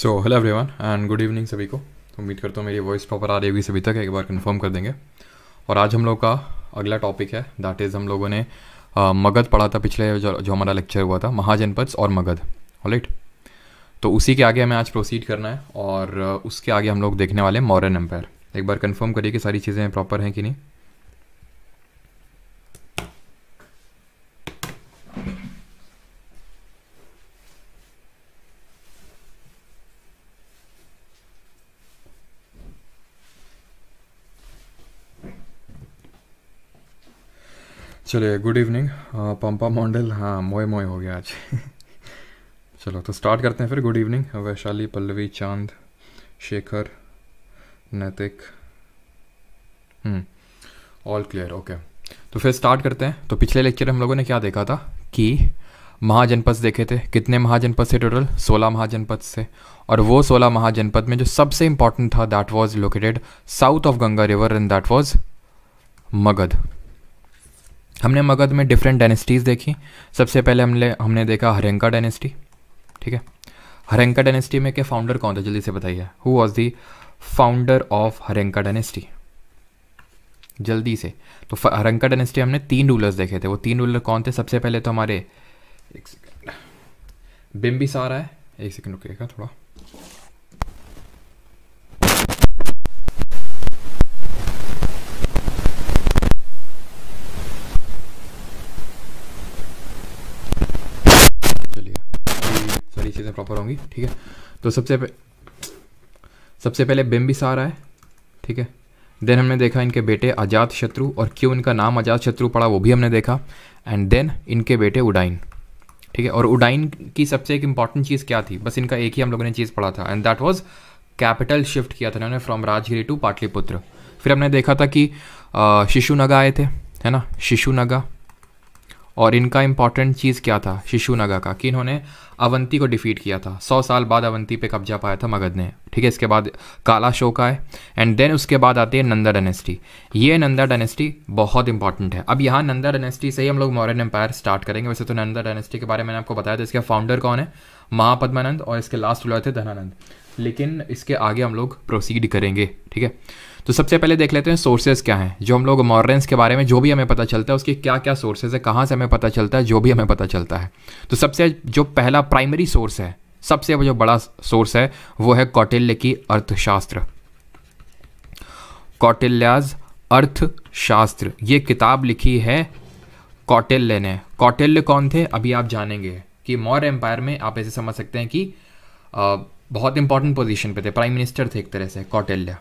So hello everyone and good evening सभी को उम्मीद करता हूँ मेरी वॉइस प्रॉपर आ रही होगी सभी तक एक बार कंफर्म कर देंगे और आज हम लोग का अगला टॉपिक है दैट इज़ हम लोगों ने uh, मगध पढ़ा था पिछले जो, जो हमारा लेक्चर हुआ था महाजनपद और मगध ऑलराइट तो उसी के आगे हमें आज प्रोसीड करना है और उसके आगे हम लोग देखने वाले मॉरन एम्पायर एक बार कन्फर्म करिए कि सारी चीज़ें प्रॉपर हैं कि नहीं चलिए गुड इवनिंग पंपा मॉडल हाँ मोए मोए हो गया आज चलो तो स्टार्ट करते हैं फिर गुड इवनिंग वैशाली पल्लवी चांद शेखर नैतिक ऑल क्लियर ओके तो फिर स्टार्ट करते हैं तो पिछले लेक्चर में हम लोगों ने क्या देखा था कि महाजनपद देखे थे कितने महाजनपद से टोटल 16 महाजनपद से और वो 16 महाजनपद में जो सबसे इंपॉर्टेंट था that was located south of Ganga river and that was Magadh हमने मगध में डिफरेंट डायनेस्टीज़ देखी सबसे पहले हमने हमने देखा हरेंका डायनेस्टी ठीक है हरेंका डायनेस्टी में के फाउंडर कौन था जल्दी से बताइए who was the founder of Haryanka dynasty जल्दी से तो हरेंका डायनेस्टी हमने तीन रूलर्स देखे थे वो तीन रूलर कौन थे सबसे पहले तो हमारे एक सेकेंड रहा है एक सेकेंड रुकेगा थोड़ा चीज़ें प्रॉपर होंगी ठीक है तो सबसे पह, सबसे पहले बिम्बिसारा है ठीक है देन हमने देखा इनके बेटे आजात शत्रु और क्यों इनका नाम आजात शत्रु पड़ा वो भी हमने देखा एंड देन इनके बेटे उडाइन ठीक है और उडाइन की सबसे एक इंपॉर्टेंट चीज़ क्या थी बस इनका एक ही हम लोगों ने चीज़ पढ़ा था and that was capital shift किया था इन्होंने फ्रॉम राजगिरी टू पाटलिपुत्र फिर हमने देखा था कि शिशु नगा आए थे है ना शिशु नगा और इनका इंपॉर्टेंट चीज़ क्या था शिशु नगा का कि इन्होंने अवंती को डिफीट किया था सौ साल बाद अवंती पे कब्जा पाया था मगध ने ठीक है इसके बाद काला शोक है एंड देन उसके बाद आती है नंदा डेनेस्टी ये नंदा डेनेस्टी बहुत इंपॉर्टेंट है अब यहाँ नंदा डेनेस्टी से ही हम लोग मॉरन एम्पायर स्टार्ट करेंगे वैसे तो नंदा डायनेस्टी के बारे में मैंने आपको बताया था इसका फाउंडर कौन है महापद्मानंद और इसके लास्ट रुलर थे धनानंद लेकिन इसके आगे हम लोग प्रोसीड करेंगे ठीक है तो सबसे पहले देख लेते हैं सोर्सेज क्या हैं जो हम लोग मॉर्रेंस के बारे में जो भी हमें पता चलता है उसके क्या क्या सोर्सेज है कहाँ से हमें पता चलता है जो भी हमें पता चलता है तो सबसे जो पहला प्राइमरी सोर्स है सबसे जो बड़ा सोर्स है वो है कौटिल्य की अर्थशास्त्र कौटिल्याज अर्थशास्त्र ये किताब लिखी है कौटिल्य ने कौटिल्य कौन थे अभी आप जानेंगे कि मौर्य एम्पायर में आप ऐसे समझ सकते हैं कि बहुत इंपॉर्टेंट पोजीशन पे थे प्राइम मिनिस्टर थे एक तरह से कौटिल्य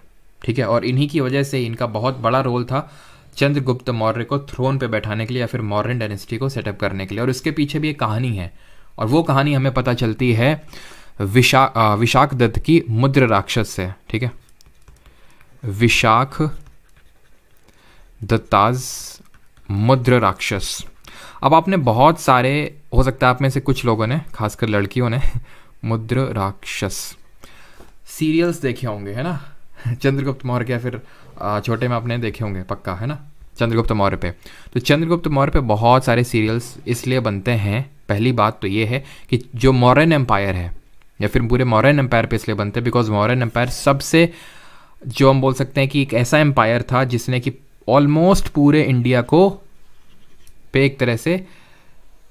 ठीक है और इन्हीं की वजह से इनका बहुत बड़ा रोल था चंद्रगुप्त मौर्य को थ्रोन पे बैठाने के लिए या फिर मौर्य डायनेस्टी को सेटअप करने के लिए और इसके पीछे भी एक कहानी है और वो कहानी हमें पता चलती है विशाख विशाख दत्त की मुद्र राक्षस से ठीक है विशाख दत्ताज मुद्र राक्षस अब आपने बहुत सारे हो सकता है आप में से कुछ लोगों ने खासकर लड़कियों ने मुद्र राक्षस सीरियल्स देखे होंगे है ना चंद्रगुप्त मौर्य या फिर छोटे में आपने देखे होंगे पक्का है ना चंद्रगुप्त मौर्य पे तो चंद्रगुप्त मौर्य पे बहुत सारे सीरियल्स इसलिए बनते हैं पहली बात तो ये है कि जो मॉरन एम्पायर है या फिर पूरे मॉरन एम्पायर पे इसलिए बनते हैं बिकॉज मॉरन एम्पायर सबसे जो हम बोल सकते हैं कि एक ऐसा एम्पायर था जिसने कि ऑलमोस्ट पूरे इंडिया को पे एक तरह से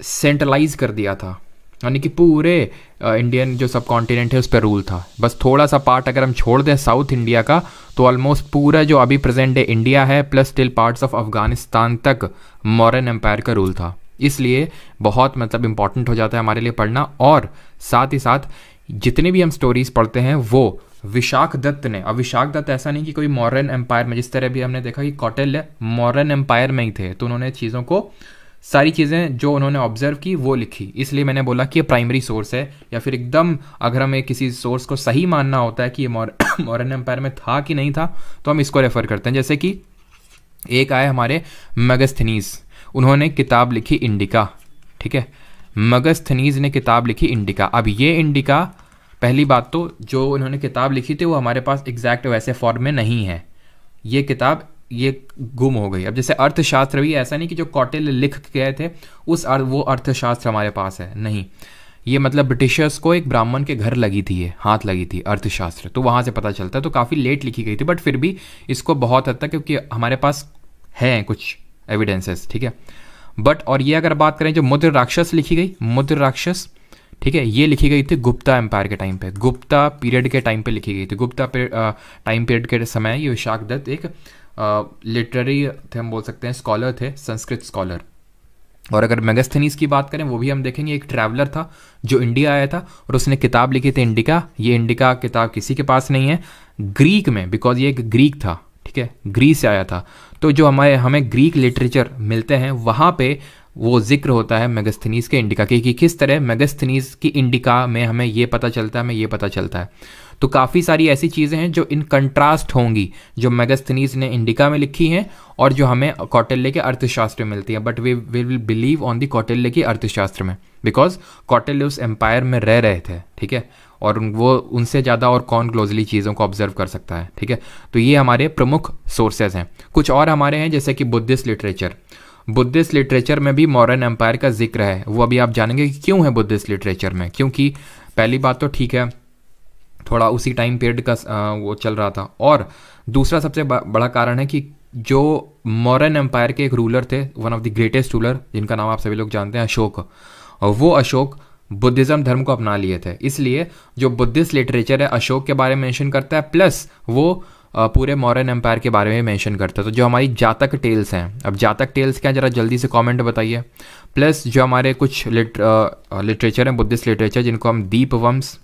सेंट्रलाइज कर दिया था यानी कि पूरे इंडियन जो सब कॉन्टिनेंट है उस पर रूल था बस थोड़ा सा पार्ट अगर हम छोड़ दें साउथ इंडिया का तो ऑलमोस्ट पूरा जो अभी प्रेजेंट डे इंडिया है plus still parts of Afghanistan तक मॉरन एम्पायर का रूल था इसलिए बहुत मतलब इम्पॉर्टेंट हो जाता है हमारे लिए पढ़ना और साथ ही साथ जितने भी हम स्टोरीज पढ़ते हैं वो विशाख दत्त ने अब विशाख दत्त ऐसा नहीं कि कोई मॉरन एम्पायर में जिस तरह भी हमने देखा कि कौटिल्य मॉरन एम्पायर में ही थे तो उन्होंने चीज़ों को सारी चीज़ें जो उन्होंने ऑब्जर्व की वो लिखी इसलिए मैंने बोला कि ये प्राइमरी सोर्स है या फिर एकदम अगर हमें किसी सोर्स को सही मानना होता है कि ये मॉरन एम्पायर में था कि नहीं था तो हम इसको रेफ़र करते हैं जैसे कि एक आए हमारे मगस्थनीज़ उन्होंने किताब लिखी इंडिका ठीक है मगस्थनीज ने किताब लिखी इंडिका अब ये इंडिका पहली बात तो जो उन्होंने किताब लिखी थी वो हमारे पास एग्जैक्ट वैसे फॉर्म में नहीं है ये किताब ये गुम हो गई अब जैसे अर्थशास्त्र भी ऐसा नहीं कि जो कौटिल्य लिख गए थे उस अर्थ वो अर्थशास्त्र हमारे पास है नहीं ये मतलब ब्रिटिशर्स को एक ब्राह्मण के घर लगी थी ये हाथ लगी थी अर्थशास्त्र तो वहाँ से पता चलता है तो काफ़ी लेट लिखी गई थी बट फिर भी इसको बहुत हद तक क्योंकि हमारे पास है कुछ एविडेंसेस ठीक है बट और ये अगर बात करें जो मुद्र राक्षस लिखी गई मुद्र राक्षस ठीक है ये लिखी गई थी गुप्ता एम्पायर के टाइम पे गुप्ता पीरियड के टाइम पे लिखी गई थी गुप्ता टाइम पीरियड के समय ये विशाख दत्त एक लिटरेरी थे हम बोल सकते हैं स्कॉलर थे संस्कृत स्कॉलर और अगर मेगस्थनीस की बात करें वो भी हम देखेंगे एक ट्रैवलर था जो इंडिया आया था और उसने किताब लिखी थी इंडिका ये इंडिका किताब किसी के पास नहीं है ग्रीक में बिकॉज ये एक ग्रीक था ठीक है ग्रीस से आया था तो जो हमारे हमें ग्रीक लिटरेचर मिलते हैं वहाँ पे वो जिक्र होता है मेगस्थनीस के इंडिका की कि किस तरह मेगस्थनीस की इंडिका में हमें ये पता चलता है हमें ये पता चलता है तो काफ़ी सारी ऐसी चीज़ें हैं जो इन कंट्रास्ट होंगी जो मैगस्थनीज ने इंडिका में लिखी हैं और जो हमें कौटिल्य के अर्थशास्त्र में मिलती है but we we will believe on the Kautilya के अर्थशास्त्र में बिकॉज कौटिल्य उस एम्पायर में रह रहे थे ठीक है और वो उनसे ज़्यादा और कौन क्लोजली चीज़ों को ऑब्जर्व कर सकता है ठीक है तो ये हमारे प्रमुख सोर्सेज हैं कुछ और हमारे हैं जैसे कि बुद्धिस्ट लिटरेचर बुद्धिस्ट लिटरेचर में भी मॉडर्न एम्पायर का जिक्र है वो अभी आप जानेंगे कि क्यों है बुद्धिस्ट लिटरेचर में क्योंकि पहली बात तो ठीक है थोड़ा उसी टाइम पीरियड का वो चल रहा था और दूसरा सबसे बड़ा कारण है कि जो मॉरन एम्पायर के एक रूलर थे one of the greatest ruler जिनका नाम आप सभी लोग जानते हैं अशोक और वो अशोक बुद्धिज़्म धर्म को अपना लिए थे इसलिए जो बुद्धिस्ट लिटरेचर है अशोक के बारे में मेंशन करता है प्लस वो पूरे मॉरन एम्पायर के बारे में मेंशन करता है तो जो हमारी जातक टेल्स हैं अब जातक टेल्स क्या जरा जल्दी से कमेंट बताइए प्लस जो हमारे कुछ लिट, लिटरेचर हैं बुद्धिस्ट लिटरेचर जिनको हम दीप वंश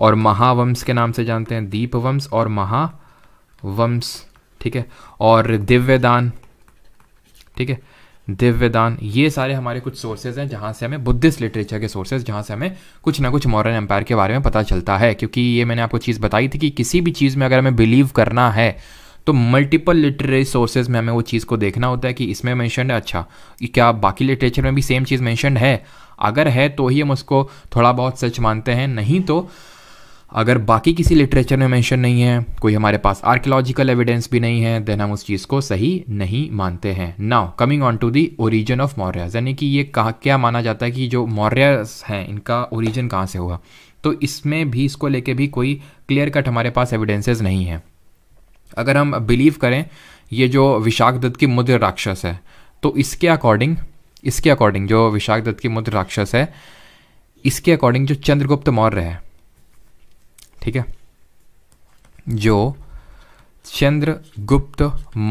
और महावंश के नाम से जानते हैं दीपवंश और महावंश ठीक है और दिव्यदान ठीक है दिव्यदान ये सारे हमारे कुछ सोर्सेज हैं जहाँ से हमें बुद्धिस्ट लिटरेचर के सोर्सेज जहाँ से हमें कुछ ना कुछ मॉडर्न एम्पायर के बारे में पता चलता है क्योंकि ये मैंने आपको चीज़ बताई थी कि किसी भी चीज़ में अगर हमें बिलीव करना है तो मल्टीपल लिटरेरी सोर्सेज में हमें वो चीज़ को देखना होता है कि इसमें मैंशनड है अच्छा क्या बाकी लिटरेचर में भी सेम चीज़ मैंशनड है अगर है तो ही हम उसको थोड़ा बहुत सच मानते हैं नहीं तो अगर बाकी किसी लिटरेचर में मेंशन नहीं है कोई हमारे पास आर्कियोलॉजिकल एविडेंस भी नहीं है देन हम उस चीज़ को सही नहीं मानते हैं now coming on to the origin of Maurya यानी कि ये कहा क्या माना जाता है कि जो मौर्य हैं इनका ओरिजिन कहाँ से हुआ तो इसमें भी इसको लेके भी कोई क्लियर कट हमारे पास एविडेंसेस नहीं है अगर हम बिलीव करें ये जो विशाख दत्त की मुद्र राक्षस है तो इसके अकॉर्डिंग इसके अकॉर्डिंग जो विशाख दत्त की मुद्र राक्षस है इसके अकॉर्डिंग जो चंद्रगुप्त मौर्य है ठीक है जो चंद्रगुप्त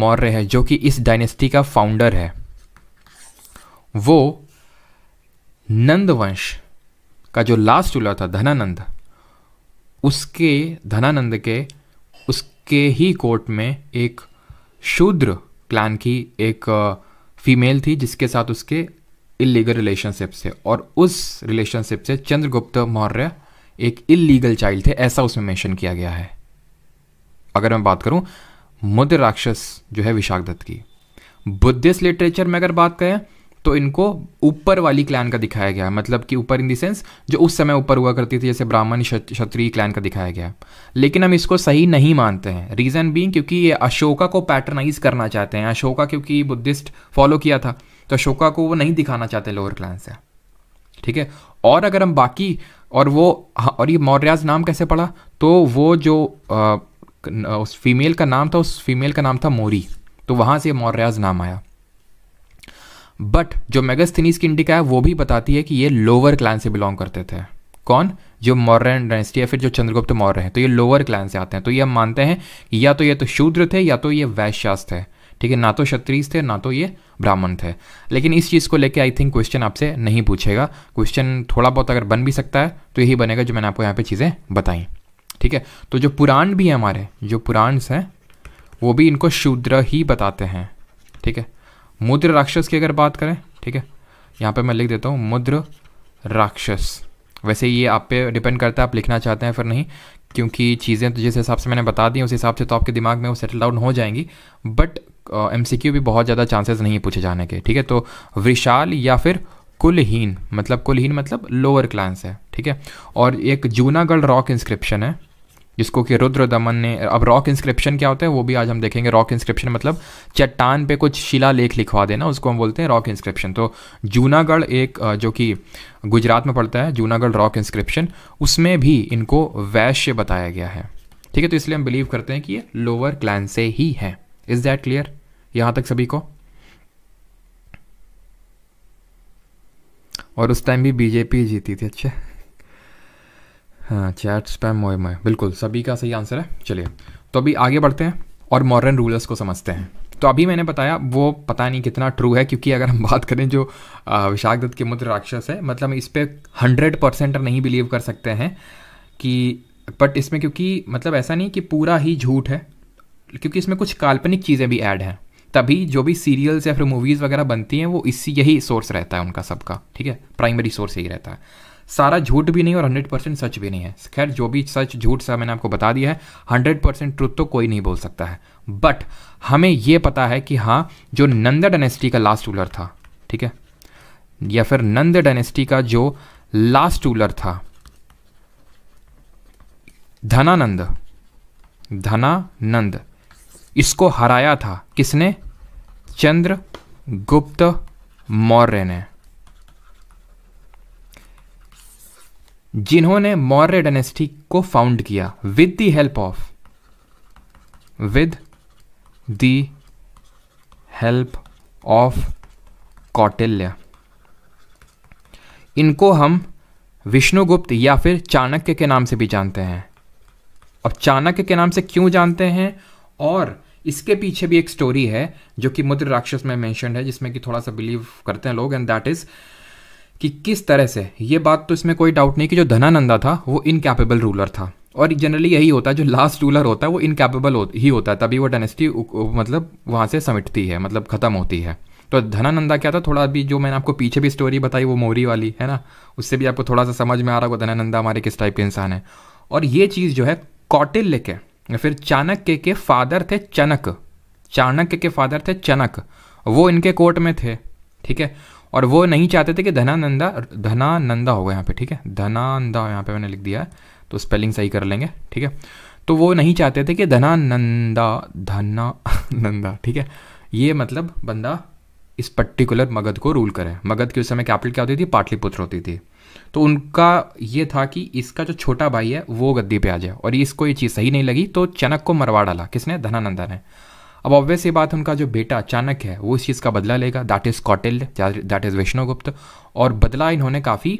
मौर्य है जो कि इस डायनेस्टी का फाउंडर है वो नंदवंश का जो लास्ट रूलर था धनानंद उसके धनानंद के उसके ही कोर्ट में एक शूद्र क्लान की एक फीमेल थी जिसके साथ उसके इलीगल रिलेशनशिप से और उस रिलेशनशिप से चंद्रगुप्त मौर्य एक इलीगल चाइल्ड थे ऐसा उसमें मेंशन किया गया है अगर मैं बात करूं मध्य राक्षस जो है विशाखदत्त की बुद्धिस्ट लिटरेचर में अगर बात करें तो इनको ऊपर वाली क्लैन का दिखाया गया मतलब कि ऊपर इन सेंस जो उस समय ऊपर हुआ करती थी जैसे ब्राह्मण क्षत्रिय क्लैन का दिखाया गया लेकिन हम इसको सही नहीं मानते हैं रीज़न बीइंग क्योंकि ये अशोका को पैटर्नाइज करना चाहते हैं अशोका क्योंकि बुद्धिस्ट फॉलो किया था तो अशोका को वो नहीं दिखाना चाहते लोअर क्लैन से ठीक है और अगर हम बाकी और वो हाँ, और ये मौर्याज नाम कैसे पड़ा तो वो जो आ, उस फीमेल का नाम था उस फीमेल का नाम था मोरी तो वहाँ से मौर्याज नाम आया बट जो मेगास्थनीस की इंडिका है वो भी बताती है कि ये लोअर क्लैन से बिलोंग करते थे कौन जो मौर्य डायनेस्टी या फिर जो चंद्रगुप्त मौर्य हैं तो ये लोअर क्लैन से आते हैं तो ये हम मानते हैं या तो ये तो शूद्र थे या तो ये वैश्यास्त थे ठीक है ना तो क्षत्रिय थे ना तो ये ब्राह्मण थे लेकिन इस चीज़ को लेके आई थिंक क्वेश्चन आपसे नहीं पूछेगा क्वेश्चन थोड़ा बहुत अगर बन भी सकता है तो यही बनेगा जो मैंने आपको यहाँ पे चीज़ें बताई ठीक है तो जो पुराण भी हैं हमारे जो पुराण्स हैं वो भी इनको शूद्र ही बताते हैं ठीक है मुद्र राक्षस की अगर बात करें ठीक है यहाँ पर मैं लिख देता हूँ मुद्र राक्षस वैसे ये आप पे डिपेंड करता है आप लिखना चाहते हैं फिर नहीं क्योंकि चीज़ें तो जिस हिसाब से मैंने बता दी उस हिसाब से तो आपके दिमाग में वो सेटल डाउन हो जाएंगी बट एम सी क्यू भी बहुत ज़्यादा चांसेस नहीं पूछे जाने के ठीक है तो विशाल या फिर कुलहीन मतलब कुलहीन मतलब लोअर क्लांस है ठीक है और एक जूनागढ़ रॉक इंस्क्रिप्शन है जिसको कि रुद्र दमन ने अब रॉक इंस्क्रिप्शन क्या होता है वो भी आज हम देखेंगे रॉक इंस्क्रिप्शन मतलब चट्टान पे कुछ शिला लेख लिखवा देना उसको हम बोलते हैं रॉक इंस्क्रिप्शन तो जूनागढ़ एक जो कि गुजरात में पड़ता है जूनागढ़ रॉक इंस्क्रिप्शन उसमें भी इनको वैश्य बताया गया है ठीक है तो इसलिए हम बिलीव करते हैं कि ये लोअर क्लैन से ही है इज़ दैट क्लियर यहाँ तक सभी को और उस टाइम भी बीजेपी जीती थी अच्छा हाँ चैट स्पैम मोए मोए बिल्कुल सभी का सही आंसर है चलिए तो अभी आगे बढ़ते हैं और मॉडर्न रूलर्स को समझते हैं तो अभी मैंने बताया वो पता नहीं कितना ट्रू है क्योंकि अगर हम बात करें जो विशाख दत्त के मुद्र राक्षस है मतलब इस पर हंड्रेड परसेंट नहीं बिलीव कर सकते हैं कि बट इसमें क्योंकि मतलब ऐसा नहीं कि पूरा ही झूठ है क्योंकि इसमें कुछ काल्पनिक चीज़ें भी ऐड हैं तभी जो भी सीरियल्स या फिर मूवीज़ वगैरह बनती हैं वो इसी यही सोर्स रहता है उनका सबका ठीक है प्राइमरी सोर्स यही रहता है सारा झूठ भी नहीं और हंड्रेड परसेंट सच भी नहीं है खैर जो भी सच झूठ सा मैंने आपको बता दिया है हंड्रेड परसेंट ट्रुथ तो कोई नहीं बोल सकता है बट हमें यह पता है कि हाँ जो नंद डायनेस्टी का लास्ट रूलर था ठीक है या फिर नंद डायनेस्टी का जो लास्ट रूलर था धनानंद धनानंद इसको हराया था किसने चंद्र गुप्त मौर्य ने जिन्होंने मौर्य डेनेस्टी को फाउंड किया with the help of with the help of Kautilya इनको हम विष्णुगुप्त या फिर चाणक्य के नाम से भी जानते हैं अब चाणक्य के नाम से क्यों जानते हैं और इसके पीछे भी एक स्टोरी है जो कि मुद्र राक्षस में मैंशन है जिसमें कि थोड़ा सा बिलीव करते हैं लोग एंड दैट इज़ कि किस तरह से ये बात तो इसमें कोई डाउट नहीं कि जो धनानंदा था वो इनकैपेबल रूलर था और जनरली यही होता है जो लास्ट रूलर होता है वो इनकैपेबल हो, ही होता है तभी वो डायनेस्टी मतलब वहाँ से समिटती है मतलब ख़त्म होती है तो धनानंदा क्या था थोड़ा अभी जो मैंने आपको पीछे भी स्टोरी बताई वो मोरी वाली है ना उससे भी आपको थोड़ा सा समझ में आ रहा होगा धनानंदा हमारे किस टाइप के इंसान है और ये चीज़ जो है कौटिल्य के फिर चाणक्य के फादर थे चनक चाणक्य के फादर थे चनक वो इनके कोर्ट में थे ठीक है और वो नहीं चाहते थे कि धनानंदा धनानंदा होगा यहाँ पे ठीक है धनानंदा यहाँ पे मैंने लिख दिया है तो स्पेलिंग सही कर लेंगे ठीक है तो वो नहीं चाहते थे कि धनानंदा धनानंदा ठीक है ये मतलब बंदा इस पर्टिकुलर मगध को रूल करे मगध के उस समय कैपिटल क्या होती थी पाटलिपुत्र होती थी तो उनका ये था कि इसका जो छोटा भाई है वो गद्दी पे आ जाए और इसको ये चीज़ सही नहीं लगी तो चनक को मरवा डाला किसने धनानंदा ने अब ऑब्वियस ये बात उनका जो बेटा चाणक है वो इस चीज़ का बदला लेगा that is Kautilya that is Vishnugupta और बदला इन्होंने काफ़ी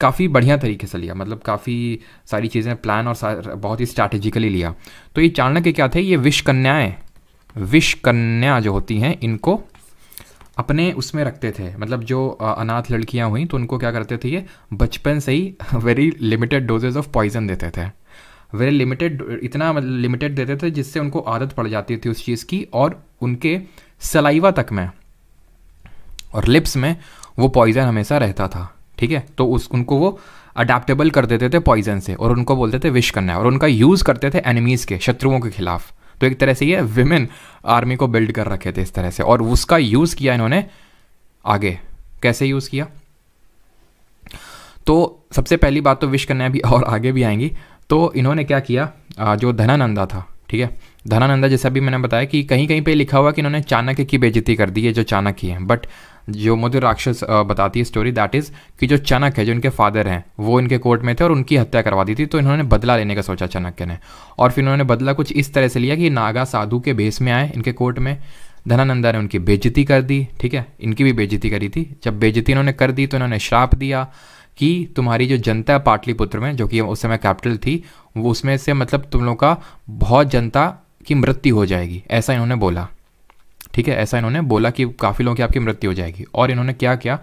काफ़ी बढ़िया तरीके से लिया मतलब काफ़ी सारी चीज़ें प्लान और बहुत ही स्ट्रैटेजिकली लिया तो ये चाणक्य क्या थे ये विश्वकन्याएँ विश्वकन्या कन्या जो होती हैं इनको अपने उसमें रखते थे मतलब जो अनाथ लड़कियां हुई तो उनको क्या करते थे ये बचपन से ही very limited doses of poison देते थे वेरी लिमिटेड इतना मतलब लिमिटेड देते थे जिससे उनको आदत पड़ जाती थी उस चीज़ की और उनके सलाइवा तक में और लिप्स में वो पॉइजन हमेशा रहता था ठीक है तो उस उनको वो अडेप्टेबल कर देते थे पॉइजन से और उनको बोलते थे विश करना है और उनका यूज़ करते थे एनिमीज़ के शत्रुओं के खिलाफ तो एक तरह से ये विमेन आर्मी को बिल्ड कर रखे थे इस तरह से और उसका यूज़ किया इन्होंने आगे कैसे यूज़ किया तो सबसे पहली बात तो विश कन्या भी और आगे भी आएंगी तो इन्होंने क्या किया जो धनानंदा था ठीक है धनानंदा जैसा भी मैंने बताया कि कहीं कहीं पे लिखा हुआ कि इन्होंने चाणक्य की बेजती कर दी है जो चाणक्य है बट जो मधुर राक्षस बताती है स्टोरी दैट इज़ कि जो चनक है जो इनके फादर हैं वो इनके कोर्ट में थे और उनकी हत्या करवा दी थी तो इन्होंने बदला लेने का सोचा के ने और फिर इन्होंने बदला कुछ इस तरह से लिया कि नागा साधु के भेस में आए इनके कोर्ट में धनानंदा ने उनकी बेजती कर दी ठीक है इनकी भी बेजती करी थी जब बेजती इन्होंने कर दी तो इन्होंने श्राप दिया कि तुम्हारी जो जनता है पाटलिपुत्र में जो कि उस समय कैपिटल थी वो उसमें से मतलब तुम लोग का बहुत जनता की मृत्यु हो जाएगी ऐसा इन्होंने बोला ठीक है ऐसा इन्होंने बोला कि काफ़ी लोगों की आपकी मृत्यु हो जाएगी और इन्होंने क्या किया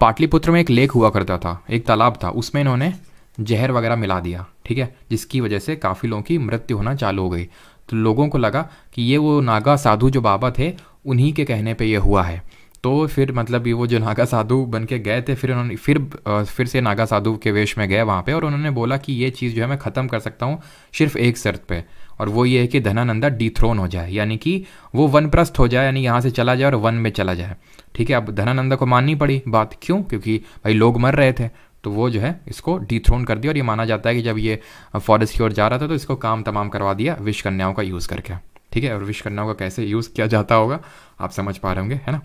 पाटलिपुत्र में एक लेक हुआ करता था एक तालाब था उसमें इन्होंने जहर वगैरह मिला दिया ठीक है जिसकी वजह से काफ़ी लोगों की मृत्यु होना चालू हो गई तो लोगों को लगा कि ये वो नागा साधु जो बाबा थे उन्हीं के कहने पे ये हुआ है तो फिर मतलब ये वो जो नागा साधु बन के गए थे फिर उन्होंने फिर फिर से नागा साधु के वेश में गए वहाँ पे और उन्होंने बोला कि ये चीज़ जो है मैं ख़त्म कर सकता हूँ सिर्फ एक शर्त पे और वो ये है कि धनानंदा डिथ्रोन हो जाए यानी कि वो वनप्रस्थ हो जाए यानी यहाँ से चला जाए और वन में चला जाए ठीक है अब धनानंदा को माननी पड़ी बात क्यों क्योंकि भाई लोग मर रहे थे तो वो जो है इसको डिथ्रोन कर दिया और ये माना जाता है कि जब ये फॉरेस्ट की ओर जा रहा था तो इसको काम तमाम करवा दिया विश कन्याओं का यूज़ करके ठीक है और विश कन्याओं का कैसे यूज़ किया जाता होगा आप समझ पा रहे होंगे है ना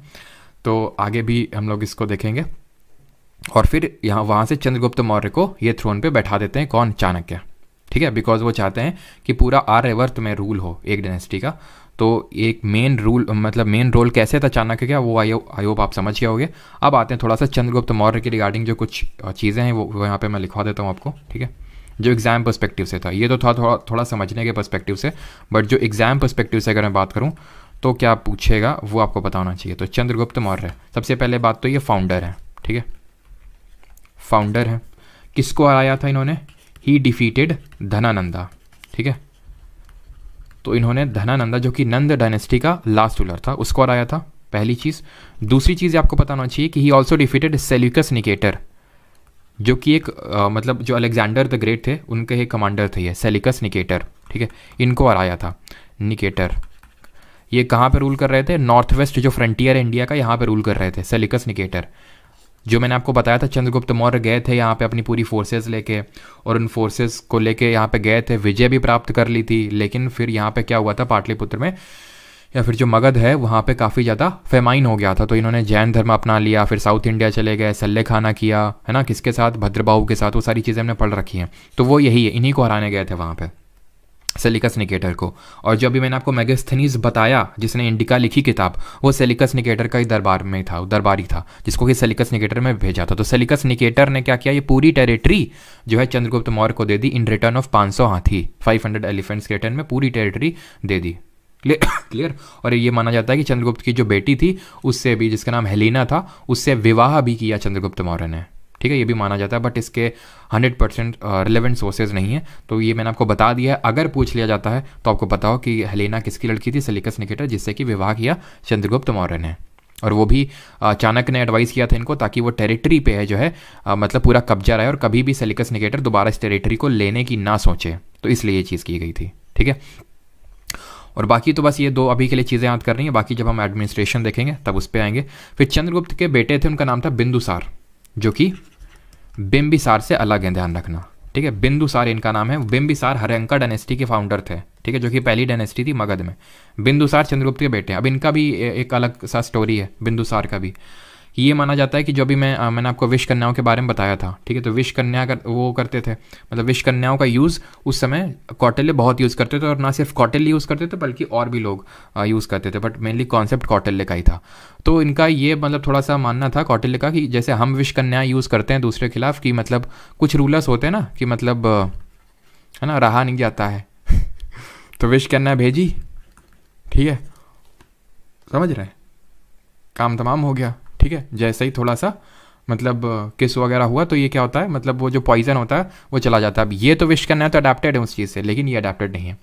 तो आगे भी हम लोग इसको देखेंगे और फिर यहाँ वहाँ से चंद्रगुप्त मौर्य को ये थ्रोन पे बैठा देते हैं कौन चाणक्य ठीक है बिकॉज वो चाहते हैं कि पूरा आर वर्त में रूल हो एक डायनेस्टी का तो एक मेन रूल मतलब मेन रोल कैसे था चाणक्य क्या वो आई आई होप आप समझ गए होंगे अब आते हैं थोड़ा सा चंद्रगुप्त मौर्य के रिगार्डिंग जो कुछ चीज़ें हैं वो, वो यहाँ पे मैं लिखवा देता हूँ आपको ठीक है जो एग्ज़ाम पर्सपेक्टिव से था ये तो था थोड़ा थोड़ा समझने के पर्सपेक्टिव से बट जो एग्ज़ाम पर्सपेक्टिव से अगर मैं बात करूँ तो क्या पूछेगा वो आपको बताना चाहिए तो चंद्रगुप्त मौर्य सबसे पहले बात तो ये फाउंडर है ठीक है फाउंडर है किसको हराया था इन्होंने ही डिफीटेड धनानंदा ठीक है तो इन्होंने धनानंदा जो कि नंद डायनेस्टी का लास्ट रूलर था उसको हराया था पहली चीज़ दूसरी चीज़ आपको पता होना चाहिए कि he also defeated Seleucus Nicator जो कि एक आ, मतलब जो अलेक्जेंडर द ग्रेट थे उनके एक कमांडर थे ये सेलिकस निकेटर ठीक है इनको हराया था निकेटर ये कहाँ पे रूल कर रहे थे नॉर्थ वेस्ट जो फ्रंटियर इंडिया का यहाँ पे रूल कर रहे थे सेलिकस निकेटर जो मैंने आपको बताया था चंद्रगुप्त मौर्य गए थे यहाँ पे अपनी पूरी फोर्सेस लेके और उन फोर्सेस को लेके यहाँ पे गए थे विजय भी प्राप्त कर ली थी लेकिन फिर यहाँ पे क्या हुआ था पाटलिपुत्र में या फिर जो मगध है वहाँ पे काफ़ी ज़्यादा फेमाइन हो गया था तो इन्होंने जैन धर्म अपना लिया फिर साउथ इंडिया चले गए सल्ले खाना किया है ना किसके साथ भद्रबाहू के साथ वो सारी चीज़ें हमने पढ़ रखी हैं तो वो यही है इन्हीं को हराने गए थे वहाँ पर सेलिकस निकेटर को और जो अभी मैंने आपको मैगस्थनीज बताया जिसने इंडिका लिखी किताब वो सेलिकस निकेटर का ही दरबार में था दरबारी था जिसको कि सेलिकस निकेटर में भेजा था तो सेलिकस निकेटर ने क्या किया ये पूरी टेरिटरी जो है चंद्रगुप्त मौर्य को दे दी इन रिटर्न ऑफ पाँच हाथी फाइव एलिफेंट्स के रिटर्न में पूरी टेरिटरी दे दी क्लियर और ये माना जाता है कि चंद्रगुप्त की जो बेटी थी उससे भी जिसका नाम हेलिना था उससे विवाह भी किया चंद्रगुप्त मौर्य ने ठीक है ये भी माना जाता है बट इसके 100 परसेंट रिलेवेंट सोर्सेज नहीं है तो ये मैंने आपको बता दिया है अगर पूछ लिया जाता है तो आपको बताओ कि हेलेना किसकी लड़की थी सलीकस निकेटर जिससे कि विवाह किया चंद्रगुप्त मौर्य ने और वो भी चाणक्य ने एडवाइस किया था इनको ताकि वो टेरिटरी पे है जो है आ, मतलब पूरा कब्जा रहे और कभी भी सेलिकस निकेटर दोबारा इस टेरिटरी को लेने की ना सोचे तो इसलिए ये चीज़ की गई थी ठीक है और बाकी तो बस ये दो अभी के लिए चीज़ें याद कर रही हैं बाकी जब हम एडमिनिस्ट्रेशन देखेंगे तब उस पर आएंगे फिर चंद्रगुप्त के बेटे थे उनका नाम था बिंदुसार जो कि बिम्बिसार से अलग है ध्यान रखना ठीक है बिंदुसार इनका नाम है बिम्बिसार हरंका डायनेस्टी के फाउंडर थे ठीक है जो कि पहली डायनेस्टी थी मगध में बिंदुसार चंद्रगुप्त के बेटे हैं अब इनका भी एक अलग सा स्टोरी है बिंदुसार का भी ये माना जाता है कि जो भी मैं आ, मैंने आपको विश कन्याओं के बारे में बताया था ठीक है तो विश कन्या कर वो करते थे मतलब विश कन्याओं का यूज़ उस समय कौटिल्य बहुत यूज़ करते थे और ना सिर्फ कौटिल्य यूज़ करते थे बल्कि और भी लोग यूज़ करते थे बट मेनली कॉन्सेप्ट कौटिल्य का ही था तो इनका ये मतलब थोड़ा सा मानना था कौटिल्य का कि जैसे हम विश कन्या यूज़ करते हैं दूसरे खिलाफ कि मतलब कुछ रूलर्स होते हैं ना कि मतलब है ना रहा नहीं जाता है तो विश कन्या भेजी ठीक है समझ रहे हैं काम तमाम हो गया ठीक है जैसे ही थोड़ा सा मतलब किस वगैरह हुआ तो ये क्या होता है मतलब वो जो पॉइजन होता है वो चला जाता है अब ये तो विश करना है तो अडेप्टेड है उस चीज़ से लेकिन ये अडेप्टेड नहीं है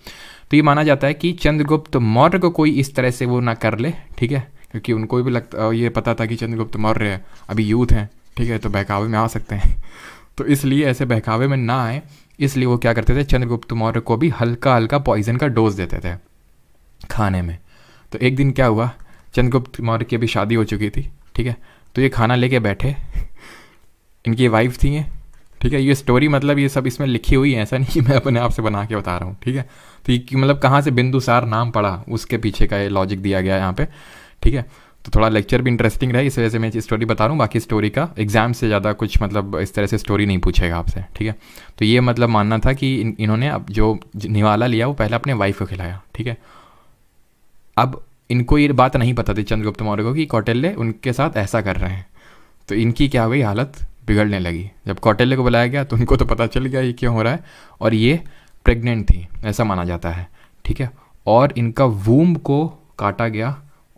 तो ये माना जाता है कि चंद्रगुप्त मौर्य को कोई इस तरह से वो ना कर ले ठीक है क्योंकि उनको भी लगता ये पता था कि चंद्रगुप्त मौर्य है अभी यूथ हैं ठीक है तो बहकावे में आ सकते हैं तो इसलिए ऐसे बहकावे में ना आए इसलिए वो क्या करते थे चंद्रगुप्त मौर्य को भी हल्का हल्का पॉइजन का डोज देते थे खाने में तो एक दिन क्या हुआ चंद्रगुप्त मौर्य की अभी शादी हो चुकी थी ठीक है तो ये खाना लेके बैठे इनकी वाइफ थी हैं ठीक है ये स्टोरी मतलब ये सब इसमें लिखी हुई है ऐसा नहीं मैं अपने आप से बना के बता रहा हूँ ठीक है तो ये मतलब कहाँ से बिंदुसार नाम पड़ा उसके पीछे का ये लॉजिक दिया गया यहाँ पे ठीक है तो थोड़ा लेक्चर भी इंटरेस्टिंग रहा इस वजह से मैं स्टोरी बता रहा हूँ बाकी स्टोरी का एग्जाम से ज़्यादा कुछ मतलब इस तरह से स्टोरी नहीं पूछेगा आपसे ठीक है तो ये मतलब मानना था कि इन्होंने अब जो निवाला लिया वो पहले अपने वाइफ को खिलाया ठीक है अब इनको ये बात नहीं पता थी चंद्रगुप्त मौर्य को कि कौटिल्य उनके साथ ऐसा कर रहे हैं तो इनकी क्या हुई हालत बिगड़ने लगी जब कौटिल्य को बुलाया गया तो उनको तो पता चल गया ये क्यों हो रहा है और ये प्रेग्नेंट थी ऐसा माना जाता है ठीक है और इनका वूम को काटा गया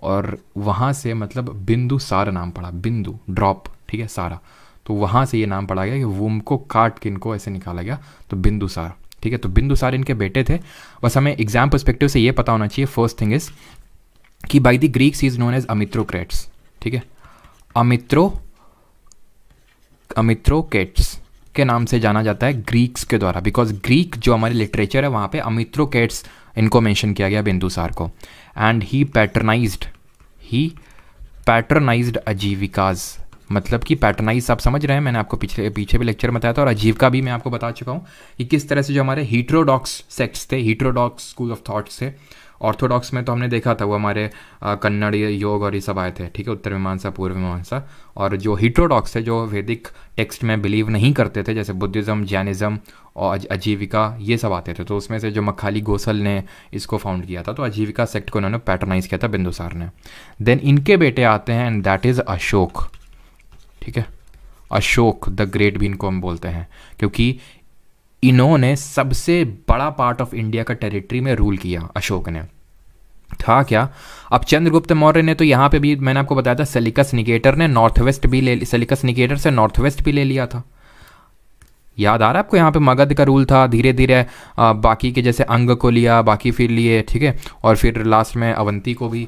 और वहाँ से मतलब बिंदु सार नाम पड़ा बिंदु ड्रॉप ठीक है सारा तो वहाँ से ये नाम पड़ा गया कि वूम को काट के इनको ऐसे निकाला गया तो बिंदुसार ठीक है तो बिंदुसार इनके बेटे थे बस हमें एग्जाम परस्पेक्टिव से ये पता होना चाहिए फर्स्ट थिंग इज़ कि by the Greeks is known as Amitrochates ठीक है अमित्रो अमित्रोकेट्स के नाम से जाना जाता है ग्रीक्स के द्वारा बिकॉज ग्रीक जो हमारे लिटरेचर है वहाँ पे अमित्रोकेट्स इनको मेंशन किया गया बिंदुसार को and he patronise he patronise Ajivikas मतलब कि पैटर्नाइज आप समझ रहे हैं मैंने आपको पिछले पीछे भी लेक्चर बताया था और अजीविका भी मैं आपको बता चुका हूँ कि किस तरह से जो हमारे हीट्रोडॉक्स सेक्ट्स थे हीट्रोडॉक्स स्कूल ऑफ थाट्स थे ऑर्थोडॉक्स में तो हमने देखा था वो हमारे कन्नड़ योग और ये सब आए थे ठीक है उत्तर मीमांसा पूर्व मीमांसा और जो हिट्रोडॉक्स है जो वैदिक टेक्स्ट में बिलीव नहीं करते थे जैसे बुद्धिज़्म जैनिज़्म और आजीविका ये सब आते थे तो उसमें से जो मखाली गोसल ने इसको फाउंड किया था तो आजीविका सेक्ट को उन्होंने पैटर्नाइज किया था बिंदुसार ने देन इनके बेटे आते हैं एंड दैट इज़ अशोक ठीक है अशोक द ग्रेट भी इनको हम बोलते हैं क्योंकि इन्होंने सबसे बड़ा पार्ट ऑफ इंडिया का टेरिटरी में रूल किया अशोक ने था क्या अब चंद्रगुप्त मौर्य ने तो यहाँ पे भी मैंने आपको बताया था सेलिकस निकेटर ने नॉर्थ वेस्ट भी ले सेलिकस निकेटर से नॉर्थ वेस्ट भी ले लिया था याद आ रहा है आपको यहाँ पे मगध का रूल था धीरे धीरे बाकी के जैसे अंग को लिया बाकी फिर लिए ठीक है और फिर लास्ट में अवंती को भी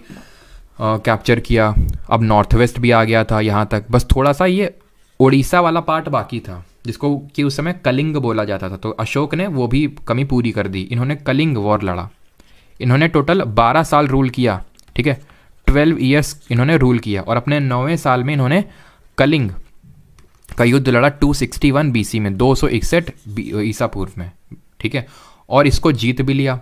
कैप्चर किया अब नॉर्थ वेस्ट भी आ गया था यहाँ तक बस थोड़ा सा ये उड़ीसा वाला पार्ट बाकी था जिसको कि उस समय कलिंग बोला जाता था तो अशोक ने वो भी कमी पूरी कर दी इन्होंने कलिंग वॉर लड़ा इन्होंने टोटल बारह साल रूल किया ठीक है ट्वेल्व ईयर्स इन्होंने रूल किया और अपने नौवें साल में इन्होंने कलिंग का युद्ध लड़ा 261 बीसी में दो सौ ईसा पूर्व में ठीक है और इसको जीत भी लिया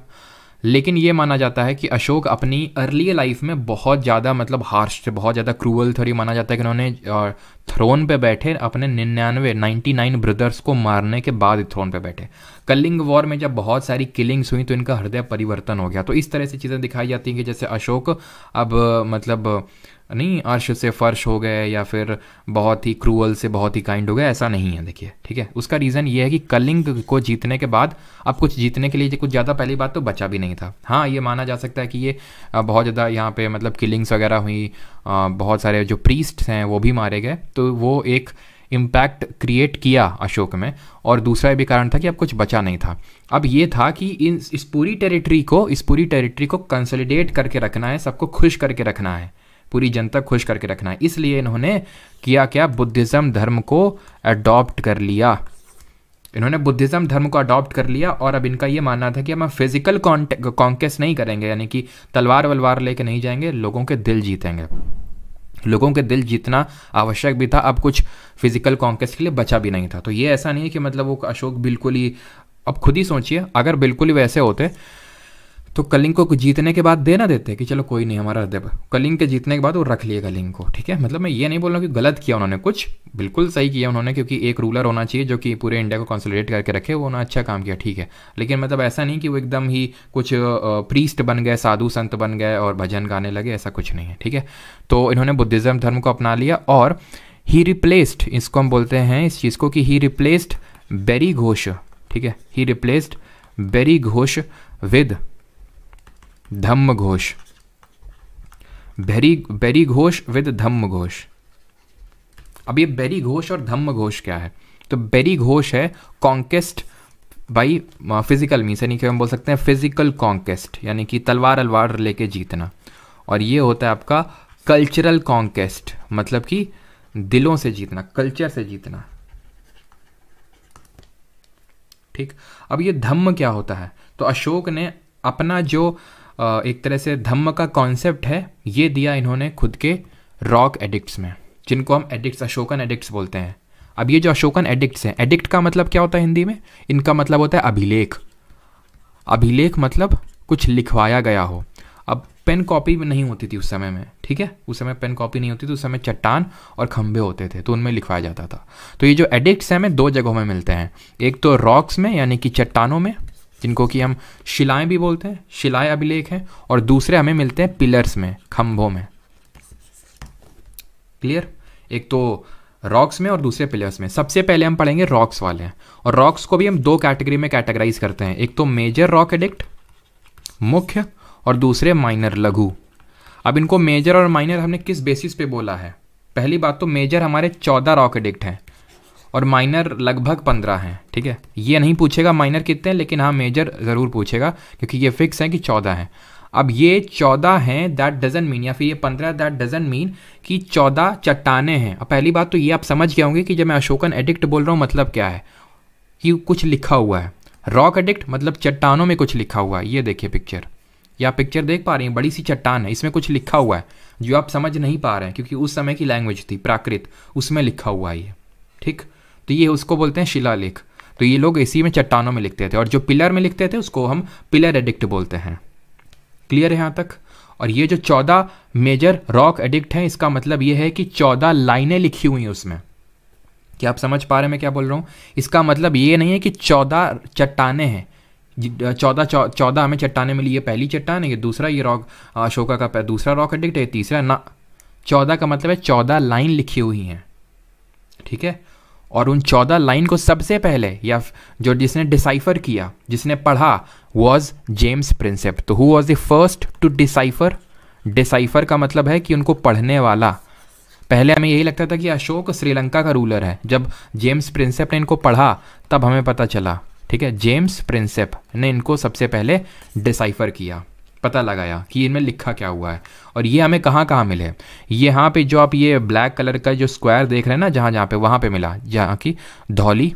लेकिन ये माना जाता है कि अशोक अपनी अर्ली लाइफ में बहुत ज़्यादा मतलब हार्श थे बहुत ज़्यादा क्रूअल थोड़ी माना जाता है कि उन्होंने थ्रोन पे बैठे अपने निन्यानवे नाइन्टी नाइन ब्रदर्स को मारने के बाद थ्रोन पे बैठे कलिंग वॉर में जब बहुत सारी किलिंग्स हुई तो इनका हृदय परिवर्तन हो गया तो इस तरह से चीज़ें दिखाई जाती हैं कि जैसे अशोक अब मतलब नहीं अर्श से फर्श हो गए या फिर बहुत ही क्रूअल से बहुत ही काइंड हो गए ऐसा नहीं है देखिए ठीक है उसका रीज़न ये है कि कलिंग को जीतने के बाद अब कुछ जीतने के लिए कुछ ज़्यादा पहली बात तो बचा भी नहीं था हाँ ये माना जा सकता है कि ये बहुत ज़्यादा यहाँ पे मतलब किलिंग्स वगैरह हुई बहुत सारे जो प्रीस्ट हैं वो भी मारे गए तो वो एक इम्पैक्ट क्रिएट किया अशोक में और दूसरा भी कारण था कि अब कुछ बचा नहीं था अब ये था कि इन इस पूरी टेरिटरी को इस पूरी टेरिटरी को कंसोलिडेट करके रखना है सबको खुश करके रखना है पूरी जनता खुश करके रखना है इसलिए इन्होंने किया क्या बुद्धिज़्म धर्म को अडॉप्ट कर लिया इन्होंने बुद्धिज़्म धर्म को अडॉप्ट कर लिया और अब इनका ये मानना था कि हम फिजिकल कॉन्केस्ट नहीं करेंगे यानी कि तलवार वलवार लेके नहीं जाएंगे लोगों के दिल जीतेंगे लोगों के दिल जीतना आवश्यक भी था अब कुछ फिजिकल कॉन्केस्ट के लिए बचा भी नहीं था तो ये ऐसा नहीं है कि मतलब वो अशोक बिल्कुल ही अब खुद ही सोचिए अगर बिल्कुल ही वैसे होते तो कलिंग को जीतने के बाद दे ना देते कि चलो कोई नहीं हमारा हृदय कलिंग के जीतने के बाद वो रख लिए कलिंग को ठीक है मतलब मैं ये नहीं बोल रहा हूँ कि गलत किया उन्होंने कुछ बिल्कुल सही किया उन्होंने क्योंकि एक रूलर होना चाहिए जो कि पूरे इंडिया को कंसोलिडेट करके रखे वो उन्होंने अच्छा काम किया ठीक है लेकिन मतलब ऐसा नहीं कि वो एकदम ही कुछ प्रीस्ट बन गए साधु संत बन गए और भजन गाने लगे ऐसा कुछ नहीं है ठीक है तो इन्होंने बुद्धिज़्म धर्म को अपना लिया और ही रिप्लेस्ड इसको हम बोलते हैं इस चीज़ को कि ही रिप्लेस्ड बेरी घोष ठीक है he replaced bheri ghosh with dhamma ghosh bheri bheri ghosh with dhamma ghosh अब ये बेरी घोष और धम्म घोष क्या है तो बेरी घोष है कॉन्केस्ट बाई फिजिकल मीन्स यानी कि हम बोल सकते हैं फिजिकल कॉन्केस्ट यानी कि तलवार अलवार लेके जीतना और ये होता है आपका कल्चरल कॉन्केस्ट मतलब कि दिलों से जीतना कल्चर से जीतना ठीक अब ये धम्म क्या होता है तो अशोक ने अपना जो एक तरह से धम्म का कॉन्सेप्ट है ये दिया इन्होंने खुद के रॉक एडिक्ट्स में जिनको हम एडिक्ट्स अशोकन एडिक्ट्स बोलते हैं अब ये जो अशोकन एडिक्ट्स हैं एडिक्ट का मतलब क्या होता है हिंदी में इनका मतलब होता है अभिलेख अभिलेख मतलब कुछ लिखवाया गया हो अब पेन कॉपी नहीं होती थी उस समय में ठीक है उस समय पेन कॉपी नहीं होती थी उस समय चट्टान और खंभे होते थे तो उनमें लिखवाया जाता था तो ये जो एडिक्ट्स हैं हमें दो जगहों में मिलते हैं एक तो रॉक्स में यानी कि चट्टानों में जिनको कि हम शिलाएं भी बोलते हैं शिलाएं अभिलेख हैं और दूसरे हमें मिलते हैं पिलर्स में खंभों में क्लियर एक तो रॉक्स में और दूसरे पिलर्स में सबसे पहले हम पढ़ेंगे रॉक्स वाले हैं और रॉक्स को भी हम दो कैटेगरी में कैटेगराइज करते हैं एक तो मेजर रॉक एडिक्ट मुख्य और दूसरे माइनर लघु अब इनको मेजर और माइनर हमने किस बेसिस पे बोला है पहली बात तो मेजर हमारे चौदह रॉक एडिक्ट हैं और माइनर लगभग पंद्रह हैं ठीक है ये नहीं पूछेगा माइनर कितने लेकिन हाँ मेजर ज़रूर पूछेगा क्योंकि ये फिक्स हैं कि चौदह हैं अब ये चौदह हैं दैट डजेंट मीन या फिर ये पंद्रह दैट डजेंट मीन कि चौदह चट्टाने हैं अब पहली बात तो ये आप समझ गए होंगे कि जब मैं अशोकन एडिक्ट बोल रहा हूँ मतलब क्या है कि कुछ लिखा हुआ है रॉक एडिक्ट मतलब चट्टानों में कुछ लिखा हुआ है ये देखिए पिक्चर या पिक्चर देख पा रहे हैं बड़ी सी चट्टान है इसमें कुछ लिखा हुआ है जो आप समझ नहीं पा रहे हैं क्योंकि उस समय की लैंग्वेज थी प्राकृत उसमें लिखा हुआ है ये ठीक तो ये उसको बोलते हैं शिलालेख तो ये लोग इसी में चट्टानों में लिखते थे और जो पिलर में लिखते थे उसको हम पिलर एडिक्ट बोलते हैं क्लियर है यहाँ तक और ये जो चौदह मेजर रॉक एडिक्ट हैं इसका मतलब ये है कि चौदह लाइनें लिखी हुई हैं उसमें क्या आप समझ पा रहे हैं मैं क्या बोल रहा हूँ इसका मतलब ये नहीं है कि चौदह चट्टाने हैं चौदह चौदह हमें चट्टाने मिली ये पहली चट्टान है ये दूसरा ये रॉक अशोका का दूसरा रॉक एडिक्ट है तीसरा ना चौदह का मतलब है चौदह लाइन लिखी हुई हैं ठीक है और उन चौदह लाइन को सबसे पहले या जो जिसने डिसाइफर किया जिसने पढ़ा वॉज जेम्स प्रिंसेप तो who was the first to decipher decipher का मतलब है कि उनको पढ़ने वाला पहले हमें यही लगता था कि अशोक श्रीलंका का रूलर है जब जेम्स प्रिंसेप ने इनको पढ़ा तब हमें पता चला ठीक है जेम्स प्रिंसेप ने इनको सबसे पहले डिसाइफर किया पता लगाया कि इनमें लिखा क्या हुआ है और ये हमें कहाँ कहाँ मिले यहाँ पे जो आप ये ब्लैक कलर का जो स्क्वायर देख रहे हैं ना जहाँ जहाँ पे वहाँ पे मिला जहाँ की धौली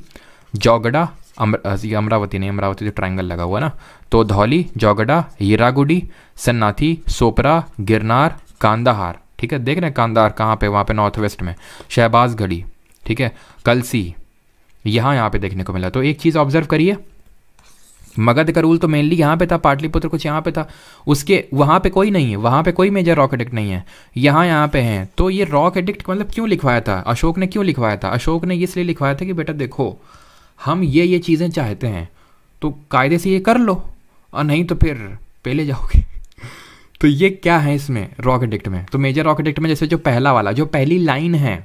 जौगड़ा अम्र अमरावती नहीं अमरावती जो ट्रायंगल लगा हुआ ना तो धौली जौगड़ा हीरागुडी सन्नाथी सोपरा गिरनार कांदाहार ठीक है देख रहे हैं कांदाहार कहाँ पे वहाँ पे नॉर्थ वेस्ट में शहबाज घड़ी ठीक है कलसी यहाँ यहाँ पे देखने को मिला तो एक चीज़ ऑब्जर्व करिए मगध का रूल तो मेनली यहाँ पे था पाटलिपुत्र कुछ यहाँ पे था उसके वहाँ पे कोई नहीं है वहाँ पे कोई मेजर रॉक एडिक्ट नहीं है यहाँ यहाँ पे हैं तो ये रॉक एडिक्ट मतलब क्यों लिखवाया था अशोक ने क्यों लिखवाया था अशोक ने इसलिए लिखवाया था कि बेटा देखो हम ये ये चीज़ें चाहते हैं तो कायदे से ये कर लो और नहीं तो फिर पहले जाओगे तो ये क्या है इसमें रॉक एडिक्ट में तो मेजर रॉक एडिक्ट में जैसे जो पहला वाला जो पहली लाइन है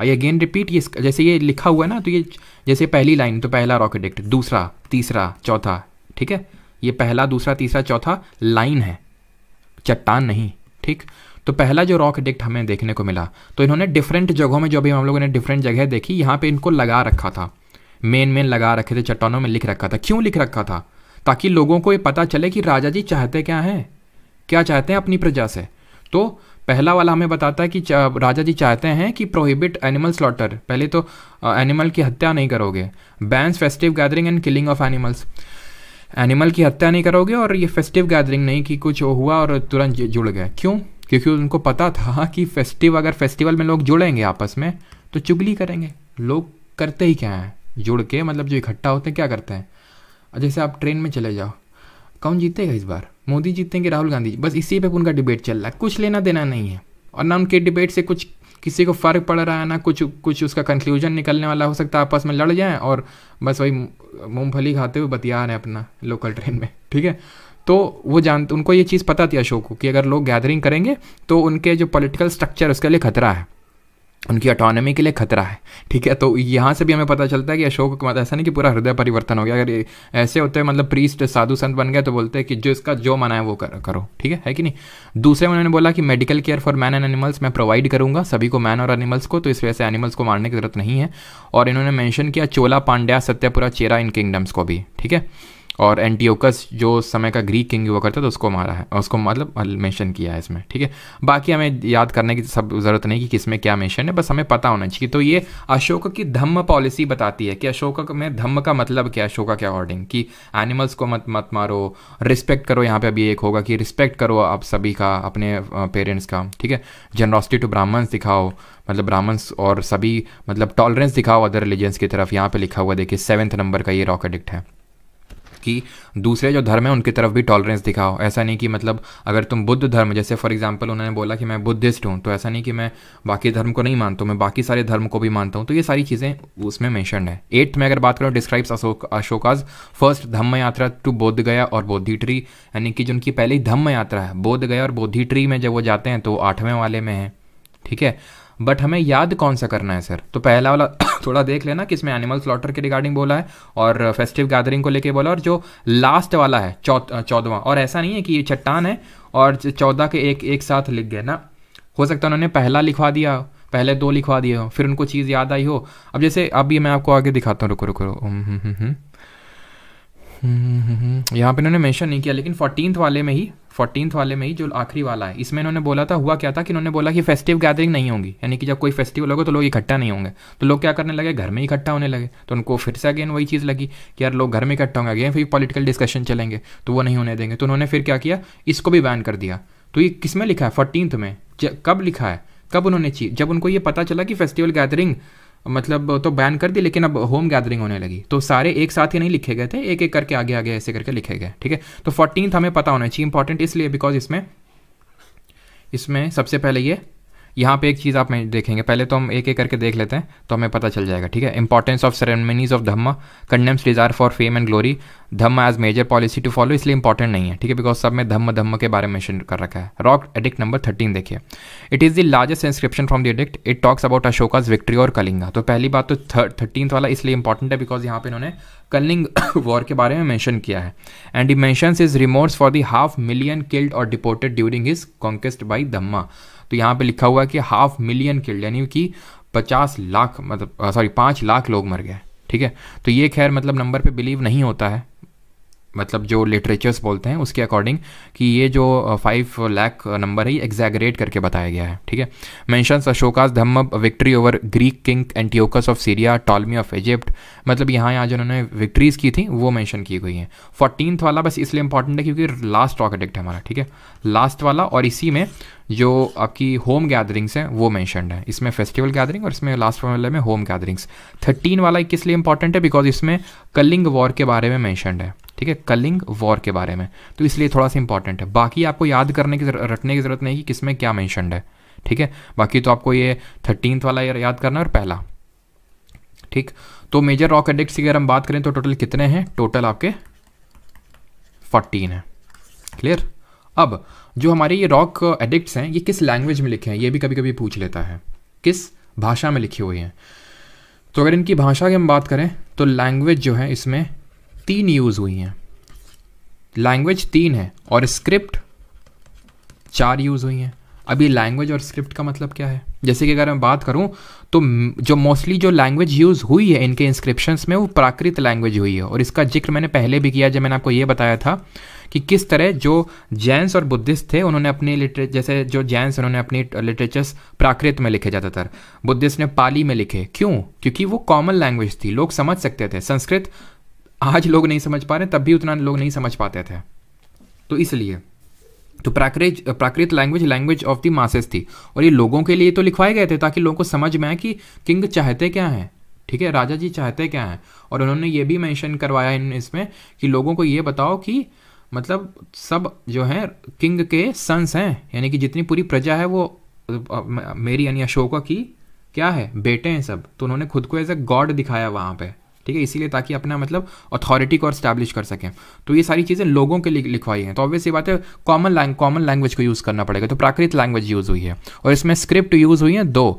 आई अगेन रिपीट ये जैसे ये लिखा हुआ है ना तो ये जैसे पहली लाइन तो पहला रॉकेट एक्ट दूसरा तीसरा चौथा ठीक है ये पहला दूसरा तीसरा चौथा लाइन है चट्टान नहीं ठीक तो पहला जो रॉक डिक्ट हमें देखने को मिला तो इन्होंने डिफरेंट जगहों में जो भी हम लोगों ने डिफरेंट जगह देखी यहाँ पे इनको लगा रखा था मेन मेन लगा रखे थे चट्टानों में लिख रखा था क्यों लिख रखा था ताकि लोगों को ये पता चले कि राजा जी चाहते क्या हैं क्या चाहते हैं अपनी प्रजा से तो पहला वाला हमें बताता है कि राजा जी चाहते हैं कि प्रोहिबिट एनिमल स्लॉटर पहले तो एनिमल की हत्या नहीं करोगे bans festive gathering and killing of animals animal की हत्या नहीं करोगे और ये फेस्टिव गैदरिंग नहीं कि कुछ हुआ और तुरंत जुड़ गए क्यों क्योंकि उनको पता था कि फेस्टिव अगर फेस्टिवल में लोग जुड़ेंगे आपस में तो चुगली करेंगे लोग करते ही क्या हैं जुड़ के मतलब जो इकट्ठा होते हैं क्या करते हैं जैसे आप ट्रेन में चले जाओ कौन जीतेगा इस बार मोदी जीतेंगे राहुल गांधी बस इसी पे उनका डिबेट चल रहा है कुछ लेना देना नहीं है और ना उनके डिबेट से कुछ किसी को फ़र्क पड़ रहा है ना कुछ कुछ उसका कंक्लूजन निकलने वाला हो सकता है आपस में लड़ जाएं और बस वही मूंगफली खाते हुए बतिया रहे हैं अपना लोकल ट्रेन में ठीक है तो वो जानते उनको ये चीज़ पता थी अशोक को कि अगर लोग गैदरिंग करेंगे तो उनके जो पॉलिटिकल स्ट्रक्चर उसके लिए खतरा है उनकी ऑटोनॉमी के लिए खतरा है ठीक है तो यहाँ से भी हमें पता चलता है कि अशोक का ऐसा नहीं कि पूरा हृदय परिवर्तन हो गया अगर ऐसे होते हैं मतलब प्रीस्ट साधु संत बन गए तो बोलते हैं कि जो इसका जो मना है वो कर, करो ठीक है है कि नहीं दूसरे उन्होंने बोला कि medical care for man and animals मैं प्रोवाइड करूंगा सभी को मैन और एनिमल्स को तो इस वजह से एनिमल्स को मारने की जरूरत नहीं है और इन्होंने मैंशन किया चोला पांड्या सत्यापुरा चेरा इन किंगडम्स को भी ठीक है और एंटीओकस जो समय का ग्रीक किंग हुआ करता था उसको मारा है उसको मतलब मेंशन किया है इसमें ठीक है बाकी हमें याद करने की सब ज़रूरत नहीं कि किसमें क्या मेंशन है बस हमें पता होना चाहिए तो ये अशोक की धम्म पॉलिसी बताती है कि अशोक में धम्म का मतलब क्या है का के अकॉर्डिंग कि एनिमल्स को मत मत मारो रिस्पेक्ट करो यहाँ पे अभी एक होगा कि रिस्पेक्ट करो आप सभी का अपने पेरेंट्स का ठीक है जनरोसिटी टू ब्राह्मण्स दिखाओ मतलब ब्राह्मण्स और सभी मतलब टॉलरेंस दिखाओ अदर रिलीजन्स की तरफ यहाँ पे लिखा हुआ देखिए सेवन्थ नंबर का ये रॉक एडिक्ट है कि दूसरे जो धर्म है उनकी तरफ भी टॉलरेंस दिखाओ ऐसा नहीं कि मतलब अगर तुम बुद्ध धर्म जैसे फॉर एग्जाम्पल उन्होंने बोला कि मैं बुद्धिस्ट हूँ तो ऐसा नहीं कि मैं बाकी धर्म को नहीं मानता मैं बाकी सारे धर्म को भी मानता हूँ तो ये सारी चीज़ें उसमें मैंशन है एट्थ में अगर बात करूँ describes Ashok Ashoka's first dhamma yatra to बोध गया और बोधि ट्री यानी कि जो उनकी पहली धम्म यात्रा है बोध गया और बोधि ट्री में जब वो जाते हैं तो आठवें वाले में है ठीक है बट हमें याद कौन सा करना है सर तो पहला वाला थोड़ा देख लेना कि इसमें एनिमल स्लॉटर के रिगार्डिंग बोला है और फेस्टिव uh, गैदरिंग को लेके बोला और जो लास्ट वाला है uh, चौदवा और ऐसा नहीं है कि ये चट्टान है और चौदह के एक एक साथ लिख गए ना हो सकता है उन्होंने पहला लिखवा दिया पहले दो लिखवा दिए हो फिर उनको चीज़ याद आई हो अब जैसे अभी मैं आपको आगे दिखाता हूँ रुको रुको, हम्म हम्म, हम्म। हम्म, हम्म, हम्म, यहाँ पे इन्होंने मेंशन नहीं किया लेकिन फोर्टीन वाले में ही फोर्टीन वाले में ही जो आखिरी वाला है इसमें इन्होंने बोला था हुआ क्या था कि इन्होंने बोला कि फेस्टिव गैदरिंग नहीं होगी यानी कि जब कोई फेस्टिवल होगा तो लोग इकट्ठा नहीं होंगे तो लोग क्या करने लगे घर में इकट्ठा होने लगे तो उनको फिर से अगेन वही चीज़ लगी कि यार लोग घर में इकट्ठा होंगे अगेन फिर पॉलिटिकल डिस्कशन चलेंगे तो वो नहीं होने देंगे तो उन्होंने फिर क्या किया इसको भी बैन कर दिया तो ये किस में लिखा है फोर्टीन में कब लिखा है कब उन्होंने चीज़ जब उनको ये पता चला कि फेस्टिवल गैदरिंग मतलब तो बैन कर दी लेकिन अब होम गैदरिंग होने लगी तो सारे एक साथ ही नहीं लिखे गए थे एक एक करके आगे आगे ऐसे करके लिखे गए ठीक है तो फोर्टीन हमें पता होना चाहिए इंपॉर्टेंट इसलिए बिकॉज इसमें इसमें सबसे पहले ये यहाँ पे एक चीज़ आप देखेंगे पहले तो हम एक एक करके देख लेते हैं तो हमें पता चल जाएगा ठीक है importance of ceremonies of dhamma condemns desire for fame and glory dhamma as major policy to follow इसलिए इंपॉर्टेंट नहीं है ठीक है बिकॉज सब में धम्म धम्म के बारे में मैंशन कर रखा है रॉक एडिक्ट नंबर थर्टीन देखिए it is the largest inscription from the edict it talks about Ashoka's victory और कलिंगा तो पहली बात तो थर्टीन वाला इसलिए इंपॉर्टेंट है बिकॉज यहाँ पे इन्होंने कलिंग वॉर के बारे में मैंशन किया है and he mentions is remorse for the half million killed और deported during his conquest by dhamma तो यहाँ पे लिखा हुआ है कि हाफ मिलियन किल्ड यानी कि पचास लाख मतलब सॉरी पाँच लाख लोग मर गए ठीक है तो ये खैर मतलब नंबर पे बिलीव नहीं होता है मतलब जो लिटरेचर्स बोलते हैं उसके अकॉर्डिंग कि ये जो फाइव लैक नंबर है ये एग्जैगरेट करके बताया गया है ठीक है mentions Ashoka's dhamma victory over Greek king Antiochus of Syria Ptolemy of Egypt मतलब यहाँ यहाँ जो उन्होंने विक्ट्रीज़ की थी वो मैंशन की गई हैं फोर्टीनथ वाला बस इसलिए इंपॉर्टेंट है क्योंकि लास्ट रॉकेटेक्ट है हमारा ठीक है लास्ट वाला और इसी में जो आपकी होम गैदरिंग्स हैं वो मैंशनड है इसमें फेस्टिवल गैदरिंग और इसमें लास्ट वाले में होम गैदरिंग्स थर्टीन वाला किस लिए इंपॉर्टेंट है बिकॉज इसमें कलिंग वॉर के बारे में मैंशनड है ठीक है कलिंग वॉर के बारे में तो इसलिए थोड़ा सा इंपॉर्टेंट है बाकी आपको याद करने की रटने की जरूरत नहीं कि किसमें क्या मैंशनड है ठीक है बाकी तो आपको ये थर्टीनथ वाला याद करना है और पहला ठीक तो मेजर रॉक एडिक्ट की अगर हम बात करें तो टोटल कितने हैं टोटल आपके फोर्टीन है क्लियर अब जो हमारे ये रॉक एडिक्ट हैं ये किस लैंग्वेज में लिखे हैं ये भी कभी कभी पूछ लेता है किस भाषा में लिखी हुई हैं तो अगर इनकी भाषा की हम बात करें तो लैंग्वेज जो है इसमें तीन यूज़ हुई हैं लैंग्वेज तीन है और स्क्रिप्ट चार यूज़ हुई हैं अभी लैंग्वेज और स्क्रिप्ट का मतलब क्या है जैसे कि अगर मैं बात करूं तो जो मोस्टली जो लैंग्वेज यूज़ हुई है इनके इंस्क्रिप्शंस में वो प्राकृत लैंग्वेज हुई है और इसका जिक्र मैंने पहले भी किया जब मैंने आपको ये बताया था कि किस तरह जो जैन्स और बुद्धिस्ट थे उन्होंने अपने लिटरे जैसे जो जैन्स उन्होंने अपनी लिटरेचर्स प्राकृत में लिखे ज़्यादातर बुद्धिस्ट ने पाली में लिखे क्यों क्योंकि वो कॉमन लैंग्वेज थी लोग समझ सकते थे संस्कृत आज लोग नहीं समझ पा रहे तब भी उतना लोग नहीं समझ पाते थे तो इसलिए तो Prakrit Prakrit language language of the masses थी और ये लोगों के लिए तो लिखवाए गए थे ताकि लोगों को समझ में आए कि किंग चाहते क्या हैं ठीक है राजा जी चाहते क्या हैं और उन्होंने ये भी मेंशन करवाया इन इसमें कि लोगों को ये बताओ कि मतलब सब जो है किंग के सन्स हैं यानी कि जितनी पूरी प्रजा है वो मेरी यानी अशोका की क्या है बेटे हैं सब तो उन्होंने खुद को एज अ गॉड दिखाया वहाँ पे ठीक है इसीलिए ताकि अपना मतलब अथॉरिटी को स्टैब्लिश कर सकें तो ये सारी चीज़ें लोगों के लिए लिखवाई हैं तो ऑब्वियस ये बात है कॉमन लैंग कॉमन लैंग्वेज को यूज़ करना पड़ेगा तो प्राकृत लैंग्वेज यूज़ हुई है और इसमें स्क्रिप्ट यूज़ हुई है दो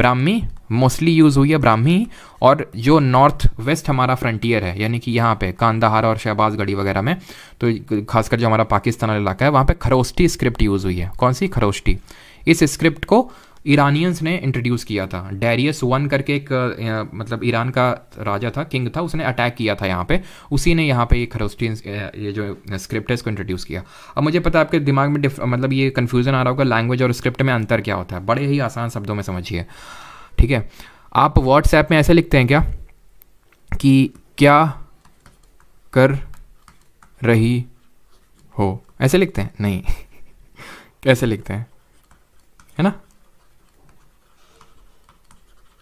ब्राह्मी मोस्टली यूज़ हुई है ब्राह्मी और जो नॉर्थ वेस्ट हमारा फ्रंटियर है यानी कि यहाँ पे कांदाहार और शहबाजगढ़ी वगैरह में तो खासकर जो हमारा पाकिस्तान इलाका है वहाँ पे खरोष्टी स्क्रिप्ट यूज़ हुई है कौन सी खरोष्टी इस स्क्रिप्ट को ईरानियंस ने इंट्रोड्यूस किया था डेरियस वन करके एक मतलब ईरान का राजा था किंग था उसने अटैक किया था यहाँ पे उसी ने यहाँ पे ये खरोस्टियन ये जो स्क्रिप्ट है इसको इंट्रोड्यूस किया अब मुझे पता आपके दिमाग में मतलब ये कन्फ्यूजन आ रहा होगा लैंग्वेज और स्क्रिप्ट में अंतर क्या होता है बड़े ही आसान शब्दों में समझिए ठीक है आप व्हाट्सएप में ऐसे लिखते हैं क्या कि क्या कर रही हो ऐसे लिखते हैं नहीं कैसे लिखते हैं है ना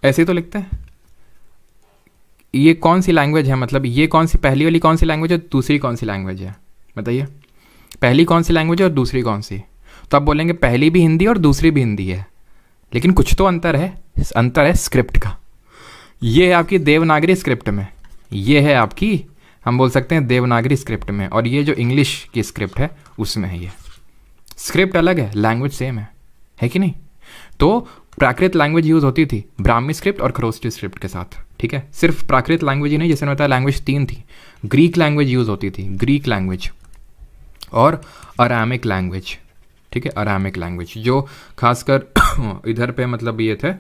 ऐसे ही तो लिखते हैं ये कौन सी लैंग्वेज है मतलब ये कौन सी पहली वाली कौन सी लैंग्वेज है दूसरी कौन सी लैंग्वेज है बताइए पहली कौन सी लैंग्वेज है और दूसरी कौन सी तो आप बोलेंगे पहली भी हिंदी और दूसरी भी हिंदी है लेकिन कुछ तो अंतर है अंतर है स्क्रिप्ट का ये है आपकी देवनागरी स्क्रिप्ट में ये है आपकी हम बोल सकते हैं देवनागरी स्क्रिप्ट में और ये जो इंग्लिश की स्क्रिप्ट है उसमें है ये स्क्रिप्ट अलग है लैंग्वेज सेम है है कि नहीं तो प्राकृत लैंग्वेज यूज़ होती थी ब्राह्मी स्क्रिप्ट और खरोस्टी स्क्रिप्ट के साथ ठीक है सिर्फ प्राकृत लैंग्वेज ही नहीं जैसे मैंने बताया लैंग्वेज तीन थी ग्रीक लैंग्वेज यूज़ होती थी ग्रीक लैंग्वेज और अरामिक लैंग्वेज ठीक है अरामिक लैंग्वेज जो खासकर इधर पे मतलब ये थे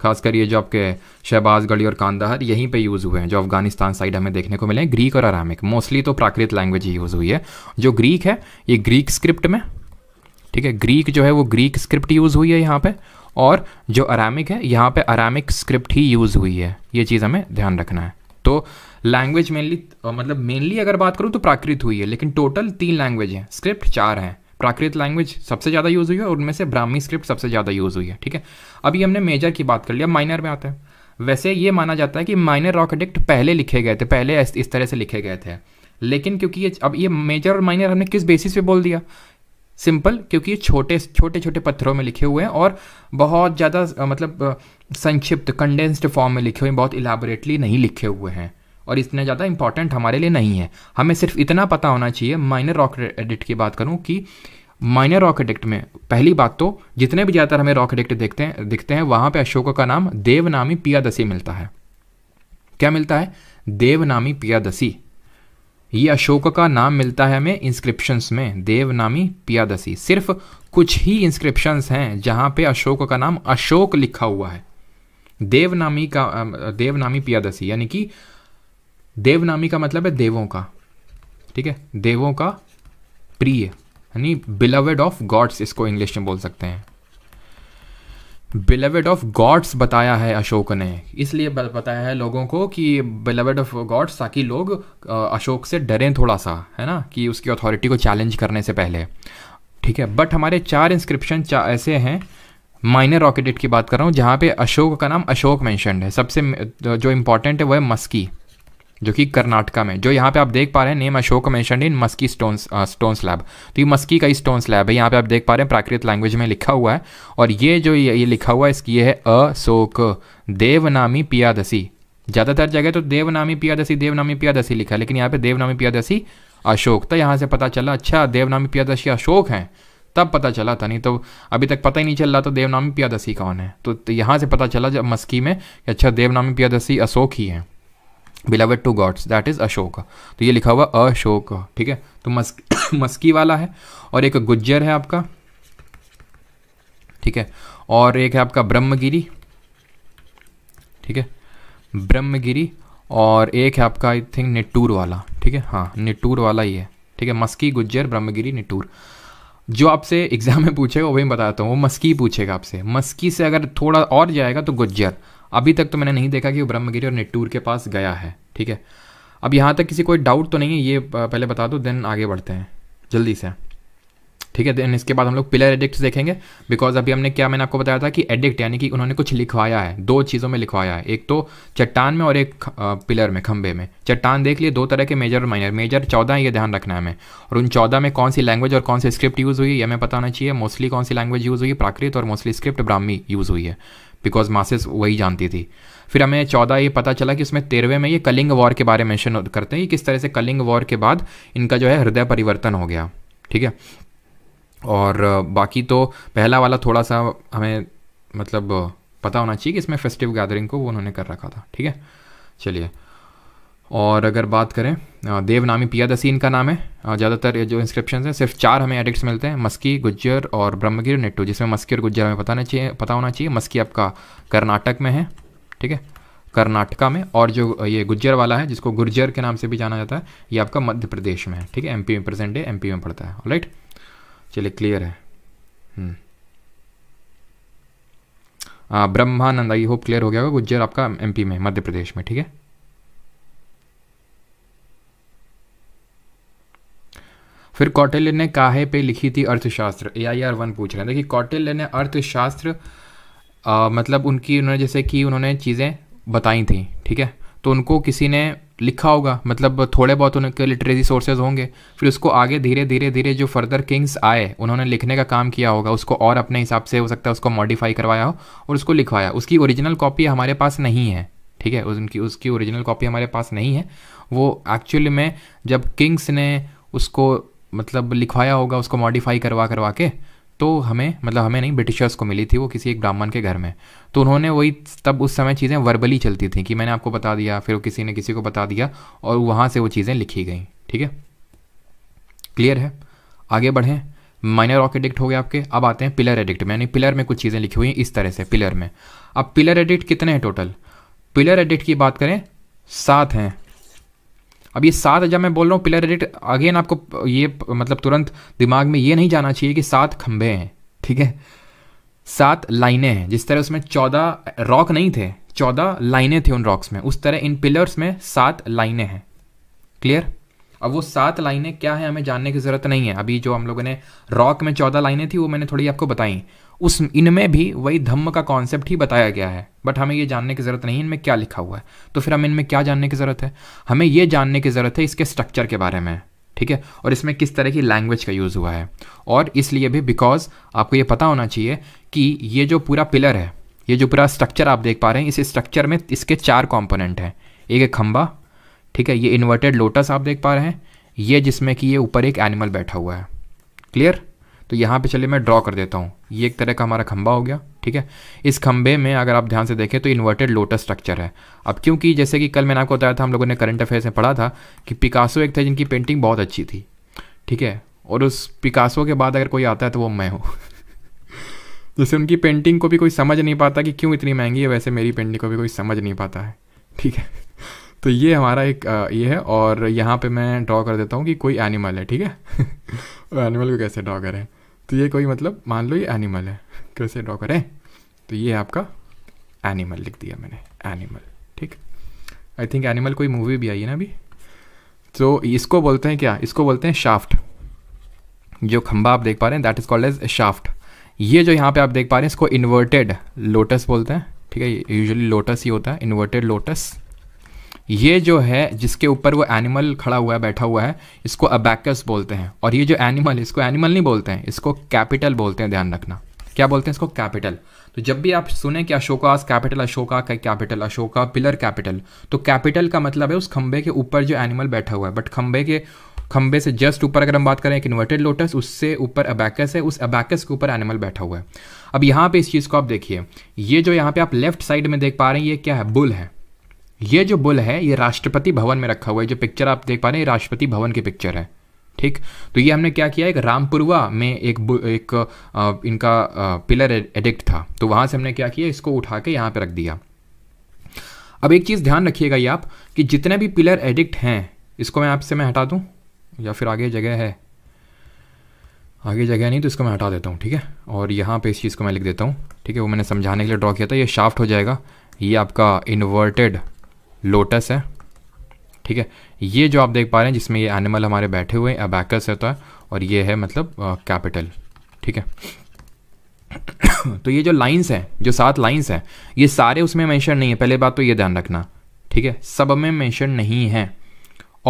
खासकर ये जो आपके शहबाज गढ़ी और कांदाहर यहीं पे यूज़ हुए हैं जो अफगानिस्तान साइड हमें देखने को मिले हैं ग्रीक और अरामिक मोस्टली तो प्राकृत लैंग्वेज ही यूज़ हुई है जो ग्रीक है ये ग्रीक स्क्रिप्ट में ठीक है ग्रीक जो है वो ग्रीक स्क्रिप्ट यूज़ हुई है यहाँ पर और जो अरामिक है यहाँ पे अरामिक स्क्रिप्ट ही यूज़ हुई है ये चीज़ हमें ध्यान रखना है तो लैंग्वेज मेनली मतलब मेनली अगर बात करूँ तो प्राकृत हुई है लेकिन टोटल तीन लैंग्वेज हैं स्क्रिप्ट चार हैं प्राकृत लैंग्वेज सबसे ज़्यादा यूज़ हुई है और उनमें से ब्राह्मी स्क्रिप्ट सबसे ज़्यादा यूज़ हुई है ठीक है अभी हमने मेजर की बात कर लिया माइनर में आता है वैसे ये माना जाता है कि माइनर रॉक एडिक्ट पहले लिखे गए थे पहले इस तरह से लिखे गए थे लेकिन क्योंकि ये अब ये मेजर और माइनर हमने किस बेसिस पे बोल दिया सिंपल क्योंकि ये छोटे छोटे छोटे पत्थरों में लिखे हुए हैं और बहुत ज़्यादा मतलब संक्षिप्त कंडेंस्ड फॉर्म में लिखे हुए हैं बहुत इलाबोरेटली नहीं लिखे हुए हैं और इतना ज़्यादा इंपॉर्टेंट हमारे लिए नहीं है हमें सिर्फ इतना पता होना चाहिए माइनर रॉक एडिक्ट की बात करूँ कि माइनर रॉक एडिक्ट में पहली बात तो जितने भी ज़्यादातर हमें रॉक एडिक्ट देखते हैं दिखते हैं वहाँ पर अशोक का नाम देवनामी पियादसी मिलता है क्या मिलता है देवनामी पियादसी ये अशोक का नाम मिलता है हमें इंस्क्रिप्शंस में देवनामी पियादसी सिर्फ कुछ ही इंस्क्रिप्शंस हैं जहां पे अशोक का नाम अशोक लिखा हुआ है देवनामी का देवनामी पियादसी यानी कि देवनामी का मतलब है देवों का ठीक है देवों का प्रिय यानी बिलवेड ऑफ गॉड्स इसको इंग्लिश में बोल सकते हैं बिलेवेड ऑफ गॉड्स बताया है अशोक ने इसलिए बताया है लोगों को कि बिलेवेड ऑफ गॉड्स ताकि लोग अशोक से डरें थोड़ा सा है ना कि उसकी अथॉरिटी को चैलेंज करने से पहले ठीक है बट हमारे चार इंस्क्रिप्शन चा, ऐसे हैं माइनर रॉकेटेड की बात कर रहा हूँ जहाँ पे अशोक का नाम अशोक मैंशनड है सबसे जो इम्पोर्टेंट है वह है मस्की जो कि कर्नाटका में जो यहाँ पे आप देख पा रहे हैं name Ashok mention in Maski stone stone slab तो ये मस्की का ही स्टोन स्लैब है यहाँ पे आप देख पा रहे हैं प्राकृत लैंग्वेज में लिखा हुआ है और ये जो ये, ये लिखा हुआ है इसकी ये है अशोक देवनामी पियादसी ज़्यादातर जगह तो देवनामी पियादसी देवनामी पियादसी लिखा है लेकिन यहाँ पे देवनामी पियादसी अशोक तो था यहाँ से पता चला अच्छा देवनामी पियादशी अशोक हैं तब पता चला था नहीं तो अभी तक पता ही नहीं चल रहा था देवनामी पियादसी कौन है तो, तो यहाँ से पता चला जब मस्की में कि अच्छा देवनामी पियादसी अशोक ही हैं beloved to gods that is Ashok तो ये लिखा हुआ अशोक ठीक है तो मस्क मस्की वाला है और एक गुज्जर है आपका ठीक है और एक है आपका ब्रह्मगिरी ठीक है ब्रह्मगिरी और एक है आपका आई थिंक निटूर वाला ठीक है हाँ निटूर वाला ही है ठीक है मस्की गुज्जर ब्रह्मगिरी निटूर जो आपसे एग्जाम में पूछेगा वही बताता हूँ वो मस्की पूछेगा आपसे मस्की से अगर थोड़ा और जाएगा तो गुज्जर अभी तक तो मैंने नहीं देखा कि वो ब्रह्मगिरी और निट्टूर के पास गया है ठीक है अब यहाँ तक किसी कोई डाउट तो नहीं है ये पहले बता दो देन आगे बढ़ते हैं जल्दी से ठीक है देन इसके बाद हम लोग पिलर एडिक्ट देखेंगे बिकॉज अभी हमने क्या मैंने आपको बताया था कि एडिक्ट यानी कि उन्होंने कुछ लिखवाया है दो चीज़ों में लिखवाया है एक तो चट्टान में और एक पिलर में खंबे में चट्टान देख लिए दो तरह के मेजर और माइनर मेजर चौदह ये ध्यान रखना है हमें और उन चौदह में कौन सी लैंग्वेज और कौन सी स्क्रिप्ट यूज़ हुई है हमें पता होना चाहिए मोस्टली कौन सी लैंग्वेज यूज़ हुई प्राकृत और मोस्टली स्क्रिप्ट ब्राह्मी यूज़ हुई है बिकॉज मासेस वही जानती थी फिर हमें चौदह ये पता चला कि उसमें तेरहवें में ये कलिंग वॉर के बारे में मेंशन करते हैं कि किस तरह से कलिंग वॉर के बाद इनका जो है हृदय परिवर्तन हो गया ठीक है और बाकी तो पहला वाला थोड़ा सा हमें मतलब पता होना चाहिए कि इसमें फेस्टिव गैदरिंग को वो उन्होंने कर रखा था ठीक है चलिए और अगर बात करें देवनामी पियादसीन का नाम है ज़्यादातर जो इंस्क्रिप्शन हैं सिर्फ चार हमें एडिक्ट्स मिलते हैं मस्की गुज्जर और ब्रह्मगिर नेट्टू जिसमें मस्की और गुज्जर हमें पता नहीं चाहिए पता होना चाहिए मस्की आपका कर्नाटक में है ठीक है कर्नाटका में और जो ये गुज्जर वाला है जिसको गुर्जर के नाम से भी जाना जाता है ये आपका मध्य प्रदेश में है ठीक है एमपी में प्रेजेंट है एमपी में पड़ता है राइट चलिए क्लियर है हम्म। ब्रह्मानंद आई होप क्लियर हो गया होगा गुज्जर आपका एमपी में मध्य प्रदेश में ठीक है फिर कौटिल्य ने काहे पे लिखी थी अर्थशास्त्र ए आई आर वन पूछ रहे हैं देखिए कौटिल्य ने अर्थशास्त्र मतलब उनकी उन्होंने जैसे कि उन्होंने चीज़ें बताई थी ठीक है तो उनको किसी ने लिखा होगा मतलब थोड़े बहुत उनके लिटरेरी सोर्सेज होंगे फिर उसको आगे धीरे धीरे धीरे जो फर्दर किंग्स आए उन्होंने लिखने का काम किया होगा उसको और अपने हिसाब से हो सकता है उसको मॉडिफाई करवाया हो और उसको लिखवाया उसकी ओरिजिनल कॉपी हमारे पास नहीं है ठीक है उनकी उसकी ओरिजिनल कॉपी हमारे पास नहीं है वो एक्चुअली में जब किंग्स ने उसको मतलब लिखवाया होगा उसको मॉडिफाई करवा करवा के तो हमें मतलब हमें नहीं ब्रिटिशर्स को मिली थी वो किसी एक ब्राह्मण के घर में तो उन्होंने वही तब उस समय चीज़ें वर्बली चलती थी कि मैंने आपको बता दिया फिर किसी ने किसी को बता दिया और वहाँ से वो चीज़ें लिखी गई ठीक है क्लियर है आगे बढ़ें माइनर रॉक एडिक्ट हो गए आपके अब आते हैं पिलर एडिक्ट में यानी पिलर में कुछ चीज़ें लिखी हुई हैं इस तरह से पिलर में अब पिलर एडिक्ट कितने हैं टोटल पिलर एडिक्ट की बात करें सात हैं अब ये सात जब मैं बोल रहा हूँ पिलर एडिट अगेन आपको ये मतलब तुरंत दिमाग में ये नहीं जाना चाहिए कि सात खंभे हैं ठीक है सात लाइनें हैं जिस तरह उसमें चौदह रॉक नहीं थे चौदह लाइनें थी उन रॉक्स में उस तरह इन पिलर्स में सात लाइनें हैं क्लियर अब वो सात लाइनें क्या है हमें जानने की ज़रूरत नहीं है अभी जो हम लोगों ने रॉक में चौदह लाइनें थी वो मैंने थोड़ी आपको बताई उस इनमें भी वही धम्म का कॉन्सेप्ट ही बताया गया है बट हमें यह जानने की ज़रूरत नहीं इनमें क्या लिखा हुआ है तो फिर हमें इनमें क्या जानने की ज़रूरत है हमें यह जानने की ज़रूरत है इसके स्ट्रक्चर के बारे में ठीक है और इसमें किस तरह की लैंग्वेज का यूज़ हुआ है और इसलिए भी बिकॉज आपको ये पता होना चाहिए कि ये जो पूरा पिलर है ये जो पूरा स्ट्रक्चर आप देख पा रहे हैं इस स्ट्रक्चर में इसके चार कॉम्पोनेंट हैं एक एक खम्बा ठीक है ये इन्वर्टेड लोटस आप देख पा रहे हैं ये जिसमें कि ये ऊपर एक एनिमल बैठा हुआ है क्लियर तो यहाँ पे चलिए मैं ड्रॉ कर देता हूँ ये एक तरह का हमारा खंबा हो गया ठीक है इस खंबे में अगर आप ध्यान से देखें तो इन्वर्टेड लोटस स्ट्रक्चर है अब क्योंकि जैसे कि कल मैंने आपको बताया था हम लोगों ने करंट अफेयर्स में पढ़ा था कि पिकासो एक थे जिनकी पेंटिंग बहुत अच्छी थी ठीक है और उस पिकासो के बाद अगर कोई आता है तो वो मैं हूँ जैसे उनकी पेंटिंग को भी कोई समझ नहीं पाता कि क्यों इतनी महंगी है वैसे मेरी पेंटिंग को भी कोई समझ नहीं पाता है ठीक है तो ये हमारा एक ये है और यहाँ पे मैं ड्रॉ कर देता हूँ कि कोई एनिमल है ठीक है एनिमल को कैसे ड्रॉ करें तो ये कोई मतलब मान लो ये एनिमल है कैसे तो ड्रॉ करें तो ये आपका एनिमल लिख दिया मैंने एनिमल ठीक आई थिंक एनिमल कोई मूवी भी आई है ना अभी तो इसको बोलते हैं क्या इसको बोलते हैं शाफ्ट जो खंबा आप देख पा रहे हैं that is called as shaft ये जो यहाँ पे आप देख पा रहे हैं इसको इन्वर्टेड लोटस बोलते हैं ठीक है यूजुअली लोटस ही होता है इन्वर्टेड लोटस ये जो है जिसके ऊपर वो एनिमल खड़ा हुआ है बैठा हुआ है इसको अबैकस बोलते हैं और ये जो एनिमल इसको एनिमल नहीं बोलते हैं इसको कैपिटल बोलते हैं ध्यान रखना क्या बोलते हैं इसको कैपिटल तो जब भी आप सुने कि अशोका कैपिटल अशोका का कैपिटल अशोका पिलर कैपिटल तो कैपिटल का मतलब है उस खंबे के ऊपर जो एनिमल बैठा हुआ है बट खंबे के खंबे से जस्ट ऊपर अगर हम बात करें एक इन्वर्टेड लोटस उससे ऊपर अबैकस है उस अबैकस के ऊपर एनिमल बैठा हुआ है अब यहाँ पे इस चीज़ को आप देखिए ये जो यहाँ पे आप लेफ्ट साइड में देख पा रहे हैं ये क्या है बुल है ये जो बुल है ये राष्ट्रपति भवन में रखा हुआ है जो पिक्चर आप देख पा रहे हैं राष्ट्रपति भवन की पिक्चर है ठीक तो ये हमने क्या किया एक रामपुरवा में एक एक आ, इनका आ, पिलर एडिक्ट था तो वहां से हमने क्या किया इसको उठा के यहाँ पे रख दिया अब एक चीज़ ध्यान रखिएगा ये आप कि जितने भी पिलर एडिक्ट हैं इसको मैं आपसे मैं हटा दूं या फिर आगे जगह है आगे जगह नहीं तो इसको मैं हटा देता हूँ ठीक है और यहाँ पे इस चीज़ को मैं लिख देता हूँ ठीक है वो मैंने समझाने के लिए ड्रॉ किया था ये शाफ्ट हो जाएगा ये आपका इन्वर्टेड लोटस है ठीक है ये जो आप देख पा रहे हैं जिसमें ये एनिमल हमारे बैठे हुए हैं अबैकस है तो है, और ये है मतलब कैपिटल ठीक है तो ये जो लाइंस हैं जो सात लाइंस हैं ये सारे उसमें मेंशन नहीं है पहले बात तो ये ध्यान रखना ठीक है सब में मेंशन नहीं है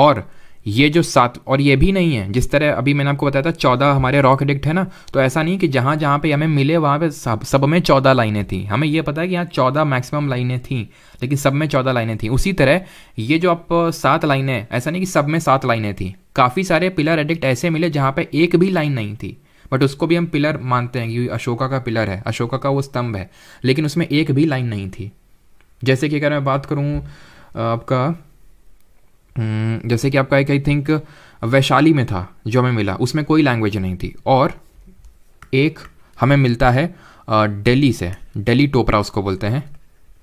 और ये जो सात और ये भी नहीं है जिस तरह अभी मैंने आपको बताया था चौदह हमारे रॉक एडिक्ट है ना तो ऐसा नहीं कि जहाँ जहाँ पे हमें मिले वहाँ पे सब सब में चौदह लाइनें थी हमें ये पता है कि यहाँ चौदह मैक्सिमम लाइनें थी लेकिन सब में चौदह लाइनें थी उसी तरह ये जो आप सात लाइनें ऐसा नहीं कि सब में सात लाइनें थी काफ़ी सारे पिलर एडिक्ट ऐसे मिले जहाँ पर एक भी लाइन नहीं थी बट उसको भी हम पिलर मानते हैं क्योंकि अशोका का पिलर है अशोका का वो स्तंभ है लेकिन उसमें एक भी लाइन नहीं थी जैसे कि अगर मैं बात करूँ आपका हम्म, जैसे कि आपका एक आई थिंक वैशाली में था जो हमें मिला उसमें कोई लैंग्वेज नहीं थी और एक हमें मिलता है डेली से डेली टोपरा उसको बोलते हैं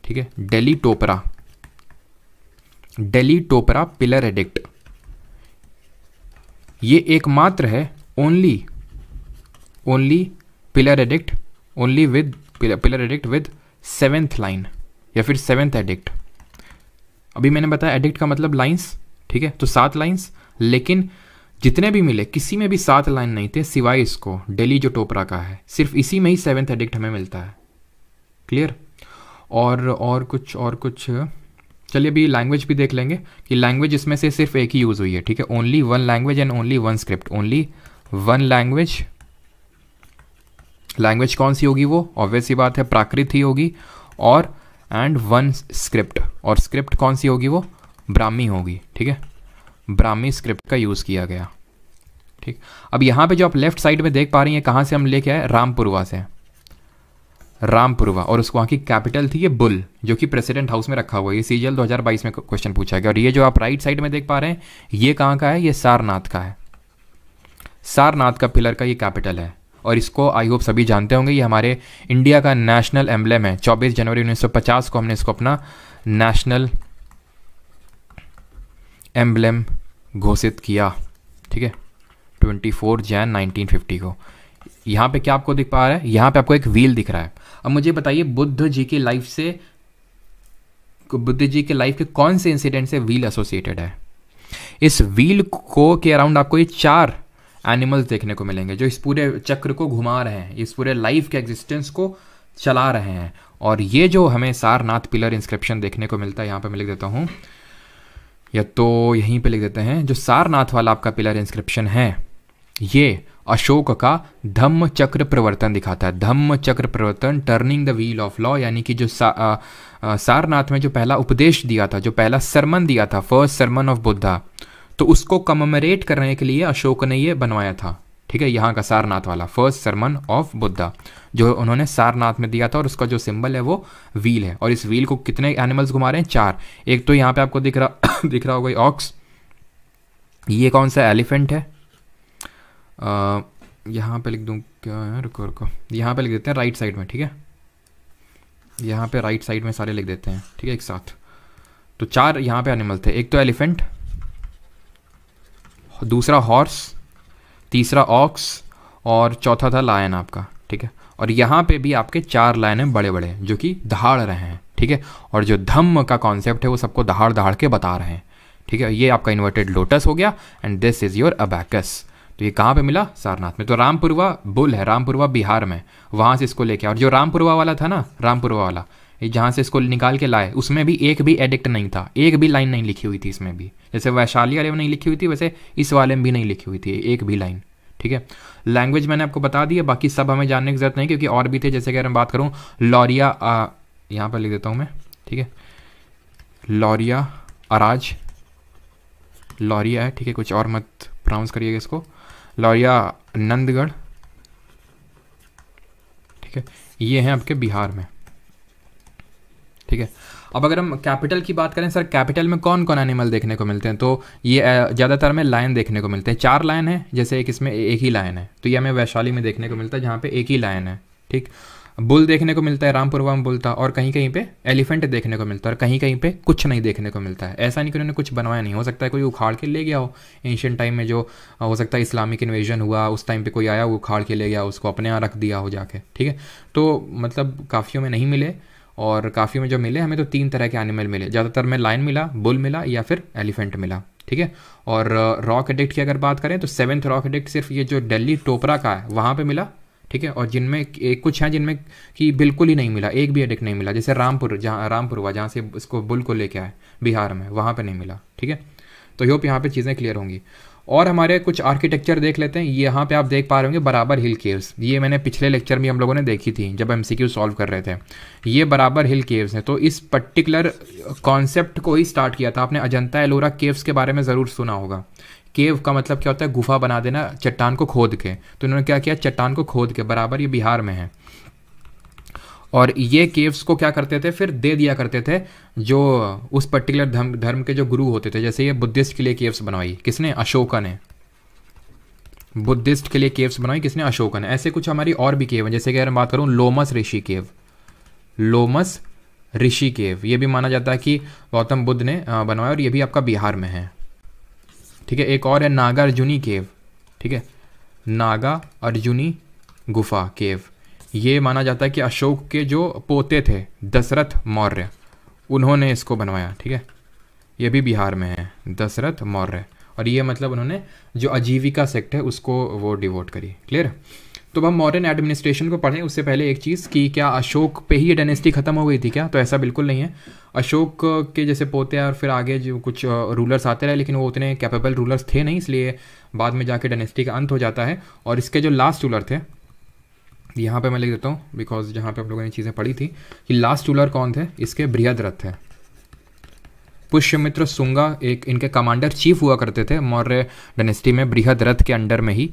ठीक है डेली टोपरा डेली टोपरा पिलर एडिक्ट ये एकमात्र है only only pillar edict only with pillar edict with seventh line या फिर सेवेंथ एडिक्ट अभी मैंने बताया एडिक्ट का मतलब लाइंस ठीक है तो सात लाइन्स लेकिन जितने भी मिले किसी में भी सात लाइन नहीं थे सिवाय इसको डेली जो टोपरा का है सिर्फ इसी में ही सेवन्थ एडिक्ट हमें मिलता है क्लियर और और कुछ और कुछ चलिए अभी लैंग्वेज भी देख लेंगे कि लैंग्वेज इसमें से सिर्फ एक ही यूज़ हुई है ठीक है only one language and only one script only one language language कौन सी होगी वो ऑब्वियस ही बात है प्राकृत ही होगी और एंड वन स्क्रिप्ट और स्क्रिप्ट कौन सी होगी वो ब्राह्मी होगी ठीक है ब्राह्मी स्क्रिप्ट का यूज़ किया गया ठीक अब यहाँ पे जो आप लेफ्ट साइड में देख पा रही हैं कहाँ से हम लेके आए रामपुरवा से रामपुरवा और उसको वहाँ की कैपिटल थी ये बुल जो कि प्रेसिडेंट हाउस में रखा हुआ है ये सीजल 2022 में क्वेश्चन पूछा गया और ये जो आप राइट साइड में देख पा रहे हैं ये कहाँ का है ये सारनाथ का है सारनाथ का पिलर का ये कैपिटल है और इसको आई होप सभी जानते होंगे ये हमारे इंडिया का नेशनल एम्बलेम है 24 जनवरी 1950 को हमने इसको अपना नेशनल एम्बलेम घोषित किया ठीक है 24 जैन 1950 को यहाँ पे क्या आपको दिख पा रहा है यहाँ पे आपको एक व्हील दिख रहा है अब मुझे बताइए बुद्ध जी की लाइफ से बुद्ध जी के लाइफ के कौन से इंसिडेंट से व्हील एसोसिएटेड है इस व्हील को के अराउंड आपको ये चार एनिमल्स देखने को मिलेंगे जो इस पूरे चक्र को घुमा रहे हैं इस पूरे लाइफ के एग्जिस्टेंस को चला रहे हैं और ये जो हमें सारनाथ पिलर इंस्क्रिप्शन देखने को मिलता है यहाँ पर मैं लिख देता हूँ या तो यहीं पे लिख देते हैं जो सारनाथ वाला आपका पिलर इंस्क्रिप्शन है ये अशोक का धम्म चक्र प्रवर्तन दिखाता है dhamma chakra pravartan turning the wheel of law यानी कि जो सा, आ, आ, सारनाथ में जो पहला उपदेश दिया था जो पहला सरमन दिया था फर्स्ट सरमन ऑफ बुद्धा तो उसको कममरेट करने के लिए अशोक ने ये बनवाया था ठीक है यहाँ का सारनाथ वाला फर्स्ट सरमन ऑफ बुद्धा जो उन्होंने सारनाथ में दिया था और उसका जो सिंबल है वो व्हील है और इस व्हील को कितने एनिमल्स घुमा रहे हैं चार एक तो यहाँ पे आपको दिख रहा दिख रहा होगा ऑक्स ये कौन सा एलिफेंट है यहाँ पे लिख दूँ क्या है रुको रुको यहाँ पे लिख देते हैं राइट साइड में ठीक है यहाँ पे राइट साइड में सारे लिख देते हैं ठीक है एक साथ तो चार यहाँ पे एनिमल थे एक तो एलिफेंट दूसरा हॉर्स तीसरा ऑक्स और चौथा था लायन आपका ठीक है और यहाँ पे भी आपके चार लाइन हैं बड़े बड़े जो कि दहाड़ रहे हैं ठीक है और जो धम्म का कॉन्सेप्ट है वो सबको दहाड़ दहाड़ के बता रहे हैं ठीक है ये आपका इन्वर्टेड लोटस हो गया and this is your abacus तो ये कहाँ पे मिला सारनाथ में तो रामपुरवा बुल है रामपुरवा बिहार में वहाँ से इसको लेके और जो रामपुरवा वाला था ना रामपुरवा वाला ये जहाँ से इसको निकाल के लाए उसमें भी एक भी एडिक्ट नहीं था एक भी लाइन नहीं लिखी हुई थी इसमें भी जैसे वैशाली वाले में नहीं लिखी हुई थी वैसे इस वाले में भी नहीं लिखी हुई थी एक भी लाइन ठीक है लैंग्वेज मैंने आपको बता दी बाकी सब हमें जानने की जरूरत नहीं क्योंकि और भी थे जैसे कि अगर मैं बात करूँ लॉरिया यहाँ पर लिख देता हूँ मैं ठीक है लॉरिया अराज लॉरिया है ठीक है कुछ और मत प्रोनाउंस करिएगा इसको लॉरिया नंदगढ़ ठीक है ये हैं आपके बिहार में ठीक है अब अगर हम कैपिटल की बात करें सर कैपिटल में कौन कौन एनिमल देखने को मिलते हैं तो ये ज़्यादातर में लाइन देखने को मिलते हैं चार लाइन है जैसे एक इसमें एक ही लाइन है तो ये हमें वैशाली में देखने को मिलता है जहाँ पर एक ही लाइन है ठीक बुल देखने को मिलता है रामपुरवा में बुलता और कहीं कहीं पे एलिफेंट देखने को मिलता है और कहीं कहीं पे कुछ नहीं देखने को मिलता है ऐसा नहीं कि उन्होंने कुछ बनवाया नहीं हो सकता है कोई उखाड़ के ले गया हो एशियन टाइम में जो हो सकता है इस्लामिक इन्वेजन हुआ उस टाइम पे कोई आया वो उखाड़ के ले गया उसको अपने यहाँ रख दिया हो जाके ठीक है तो मतलब काफ़ियों में नहीं मिले और काफ़ी में जो मिले हमें तो तीन तरह के एनिमल मिले ज़्यादातर में लाइन मिला बुल मिला या फिर एलिफेंट मिला ठीक है और रॉक uh, एडिक्ट की अगर बात करें तो सेवन्थ रॉक एडिक्ट सिर्फ ये जो दिल्ली टोपरा का है वहाँ पे मिला ठीक है और जिनमें कुछ हैं जिनमें कि बिल्कुल ही नहीं मिला एक भी एडिक्ट नहीं मिला जैसे रामपुर जहाँ रामपुर हुआ जहाँ से इसको बुल को लेके आए बिहार में वहाँ पर नहीं मिला ठीक है तो होप यहाँ पर चीज़ें क्लियर होंगी और हमारे कुछ आर्किटेक्चर देख लेते हैं यहाँ पे आप देख पा रहे होंगे बराबर हिल केव्स ये मैंने पिछले लेक्चर में हम लोगों ने देखी थी जब एम सी सॉल्व कर रहे थे ये बराबर हिल केव्स हैं तो इस पर्टिकुलर कॉन्सेप्ट को ही स्टार्ट किया था आपने अजंता एलोरा केव्स के बारे में ज़रूर सुना होगा केव का मतलब क्या होता है गुफा बना देना चट्टान को खोद के तो इन्होंने क्या किया चट्टान को खोद के बराबर ये बिहार में है और ये केव्स को क्या करते थे फिर दे दिया करते थे जो उस पर्टिकुलर धर्म धर्म के जो गुरु होते थे जैसे ये बुद्धिस्ट के लिए केव्स बनवाई किसने अशोका ने बुद्धिस्ट के लिए केव्स बनवाई किसने अशोका ने ऐसे कुछ हमारी और भी केव हैं जैसे कि अगर बात करूँ लोमस ऋषि केव लोमस ऋषि केव ये भी माना जाता है कि गौतम बुद्ध ने बनवाया और ये भी आपका बिहार में है ठीक है एक और है नागार्जुनी केव ठीक है नागा अर्जुनी गुफा केव ये माना जाता है कि अशोक के जो पोते थे दशरथ मौर्य उन्होंने इसको बनवाया ठीक है ये भी बिहार में है दशरथ मौर्य और ये मतलब उन्होंने जो आजीविका सेक्ट है उसको वो डिवोट करी क्लियर तो हम मॉडर्न एडमिनिस्ट्रेशन को पढ़ें उससे पहले एक चीज़ कि क्या अशोक पे ही ये ख़त्म हो गई थी क्या तो ऐसा बिल्कुल नहीं है अशोक के जैसे पोते और फिर आगे जो कुछ रूलर्स आते रहे लेकिन वो उतने कैपेबल रूलर्स थे नहीं इसलिए बाद में जाके डेनेस्टी का अंत हो जाता है और इसके जो लास्ट रूलर थे यहाँ पे मैं लिख देता हूँ बिकॉज जहाँ पे हम लोगों ने चीज़ें पढ़ी थी कि लास्ट रूलर कौन थे इसके बृहद रथ थे पुष्यमित्र सुंगा एक इनके कमांडर चीफ हुआ करते थे मौर्य डायनेस्टी में बृहद रथ के अंडर में ही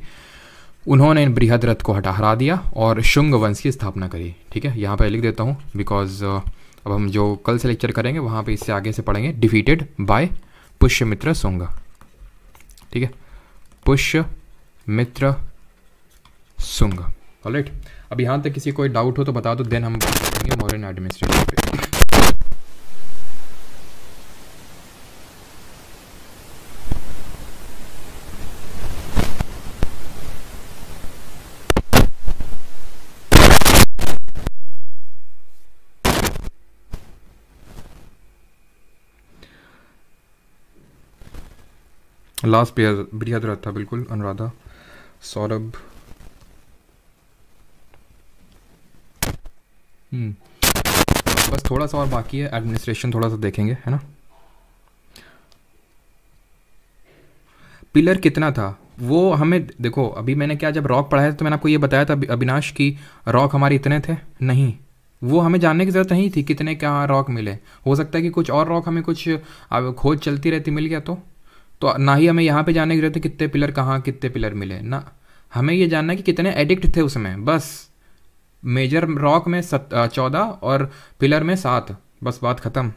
उन्होंने इन बृहद रथ को हटा हरा दिया और शुंग वंश की स्थापना करी ठीक है यहाँ पर लिख देता हूँ बिकॉज अब हम जो कल से लेक्चर करेंगे वहाँ पे इससे आगे से पढ़ेंगे डिफीटेड बाय पुष्यमित्र सुंगा ठीक है पुष्य मित्र सुंग ऑलराइट अब यहाँ तक किसी कोई डाउट हो तो बता दो देन हम करेंगे मॉडर्न एडमिनिस्ट्रेशन पे लास्ट प्लेयर बढ़िया तो रहता बिल्कुल अनुराधा सौरभ हम्म। बस थोड़ा सा और बाकी है एडमिनिस्ट्रेशन थोड़ा सा देखेंगे है ना पिलर कितना था वो हमें देखो अभी मैंने क्या जब रॉक पढ़ाया तो मैंने आपको ये बताया था अविनाश की रॉक हमारे इतने थे नहीं वो हमें जानने की ज़रूरत नहीं थी कितने क्या रॉक मिले हो सकता है कि कुछ और रॉक हमें कुछ खोज चलती रहती मिल गया तो तो ना ही हमें यहाँ पे जानने की जरूरत है कितने पिलर कहाँ कितने पिलर मिले ना हमें ये जानना है कि कितने एडिक्ट थे उसमें बस मेजर रॉक में सत चौदह और पिलर में सात बस बात ख़त्म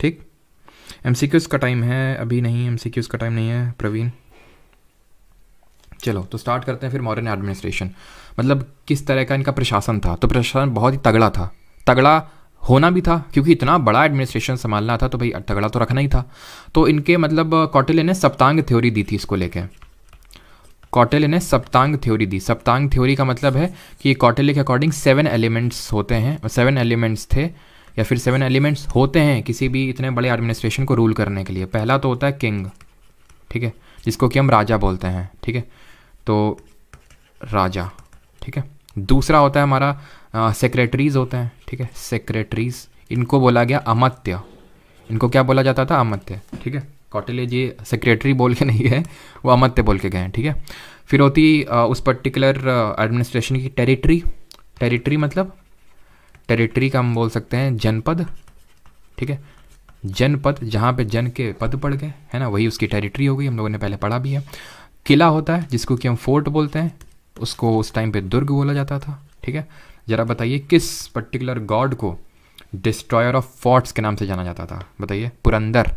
ठीक एम का टाइम है अभी नहीं एम का टाइम नहीं है प्रवीण चलो तो स्टार्ट करते हैं फिर मॉडर्न एडमिनिस्ट्रेशन मतलब किस तरह का इनका प्रशासन था तो प्रशासन बहुत ही तगड़ा था तगड़ा होना भी था क्योंकि इतना बड़ा एडमिनिस्ट्रेशन संभालना था तो भाई तगड़ा तो रखना ही था तो इनके मतलब कौटिल्य ने सप्तांग थ्योरी दी थी इसको लेकर कॉटेल ने सप्तांग थ्योरी दी सप्तांग थ्योरी का मतलब है कि कॉटेल के अकॉर्डिंग सेवन एलिमेंट्स होते हैं और सेवन एलिमेंट्स थे या फिर सेवन एलिमेंट्स होते हैं किसी भी इतने बड़े एडमिनिस्ट्रेशन को रूल करने के लिए पहला तो होता है किंग ठीक है जिसको कि हम राजा बोलते हैं ठीक है तो राजा ठीक है दूसरा होता है हमारा सेक्रेटरीज होते हैं ठीक है सेक्रेटरीज इनको बोला गया अमत्य इनको क्या बोला जाता था अमत्य ठीक है कौटिल्य जी सेक्रेटरी बोल के नहीं है वो अमत्य बोल के गए हैं ठीक है फिर होती उस पर्टिकुलर एडमिनिस्ट्रेशन की टेरिटरी टेरिटरी मतलब टेरिटरी का हम बोल सकते हैं जनपद ठीक है जनपद जहाँ पे जन के पद पड़ गए है ना वही उसकी टेरिटरी हो गई हम लोगों ने पहले पढ़ा भी है किला होता है जिसको कि हम फोर्ट बोलते हैं उसको उस टाइम पे दुर्ग बोला जाता था ठीक है ज़रा बताइए किस पर्टिकुलर गॉड को डिस्ट्रॉयर ऑफ फोर्ट्स के नाम से जाना जाता था बताइए पुरंदर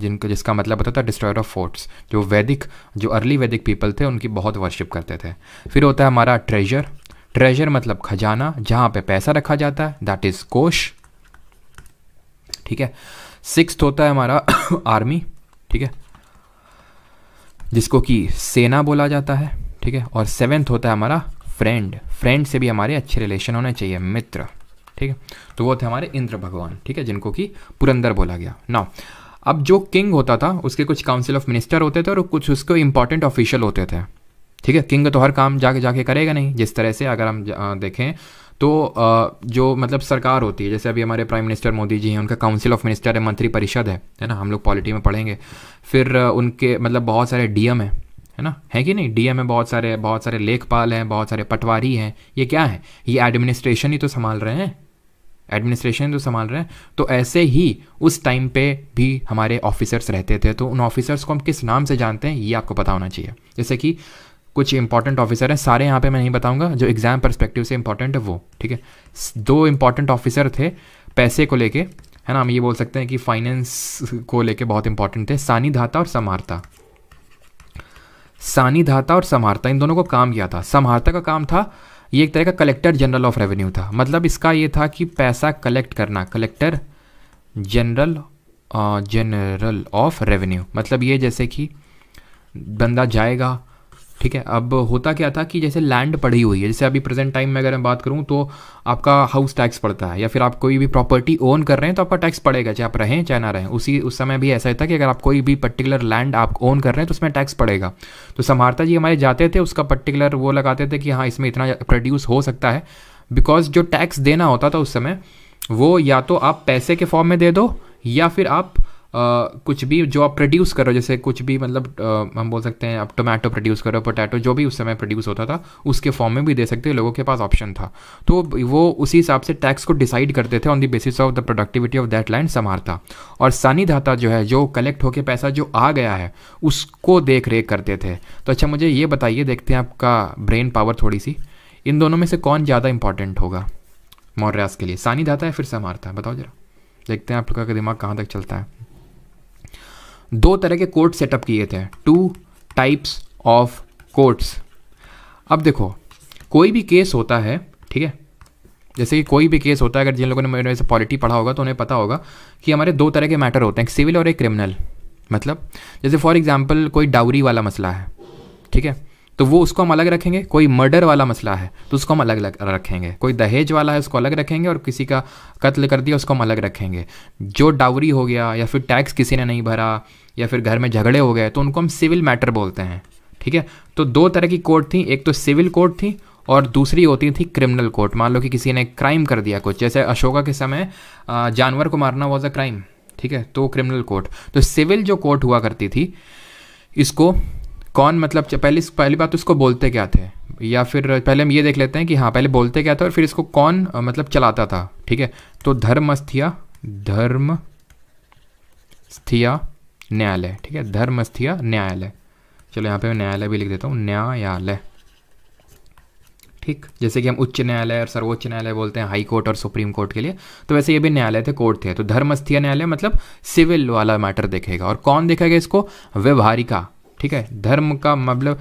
जिनको जिसका मतलब होता था डिस्ट्रॉयर ऑफ फोर्ट्स जो वैदिक जो अर्ली वैदिक पीपल थे उनकी बहुत वर्शिप करते थे फिर होता है हमारा ट्रेजर ट्रेजर मतलब खजाना जहाँ पे पैसा रखा जाता है दैट इज़ कोश ठीक है सिक्स होता है हमारा आर्मी ठीक है जिसको कि सेना बोला जाता है ठीक है और सेवेंथ होता है हमारा फ्रेंड फ्रेंड से भी हमारे अच्छे रिलेशन होने चाहिए मित्र ठीक है तो वो थे हमारे इंद्र भगवान ठीक है जिनको कि पुरंदर बोला गया नाउ अब जो किंग होता था उसके कुछ काउंसिल ऑफ मिनिस्टर होते थे और कुछ उसके इंपॉर्टेंट ऑफिशियल होते थे ठीक है किंग तो हर काम जाके जाके करेगा नहीं जिस तरह से अगर हम देखें तो जो मतलब सरकार होती है जैसे अभी हमारे प्राइम मिनिस्टर मोदी जी हैं उनका काउंसिल ऑफ मिनिस्टर है मंत्री परिषद है है ना हम लोग पॉलिटी में पढ़ेंगे फिर उनके मतलब बहुत सारे डीएम हैं है ना है कि नहीं डीएम है बहुत सारे बहुत सारे लेखपाल हैं बहुत सारे पटवारी हैं ये क्या है ये एडमिनिस्ट्रेशन ही तो संभाल रहे हैं एडमिनिस्ट्रेशन जो संभाल रहे हैं तो ऐसे ही उस टाइम पे भी हमारे ऑफिसर्स रहते थे तो उन ऑफिसर्स को हम किस नाम से जानते हैं ये आपको पता होना चाहिए जैसे कि कुछ इंपॉर्टेंट ऑफिसर हैं सारे यहाँ पे मैं नहीं बताऊंगा जो एग्जाम परस्पेक्टिव से इंपॉर्टेंट है वो ठीक है दो इंपॉर्टेंट ऑफिसर थे पैसे को लेके है ना हम ये बोल सकते हैं कि फाइनेंस को लेके बहुत इंपॉर्टेंट थे सानी धाता और समारता सानी धाता और समारता इन दोनों को काम किया था समारता का काम था ये एक तरह का कलेक्टर जनरल ऑफ रेवेन्यू था मतलब इसका ये था कि पैसा कलेक्ट करना collector general general of revenue मतलब ये जैसे कि बंदा जाएगा ठीक है अब होता क्या था कि जैसे लैंड पड़ी हुई है जैसे अभी प्रेजेंट टाइम में अगर मैं बात करूँ तो आपका हाउस टैक्स पड़ता है या फिर आप कोई भी प्रॉपर्टी ओन कर रहे हैं तो आपका टैक्स पड़ेगा चाहे आप रहें चाहे ना रहें उसी उस समय भी ऐसा था कि अगर आप कोई भी पर्टिकुलर लैंड आप ओन कर रहे हैं तो उसमें टैक्स पड़ेगा तो समारता जी हमारे जाते थे उसका पर्टिकुलर वो लगाते थे कि हाँ इसमें इतना प्रोड्यूस हो सकता है बिकॉज जो टैक्स देना होता था उस समय वो या तो आप पैसे के फॉर्म में दे दो या फिर आप कुछ भी जो आप प्रोड्यूस करो जैसे कुछ भी मतलब आ, हम बोल सकते हैं आप टोमेटो प्रोड्यूस करो पोटैटो जो भी उस समय प्रोड्यूस होता था उसके फॉर्म में भी दे सकते लोगों के पास ऑप्शन था तो वो उसी हिसाब से टैक्स को डिसाइड करते थे on the basis of the productivity of that land समारता और सानी धाता जो है जो कलेक्ट होकर पैसा जो आ गया है उसको देख रेख करते थे तो अच्छा मुझे ये बताइए देखते हैं आपका ब्रेन पावर थोड़ी सी इन दोनों में से कौन ज़्यादा इंपॉर्टेंट होगा मौर्यास के लिए सानी धाता है फिर समारता बताओ जरा देखते हैं आप लोगों का दिमाग कहाँ तक चलता है दो तरह के कोर्ट सेटअप किए थे टू टाइप्स ऑफ कोर्ट्स अब देखो कोई भी केस होता है ठीक है जैसे कि कोई भी केस होता है अगर जिन लोगों ने मेरे से पॉलिटी पढ़ा होगा तो उन्हें पता होगा कि हमारे दो तरह के मैटर होते हैं एक सिविल और एक क्रिमिनल मतलब जैसे फॉर एग्जाम्पल कोई डाउरी वाला मसला है ठीक है तो वो उसको हम अलग रखेंगे कोई मर्डर वाला मसला है तो उसको हम अलग रखेंगे कोई दहेज वाला है उसको अलग रखेंगे और किसी का कत्ल कर दिया उसको हम अलग रखेंगे जो डावरी हो गया या फिर टैक्स किसी ने नहीं भरा या फिर घर में झगड़े हो गए तो उनको हम सिविल मैटर बोलते हैं ठीक है तो दो तरह की कोर्ट थी एक तो सिविल कोर्ट थी और दूसरी होती थी क्रिमिनल कोर्ट मान लो कि किसी ने क्राइम कर दिया कुछ जैसे अशोका के समय जानवर को मारना वॉज अ क्राइम ठीक है तो क्रिमिनल कोर्ट तो सिविल जो कोर्ट हुआ करती थी इसको कौन मतलब पहले पहली बात तो इसको बोलते क्या थे या फिर पहले हम ये देख लेते हैं कि हाँ पहले बोलते क्या था और फिर इसको कौन मतलब चलाता था ठीक है तो धर्मस्थिया धर्म स्थिया न्यायालय ठीक है धर्म स्थिया न्यायालय चलो यहाँ पे मैं न्यायालय भी लिख देता हूँ न्यायालय ठीक जैसे कि हम उच्च न्यायालय और सर्वोच्च न्यायालय बोलते हैं हाई कोर्ट और सुप्रीम कोर्ट के लिए तो वैसे ये भी न्यायालय थे कोर्ट थे तो धर्मस्थीय न्यायालय मतलब सिविल वाला मैटर देखेगा और कौन देखेगा इसको व्यवहारिका ठीक है धर्म का मतलब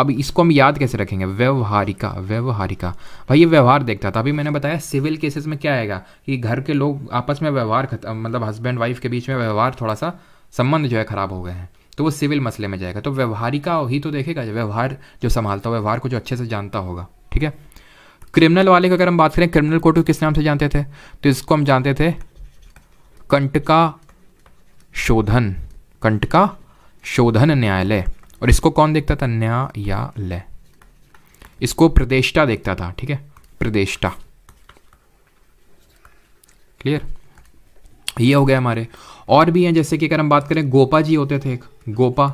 अब इसको हम याद कैसे रखेंगे व्यवहारिका व्यवहारिका भाई ये व्यवहार देखता था अभी मैंने बताया सिविल केसेस में क्या आएगा कि घर के लोग आपस में व्यवहार मतलब हस्बैंड वाइफ के बीच में व्यवहार थोड़ा सा संबंध जो है खराब हो गए हैं तो वो सिविल मसले में जाएगा तो व्यवहारिका ही तो देखेगा व्यवहार जो संभालता हो व्यवहार को जो अच्छे से जानता होगा ठीक है क्रिमिनल वाले की अगर हम बात करें क्रिमिनल कोर्ट को किस नाम से जानते थे तो इसको हम जानते थे कंटका शोधन कंटका शोधन न्यायालय और इसको कौन देखता था न्यायालय इसको प्रदेष्टा देखता था ठीक है प्रदेष्टा क्लियर ये हो गया हमारे और भी हैं जैसे कि अगर हम बात करें गोपा जी होते थे एक गोपा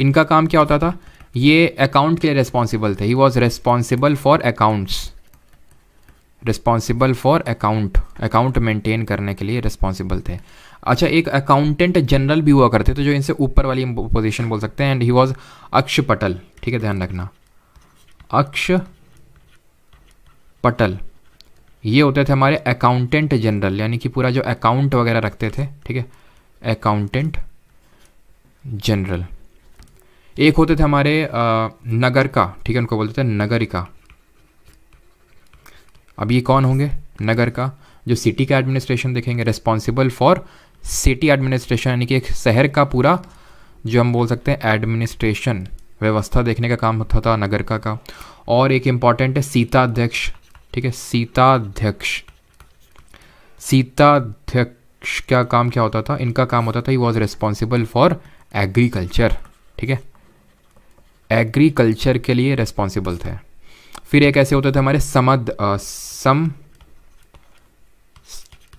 इनका काम क्या होता था ये अकाउंट के लिए रेस्पॉन्सिबल थे he was responsible for accounts responsible for account account maintain करने के लिए रिस्पॉन्सिबल थे अच्छा एक अकाउंटेंट जनरल भी हुआ करते थे जो इनसे ऊपर वाली पोजीशन बोल सकते हैं एंड ही वॉज अक्ष पटल ठीक है ध्यान रखना अक्ष पटल ये होते थे हमारे अकाउंटेंट जनरल यानी कि पूरा जो अकाउंट वगैरह रखते थे ठीक है अकाउंटेंट जनरल एक होते थे हमारे नगर का ठीक है उनको बोलते थे नगरिका अब ये कौन होंगे नगर का जो सिटी का एडमिनिस्ट्रेशन देखेंगे रिस्पॉन्सिबल फॉर सिटी एडमिनिस्ट्रेशन यानी कि एक शहर का पूरा जो हम बोल सकते हैं एडमिनिस्ट्रेशन व्यवस्था देखने का काम होता था नगर का का और एक इम्पॉर्टेंट है सीताध्यक्ष ठीक है सीताध्यक्ष सीताध्यक्ष का काम क्या होता था इनका काम होता था he was responsible for agriculture ठीक है एग्रीकल्चर के लिए रिस्पॉन्सिबल थे फिर एक ऐसे होते थे हमारे समद सम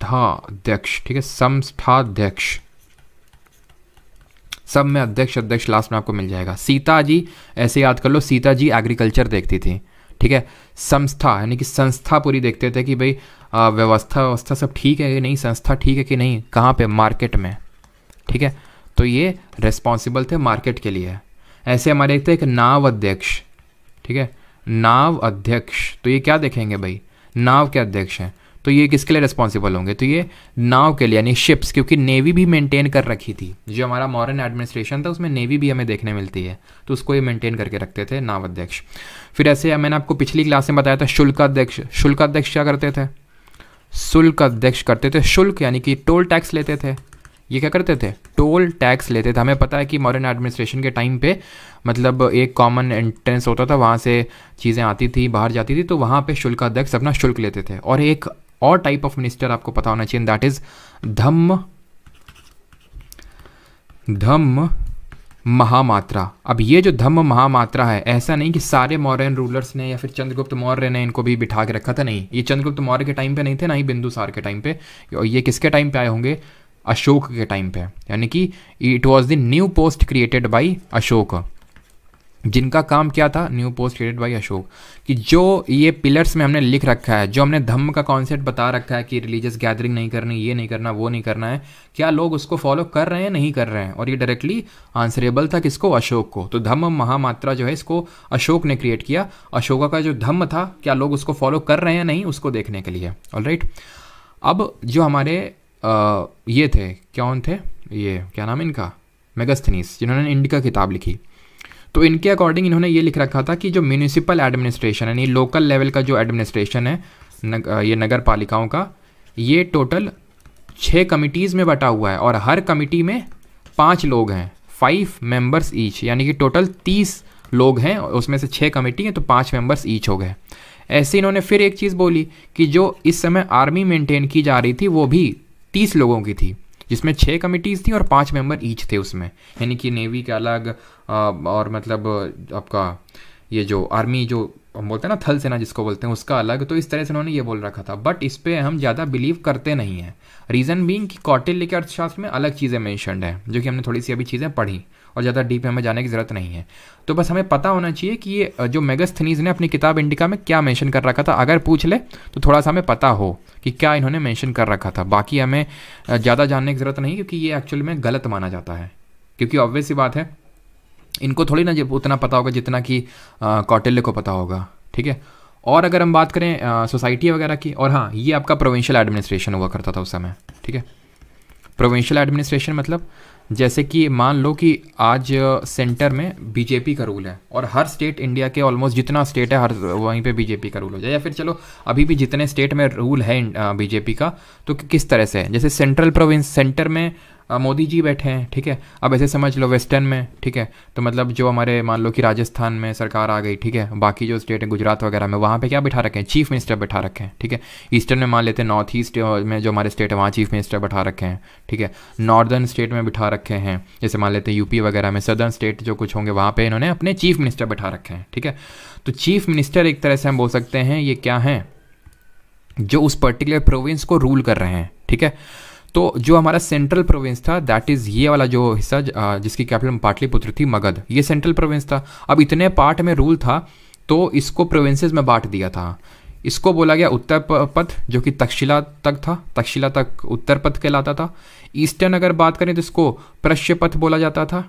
संस्थाध्यक्ष ठीक है संस्थाध्यक्ष सब में अध्यक्ष अध्यक्ष लास्ट में आपको मिल जाएगा सीता जी ऐसे याद कर लो सीता जी एग्रीकल्चर देखती थी ठीक है संस्था यानी कि संस्था पूरी देखते थे कि भाई व्यवस्था व्यवस्था सब ठीक है कि नहीं संस्था ठीक है कि नहीं कहाँ पे मार्केट में ठीक है तो ये रिस्पॉन्सिबल थे मार्केट के लिए ऐसे हमारे देखते तो एक नाव अध्यक्ष ठीक है नाव अध्यक्ष तो ये क्या देखेंगे भाई नाव के अध्यक्ष हैं तो ये किसके लिए रिस्पॉन्सिबल होंगे तो ये नाव के लिए यानी शिप्स क्योंकि नेवी भी मेंटेन कर रखी थी जो हमारा मॉडर्न एडमिनिस्ट्रेशन था उसमें नेवी भी हमें देखने मिलती है तो उसको ये मेंटेन करके रखते थे नाव अध्यक्ष फिर ऐसे मैंने आपको पिछली क्लास में बताया था शुल्क अध्यक्ष शुल्क अध्यक्ष क्या करते थे शुल्क अध्यक्ष करते थे शुल्क यानी कि टोल टैक्स लेते थे ये क्या करते थे टोल टैक्स लेते थे हमें पता है कि मॉडर्न एडमिनिस्ट्रेशन के टाइम पे मतलब एक कॉमन एंट्रेंस होता था वहाँ से चीज़ें आती थी बाहर जाती थी तो वहाँ पे शुल्क अध्यक्ष अपना शुल्क लेते थे और एक और टाइप ऑफ मिनिस्टर आपको पता होना चाहिए दैट इज धम्म धम्म महामात्रा अब ये जो धम्म महामात्रा है ऐसा नहीं कि सारे मौर्यन रूलर्स ने या फिर चंद्रगुप्त मौर्य ने इनको भी बिठा के रखा था नहीं ये चंद्रगुप्त मौर्य के टाइम पे नहीं थे ना ही बिंदुसार के टाइम पे और ये किसके टाइम पे आए होंगे अशोक के टाइम पे यानी कि it was the new post created by Ashoka जिनका काम क्या था new post created by Ashoka कि जो ये पिलर्स में हमने लिख रखा है जो हमने धम्म का कॉन्सेप्ट बता रखा है कि रिलीजियस गैदरिंग नहीं करनी ये नहीं करना वो नहीं करना है क्या लोग उसको फॉलो कर रहे हैं नहीं कर रहे हैं और ये डायरेक्टली आंसरेबल था किसको अशोक को तो धम्म महामात्रा जो है इसको अशोक ने क्रिएट किया अशोका का जो धम्म था क्या लोग उसको फॉलो कर रहे हैं नहीं उसको देखने के लिए ऑल right? अब जो हमारे आ, ये थे कौन थे ये क्या नाम इनका मेगस्थनीस जिन्होंने इंडिका किताब लिखी तो इनके अकॉर्डिंग इन्होंने ये लिख रखा था कि जो म्यूनिसिपल एडमिनिस्ट्रेशन यानी लोकल लेवल का जो एडमिनिस्ट्रेशन है नग, ये नगर पालिकाओं का ये टोटल छः कमिटीज़ में बटा हुआ है और हर कमिटी में पाँच लोग हैं फाइव मेंबर्स ईच यानी कि टोटल तीस लोग हैं उसमें से छः कमेटी हैं तो पाँच मेंबर्स ईच हो गए ऐसे इन्होंने फिर एक चीज़ बोली कि जो इस समय आर्मी मेंटेन की जा रही थी वो भी तीस लोगों की थी जिसमें छः कमिटीज़ थी और पाँच मेंबर ईच थे उसमें यानी कि नेवी के अलग और मतलब आपका ये जो आर्मी जो हम बोलते हैं ना थल सेना जिसको बोलते हैं उसका अलग तो इस तरह से उन्होंने ये बोल रखा था बट इस पर हम ज़्यादा बिलीव करते नहीं हैं रीज़न बींग कि कौटिल्य के अर्थशास्त्र में अलग चीज़ें मैंशनड हैं जो कि हमने थोड़ी सी अभी चीज़ें पढ़ी और ज़्यादा डीप में हमें जाने की ज़रूरत नहीं है तो बस हमें पता होना चाहिए कि ये जो मेगस्थनीज ने अपनी किताब इंडिका में क्या मेंशन कर रखा था अगर पूछ ले तो थोड़ा सा हमें पता हो कि क्या इन्होंने मेंशन कर रखा था बाकी हमें ज़्यादा जानने की ज़रूरत नहीं क्योंकि ये एक्चुअल में गलत माना जाता है क्योंकि ऑब्वियस ही बात है इनको थोड़ी ना उतना पता होगा जितना कि कौटिल्य को पता होगा ठीक है और अगर हम बात करें सोसाइटी वगैरह की और हाँ ये आपका प्रोविंशियल एडमिनिस्ट्रेशन हुआ करता था उस समय ठीक है प्रोविंशियल एडमिनिस्ट्रेशन मतलब जैसे कि मान लो कि आज सेंटर में बीजेपी का रूल है और हर स्टेट इंडिया के ऑलमोस्ट जितना स्टेट है हर वहीं पे बीजेपी का रूल हो जाए या फिर चलो अभी भी जितने स्टेट में रूल है बीजेपी का तो किस तरह से है जैसे सेंट्रल प्रोविंस सेंटर में मोदी जी बैठे हैं ठीक है अब ऐसे समझ लो वेस्टर्न में ठीक है तो मतलब जो हमारे मान लो कि राजस्थान में सरकार आ गई ठीक है बाकी जो स्टेट है गुजरात वगैरह में वहाँ पे क्या बैठा रखे हैं चीफ मिनिस्टर बैठा रखे हैं ठीक है ईस्टर्न में मान लेते हैं नॉर्थ ईस्ट में जो हमारे स्टेट है वहाँ चीफ मिनिस्टर बैठा रखे हैं ठीक है नॉर्दर्न स्टेट में बिठा रखे हैं जैसे मान लेते हैं यूपी वगैरह में सदर्न स्टेट जो कुछ होंगे वहाँ पर इन्होंने अपने चीफ मिनिस्टर बैठा रखे हैं ठीक है तो चीफ मिनिस्टर एक तरह से हम बोल सकते हैं ये क्या हैं जो उस पर्टिकुलर प्रोविंस को रूल कर रहे हैं ठीक है तो जो हमारा सेंट्रल प्रोविंस था दैट इज़ ये वाला जो हिस्सा जिसकी कैपिटल पाटलिपुत्र थी मगध ये सेंट्रल प्रोविंस था अब इतने पार्ट में रूल था तो इसको प्रोविंसेस में बांट दिया था इसको बोला गया उत्तर पथ जो कि तक्षशिला तक था तक्षशिला तक उत्तर पथ कहलाता था ईस्टर्न अगर बात करें तो इसको प्रश्य पथ बोला जाता था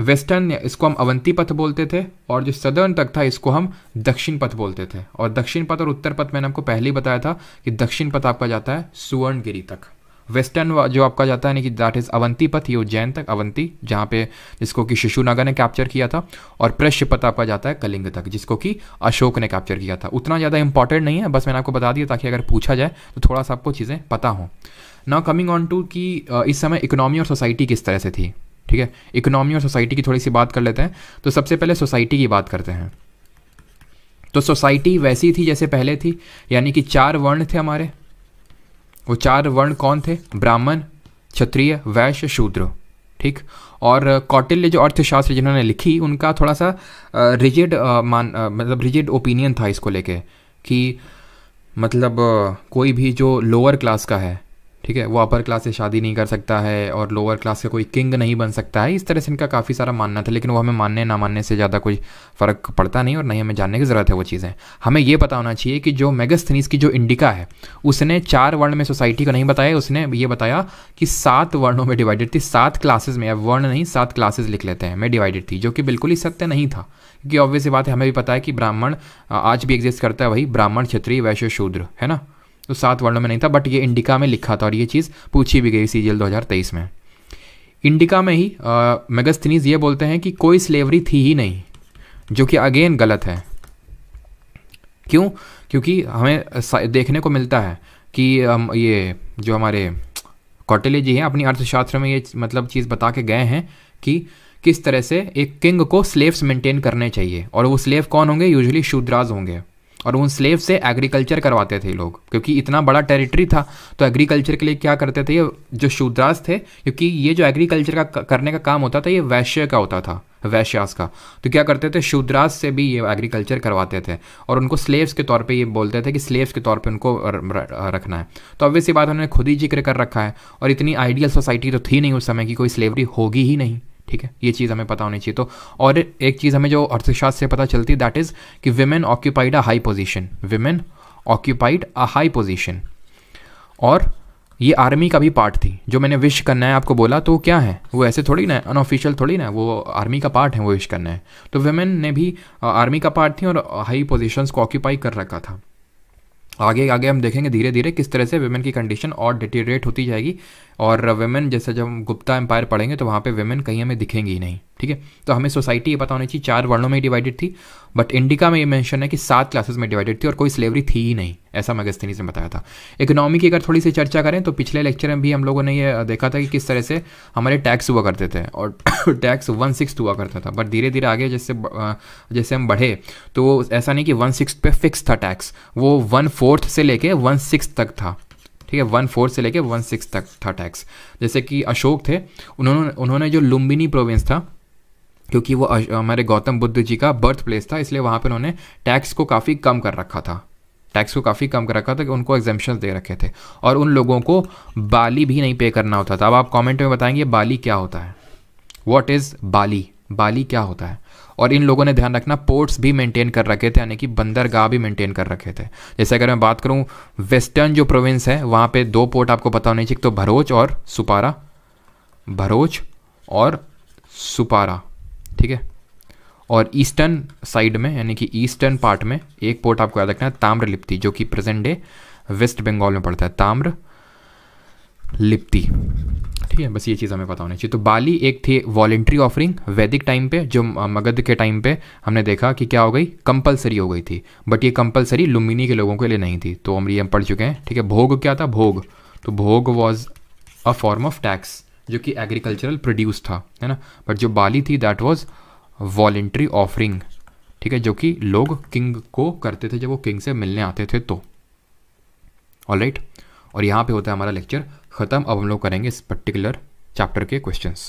वेस्टर्न इसको हम अवंती पथ बोलते थे और जो सदर्न तक था इसको हम दक्षिण पथ बोलते थे और दक्षिण पथ और उत्तर पथ मैंने आपको पहले ही बताया था कि दक्षिण पथ आपका जाता है सुवर्णगिरी तक वेस्टर्न जो आपका जाता है यानी कि दैट इज़ अवंती पथ ये उज्जैन तक अवंती जहाँ पे जिसको कि शिशुनगर ने कैप्चर किया था और प्रश्य पथ आपका जाता है कलिंग तक जिसको कि अशोक ने कैप्चर किया था उतना ज़्यादा इंपॉर्टेंट नहीं है बस मैंने आपको बता दिया ताकि अगर पूछा जाए तो थोड़ा सा आपको चीज़ें पता हों नाउ कमिंग ऑन टू कि इस समय इकोनॉमी और सोसाइटी किस तरह से थी ठीक है इकोनॉमी और सोसाइटी की थोड़ी सी बात कर लेते हैं तो सबसे पहले सोसाइटी की बात करते हैं तो सोसाइटी वैसी थी जैसे पहले थी यानी कि चार वर्ण थे हमारे वो चार वर्ण कौन थे ब्राह्मण क्षत्रिय वैश्य शूद्र ठीक और कौटिल्य जो अर्थशास्त्र जिन्होंने लिखी उनका थोड़ा सा रिजिड मान मतलब रिजिड ओपिनियन था इसको लेके कि मतलब कोई भी जो लोअर क्लास का है ठीक है वो अपर क्लास से शादी नहीं कर सकता है और लोअर क्लास का कोई किंग नहीं बन सकता है इस तरह से इनका काफ़ी सारा मानना था लेकिन वो हमें मानने ना मानने से ज़्यादा कोई फ़र्क पड़ता नहीं और नहीं हमें जानने की ज़रूरत है वो चीज़ें हमें ये पता होना चाहिए कि जो मेगस्थनीस की जो इंडिका है उसने चार वर्ण में सोसाइटी को नहीं बताया उसने ये बताया कि सात वर्णों में डिवाइडेड थी सात क्लासेज में अब वर्ण नहीं सात क्लासेज लिख लेते हैं में डिवाइडेड थी जो कि बिल्कुल ही सत्य नहीं था क्योंकि ऑब्वियसली बात है हमें भी पता है कि ब्राह्मण आज भी एग्जिस्ट करता है वही ब्राह्मण क्षत्रिय वैश्य शूद्र है ना तो सात वर्णों में नहीं था बट ये इंडिका में लिखा था और ये चीज़ पूछी भी गई सी जेल दो में इंडिका में ही मेगस्थनीज ये बोलते हैं कि कोई स्लेवरी थी ही नहीं जो कि अगेन गलत है क्यों क्योंकि हमें देखने को मिलता है कि हम ये जो हमारे कौटिल्य जी हैं अपनी अर्थशास्त्र में ये मतलब चीज़ बता के गए हैं कि किस तरह से एक किंग को स्लेव्स मेंटेन करने चाहिए और वो स्लेव कौन होंगे यूजुअली शूद्राज होंगे और उन स्लेव से एग्रीकल्चर करवाते थे लोग क्योंकि इतना बड़ा टेरिटरी था तो एग्रीकल्चर के लिए क्या करते थे ये जो शूद्रास थे क्योंकि ये जो एग्रीकल्चर का करने का काम होता था ये वैश्य का होता था वैश्यास का तो क्या करते थे शूद्रास से भी ये एग्रीकल्चर करवाते थे और उनको स्लेव्स के तौर पे ये बोलते थे कि स्लेव्स के तौर पे उनको रखना है तो ऑब्वियस ये बात उन्होंने खुद ही जिक्र कर रखा है और इतनी आइडियल सोसाइटी तो थी नहीं उस समय की कोई स्लेवरी होगी ही नहीं ठीक है ये चीज़ हमें पता होनी चाहिए तो और एक चीज़ हमें जो अर्थशास्त्र से पता चलती है दैट इज़ कि women occupied a high position women occupied a high position और ये आर्मी का भी पार्ट थी जो मैंने विश करना है आपको बोला तो क्या है वो ऐसे थोड़ी ना है अनऑफिशियल थोड़ी ना है वो आर्मी का पार्ट है वो विश करना है तो वेमेन ने भी आर्मी का पार्ट थी और हाई पोजिशंस को ऑक्यूपाई कर रखा था आगे आगे हम देखेंगे धीरे धीरे किस तरह से वेमेन की कंडीशन और डिटेरेट होती जाएगी और वेमेन जैसे जब हम गुप्ता एम्पायर पढ़ेंगे तो वहाँ पे वेमेन कहीं हमें दिखेंगी ही नहीं ठीक है तो हमें सोसाइटी ये पता होनी चाहिए चार वर्णों में डिवाइडेड थी बट इंडिका में ये मेंशन है कि सात क्लासेस में डिवाइडेड थी और कोई स्लेवरी थी ही नहीं ऐसा मैगस्थनीस से बताया था इकोनॉमी की अगर थोड़ी सी चर्चा करें तो पिछले लेक्चर में भी हम लोगों ने ये देखा था कि किस तरह से हमारे टैक्स हुआ करते थे और टैक्स वन सिक्स हुआ करता था बट धीरे धीरे आगे जैसे जैसे हम बढ़े तो ऐसा नहीं कि वन सिक्स पे फिक्स था टैक्स वो वन फोर्थ से लेके वन सिक्स तक था ठीक है वन फोर से लेके वन सिक्स तक था टैक्स जैसे कि अशोक थे उन्होंने उन्होंने जो लुम्बिनी प्रोविंस था क्योंकि वो हमारे गौतम बुद्ध जी का बर्थ प्लेस था इसलिए वहाँ पर उन्होंने टैक्स को काफ़ी कम कर रखा था टैक्स को काफ़ी कम कर रखा था कि उनको एग्जामेशन दे रखे थे और उन लोगों को बाली भी नहीं पे करना होता था अब आप कमेंट में बताएंगे बाली क्या होता है वॉट इज़ बाली बाली क्या होता है और इन लोगों ने ध्यान रखना पोर्ट्स भी मेंटेन कर रखे थे यानी कि बंदरगाह भी मेंटेन कर रखे थे जैसे अगर मैं बात करूँ वेस्टर्न जो प्रोविंस है वहाँ पे दो पोर्ट आपको पता होने चाहिए तो भरोच और सुपारा भरोच और सुपारा ठीक है और ईस्टर्न साइड में यानी कि ईस्टर्न पार्ट में एक पोर्ट आपको याद रखना है ताम्रलिप्ति जो कि प्रेजेंट डे वेस्ट बंगाल में पड़ता है ताम्र लिप्ति ठीक है बस ये चीज़ हमें पता होनी चाहिए तो बाली एक थी वॉलेंट्री ऑफरिंग वैदिक टाइम पे जो मगध के टाइम पे हमने देखा कि क्या हो गई कंपलसरी हो गई थी बट ये कंपलसरी लुम्बिनी के लोगों के लिए नहीं थी तो हम ये हम पढ़ चुके हैं ठीक है भोग क्या था भोग तो bhoga was a form of tax जो कि एग्रीकल्चरल प्रोड्यूस था है ना बट जो बाली थी दैट वॉज वॉलेंट्री ऑफरिंग ठीक है जो कि लोग किंग को करते थे जब वो किंग से मिलने आते थे तो ऑल right? और यहाँ पे होता है हमारा लेक्चर ख़त्म अब हम लोग करेंगे इस पर्टिकुलर चैप्टर के क्वेश्चंस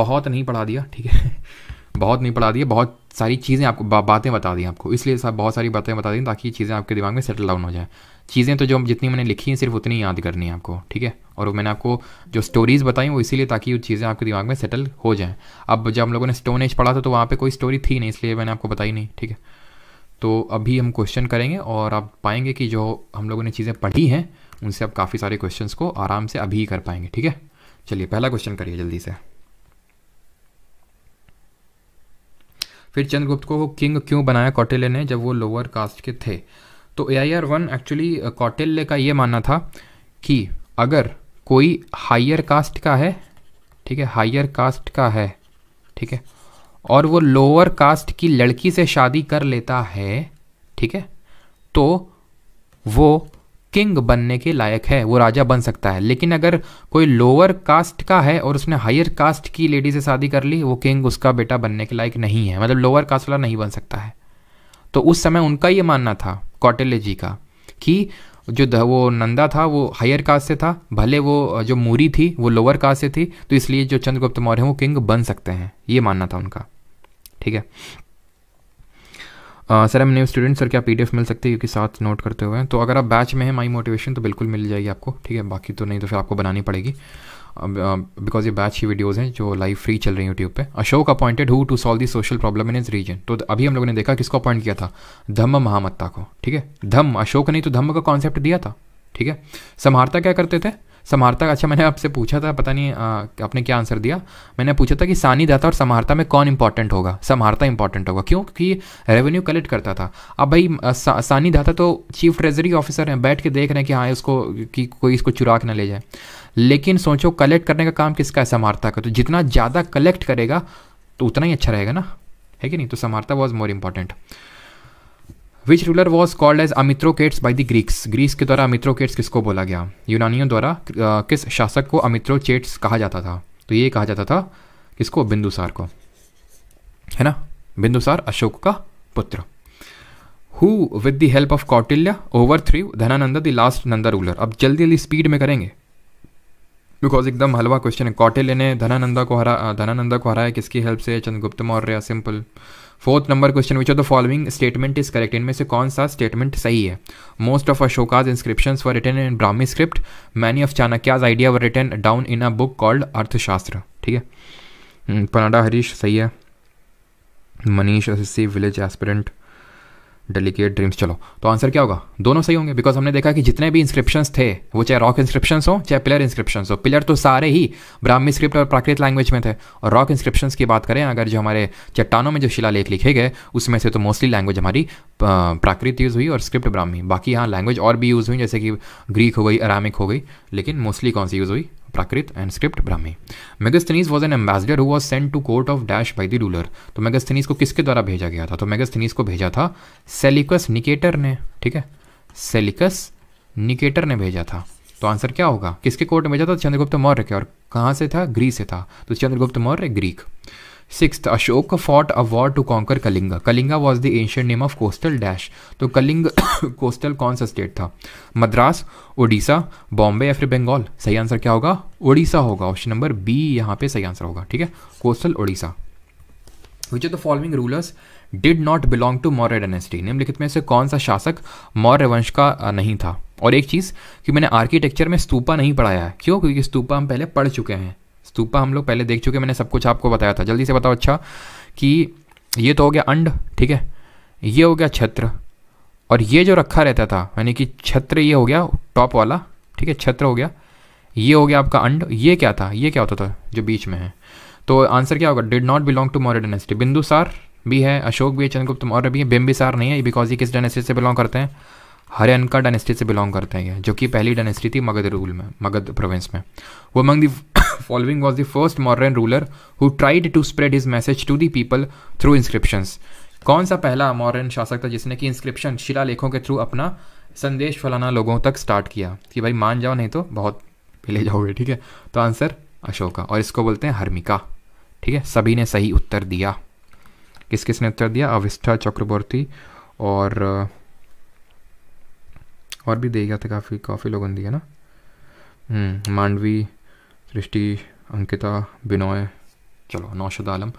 बहुत नहीं पढ़ा दिया ठीक है बहुत नहीं पढ़ा दिया बहुत सारी चीज़ें आपको बा, बातें बता दी आपको इसलिए सब बहुत सारी बातें बता दी ताकि चीज़ें आपके दिमाग में सेटल डाउन हो जाए चीज़ें तो जो जितनी मैंने लिखी हैं सिर्फ उतनी याद करनी है आपको ठीक है और मैंने आपको जो स्टोरीज़ बताई वो इसीलिए ताकि वो चीज़ें आपके दिमाग में सेटल हो जाएँ अब जब हम लोगों ने स्टोन एज पढ़ा था तो वहाँ पर कोई स्टोरी थी नहीं इसलिए मैंने आपको बताई नहीं ठीक है तो अभी हम क्वेश्चन करेंगे और आप पाएंगे कि जो हम लोगों ने चीज़ें पढ़ी हैं उनसे आप काफ़ी सारे क्वेश्चंस को आराम से अभी ही कर पाएंगे ठीक है चलिए पहला क्वेश्चन करिए जल्दी से फिर चंद्रगुप्त को किंग क्यों बनाया कौटिल्य ने जब वो लोअर कास्ट के थे तो A I R one actually Kautilya का ये मानना था कि अगर कोई हायर कास्ट का है ठीक है हायर कास्ट का है ठीक है और वो लोअर कास्ट की लड़की से शादी कर लेता है ठीक है तो वो किंग बनने के लायक है वो राजा बन सकता है लेकिन अगर कोई लोअर कास्ट का है और उसने हायर कास्ट की लेडी से शादी कर ली वो किंग उसका बेटा बनने के लायक नहीं है मतलब लोअर कास्ट वाला नहीं बन सकता है तो उस समय उनका ये मानना था कौटिल्य जी का कि जो वो नंदा था वो हायर कास्ट से था भले वो जो मूरी थी वो लोअर कास्ट से थी तो इसलिए जो चंद्रगुप्त मौर्य हैं वो किंग बन सकते हैं ये मानना था उनका ठीक है सर uh, हमने न्यू स्टूडेंट सर क्या पीडीएफ मिल सकती है क्योंकि साथ नोट करते हुए तो अगर आप बैच में हैं माई मोटिवेशन तो बिल्कुल मिल जाएगी आपको ठीक है बाकी तो नहीं तो फिर आपको बनानी पड़ेगी बिकॉज uh, ये बैच की वीडियोज़ हैं जो लाइव फ्री चल रही हैं यूट्यूब पे Ashoka appointed who to solve the social problem in his region तो अभी हम लोगों ने देखा किसको अपॉइंट किया था धम्म महामत्ता को ठीक है धम्म अशोक ने तो धम्म का कॉन्सेप्ट दिया था ठीक है समहारता क्या करते थे समारता का अच्छा मैंने आपसे पूछा था पता नहीं आ, आपने क्या आंसर दिया मैंने पूछा था कि सानी दाता और समार्ता में कौन इंपॉर्टेंट होगा समार्ता इंपॉर्टेंट होगा क्यों क्योंकि रेवेन्यू कलेक्ट करता था अब भाई सा, सानी दाता तो चीफ ट्रेजरी ऑफिसर हैं बैठ के देख रहे हैं कि हाँ इसको कि कोई इसको चुराक ना ले जाए लेकिन सोचो कलेक्ट करने का काम किसका है समार्ता का तो जितना ज़्यादा कलेक्ट करेगा तो उतना ही अच्छा रहेगा ना है कि नहीं तो samaharta was more important which ruler was called as Amitrochates by the Greeks Greece के द्वारा अमित्रोकेट्स किसको बोला गया यूनानियों द्वारा किस शासक को अमित्रोचेट्स कहा जाता था तो ये कहा जाता था किसको बिंदुसार को है ना बिंदुसार अशोक का पुत्र who with the help of Kautilya overthrew Dhanananda the last Nanda ruler अब जल्दी जल्दी स्पीड में करेंगे बिकॉज एकदम हलवा क्वेश्चन है कौटिल्य ने धनानंदा को हरा धनानंदा को हराया किसकी हेल्प से Chandragupta Maurya simple fourth number question which of the following statement is correct इनमें से कौन सा स्टेटमेंट सही है most of Ashoka's inscription for written in Brahmi script many of Chanakya's idea were written down in a book called Arthashastra ठीक है पनाडा हम्म, हरीश सही है Manish S village aspirant delicate dreams चलो तो आंसर क्या होगा दोनों सही होंगे बिकॉज हमने देखा कि जितने भी इंस्क्रिप्शंस थे वो चाहे रॉक इंस्क्रिप्शंस हो चाहे पिलर इंस्क्रिप्शंस हो पिलर तो सारे ही ब्राह्मी स्क्रिप्ट और प्राकृत लैंग्वेज में थे और रॉक इंस्क्रिप्शंस की बात करें अगर जो हमारे चट्टानों में जो शिला लेख लिखे गए उसमें से तो मोस्टली लैंग्वेज हमारी प्राकृत यूज़ हुई और स्क्रिप्ट ब्राह्मी बाकी यहाँ लैंग्वेज और भी यूज़ हुई जैसे कि ग्रीक हो गई अरामिक हो गई लेकिन मोस्टली कौन सी यूज़ हुई Prakrit and script Brahmi Megasthenes was an ambassador who was sent to court of Dash by the ruler. तो मेगास्थनीज को किसके द्वारा भेजा गया था तो मेगास्थनीज को भेजा था सेलिकस निकेटर ने ठीक है सेलिकस निकेटर ने भेजा था तो आंसर क्या होगा किसके कोर्ट में भेजा था चंद्रगुप्त मौर्य के और कहाँ से था ग्रीस से था तो Chandragupta Maurya Greek sixth Ashoka fought a war to conquer Kalinga Kalinga was the ancient name of coastal dash तो कलिंग कोस्टल कौन सा स्टेट था मद्रास ओडिशा बॉम्बे या फिर बंगाल सही आंसर क्या होगा ओडिशा होगा ऑप्शन नंबर बी यहाँ पे सही आंसर होगा ठीक है coastal Odisha which are the following rulers did not belong to Maurya dynasty निम्नलिखित में से कौन सा शासक मौर्य वंश का नहीं था और एक चीज़ कि मैंने आर्किटेक्चर में स्तूपा नहीं पढ़ाया है क्यों क्योंकि स्तूपा हम पहले पढ़ चुके हैं स्तूपा हम लोग पहले देख चुके मैंने सब कुछ आपको बताया था जल्दी से बताओ अच्छा कि ये तो हो गया अंड ठीक है ये हो गया छत्र और ये जो रखा रहता था यानी कि छत्र ये हो गया टॉप वाला ठीक है छत्र हो गया ये हो गया आपका अंड ये क्या था ये क्या होता था जो बीच में है तो आंसर क्या होगा did not belong to Maurya dynasty Bindusara भी है अशोक भी है चंद्रगुप्त मौर्य भी है बिम्बिसार नहीं है बिकॉज ये किस डेनेस्टी से बिलोंग करते हैं हरियनका डायनेस्टी से बिलोंग करते हैं जो कि पहली डायनेस्टी थी मगध रूल में मगध प्रोविंस में वो among the following was the first Mauryan ruler who tried to spread his message to the people through inscriptions कौन सा पहला मॉडर्न शासक था जिसने कि इंस्क्रिप्शन शिलालेखों के थ्रू अपना संदेश फैलाना लोगों तक स्टार्ट किया कि भाई मान जाओ नहीं तो बहुत पिले जाओगे ठीक है तो आंसर अशोका और इसको बोलते हैं हर्मिका ठीक है सभी ने सही उत्तर दिया किस किस ने उत्तर दिया अविष्ठा चक्रवर्ती और और भी देखा था काफ़ी काफ़ी लोगों ने दिया ना हम्म, मांडवी सृष्टि अंकिता बिनोय चलो Naushad Alam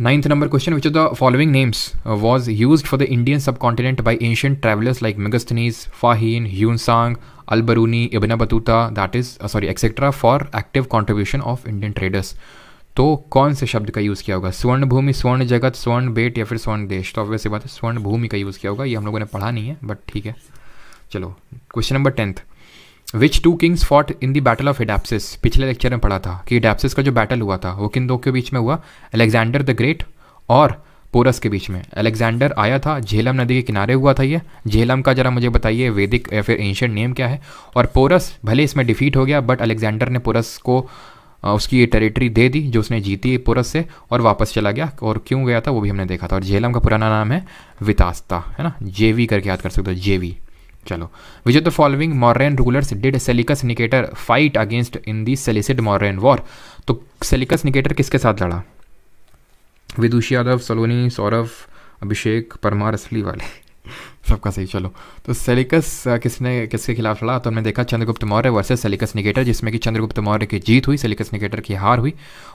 ninth number question which the following names was use for the Indian subcontinent by ancient travellers like Megasthenes Fahien Hiuen Tsang Alberuni Ibn Battuta that is sorry etcetera for active contribution of Indian traders तो कौन से शब्द का use किया होगा स्वर्ण भूमि स्वर्ण जगत स्वर्ण बेट या फिर स्वर्ण देश तो ऑब्वियस बात है स्वर्ण भूमि का यूज़ किया होगा ये हम लोगों ने पढ़ा नहीं है बट ठीक है चलो question number tenth which two kings fought in the battle of Hydaspes पिछले लेक्चर में पढ़ा था कि एडेप्सिस का जो बैटल हुआ था वो किन दो के बीच में हुआ अलेक्जेंडर द ग्रेट और पोरस के बीच में अलेक्जेंडर आया था झेलम नदी के किनारे हुआ था ये झेलम का जरा मुझे बताइए वैदिक या फिर एंशियंट नेम क्या है और पोरस भले इसमें डिफीट हो गया बट अलेक्जेंडर ने पोरस को उसकी ये टेरिटरी दे दी जो उसने जीती पोरस से और वापस चला गया और क्यों गया था वो भी हमने देखा था और झेलम का पुराना नाम है वितास्ता है ना जेवी करके याद कर सकते हो जेवी चलो which of the following Mauryan rulers did Seleucus Nicator fight against in the Seleucid Mauryan war तो सेलिकस निकेटर किसके साथ लड़ा विदुषी यादव सलोनी सौरभ अभिषेक परमार असली वाले सबका सही चलो तो सेलिकस किसने किसके खिलाफ लड़ा तो हमने देखा Chandragupta Maurya versus Seleucus Nicator जिसमें कि चंद्रगुप्त मौर्य की जीत हुई सेलिकस निगेटर की हार हुई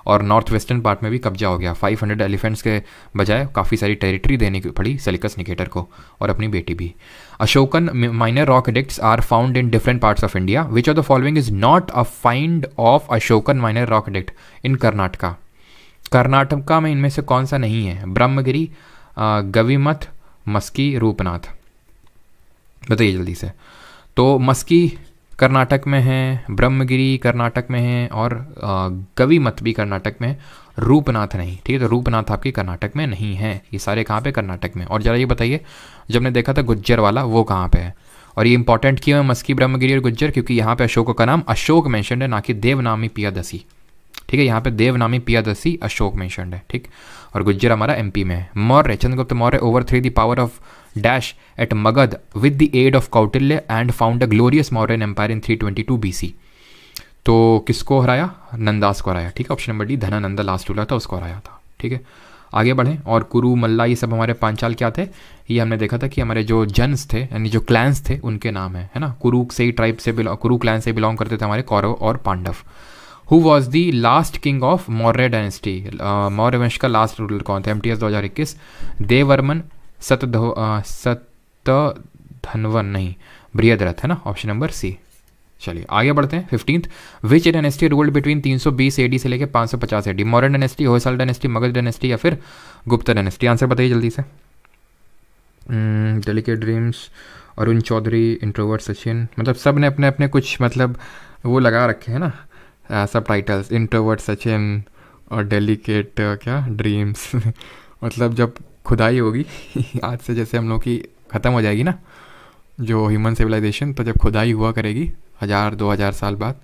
और नॉर्थ वेस्टर्न पार्ट में भी कब्जा हो गया 500 एलिफेंट्स के बजाय काफ़ी सारी टेरिटरी देनी पड़ी सेलिकस निगेटर को और अपनी बेटी भी Ashokan minor rock edicts are found in different parts of India which are the following is not a find of Ashokan minor rock edict in Karnataka Karnataka में इनमें से कौन सा नहीं है ब्रह्मगिरी गविमथ मस्की रूपनाथ बताइए जल्दी से तो मस्की कर्नाटक में है ब्रह्मगिरी कर्नाटक में है और गवी मत भी कर्नाटक में रूपनाथ नहीं ठीक है तो रूपनाथ आपके कर्नाटक में नहीं है ये सारे कहाँ पे कर्नाटक में और ज़रा ये बताइए जब मैंने देखा था गुज्जर वाला वो कहाँ पे है और ये इंपॉर्टेंट क्यों है मस्की ब्रह्मगिरी और गुज्जर क्योंकि यहाँ पे अशोक का नाम अशोक मैंशन है ना कि देवनामी पियादसी ठीक है यहाँ पे देवनामी पियादसी अशोक मैंशन है ठीक और गुज्जर हमारा एमपी में है Maurya Chandragupta Maurya overthrew the power of dash at Magadha with the aid of Kautilya and found a glorious Mauryan empire in three twenty two BC सी तो किसको हराया नंदास को हराया ठीक है option number D Dhanananda last ruler था उसको हराया था ठीक है आगे बढ़ें और कुरु मल्ला ये सब हमारे पांचाल क्या थे ये हमने देखा था कि हमारे जो जन्स थे यानी जो क्लैंस थे उनके नाम है है ना कुरु से ही ट्राइब से बिलोंग कुरु क्लैन से बिलोंग करते थे हमारे कौरव और Pandava who was the last king of Maurya dynasty Maurya वंश का लास्ट रूलर कौन था एम टी एस दो हज़ार इक्कीस देवर्मन सत सत धनवन नहीं बृहद्रथ है ना ऑप्शन नंबर सी चलिए आगे बढ़ते हैं fifteenth which dynasty ruled between 320 AD से लेकर 550 AD Maurya dynasty Hoysala dynasty Magadha dynasty या फिर गुप्ता डायनेस्टी आंसर बताइए जल्दी से delicate dreams Arun Chaudhary introvert Sachin मतलब सब ने अपने अपने कुछ मतलब वो लगा रखे हैं ना सब टाइटल्स इंट्रोवर्ट सचिन और डेलीकेट uh, क्या ड्रीम्स मतलब जब खुदाई होगी आज से जैसे हम लोग की ख़त्म हो जाएगी ना जो ह्यूमन सिविलाइजेशन तो जब खुदाई हुआ करेगी हज़ार दो हज़ार साल बाद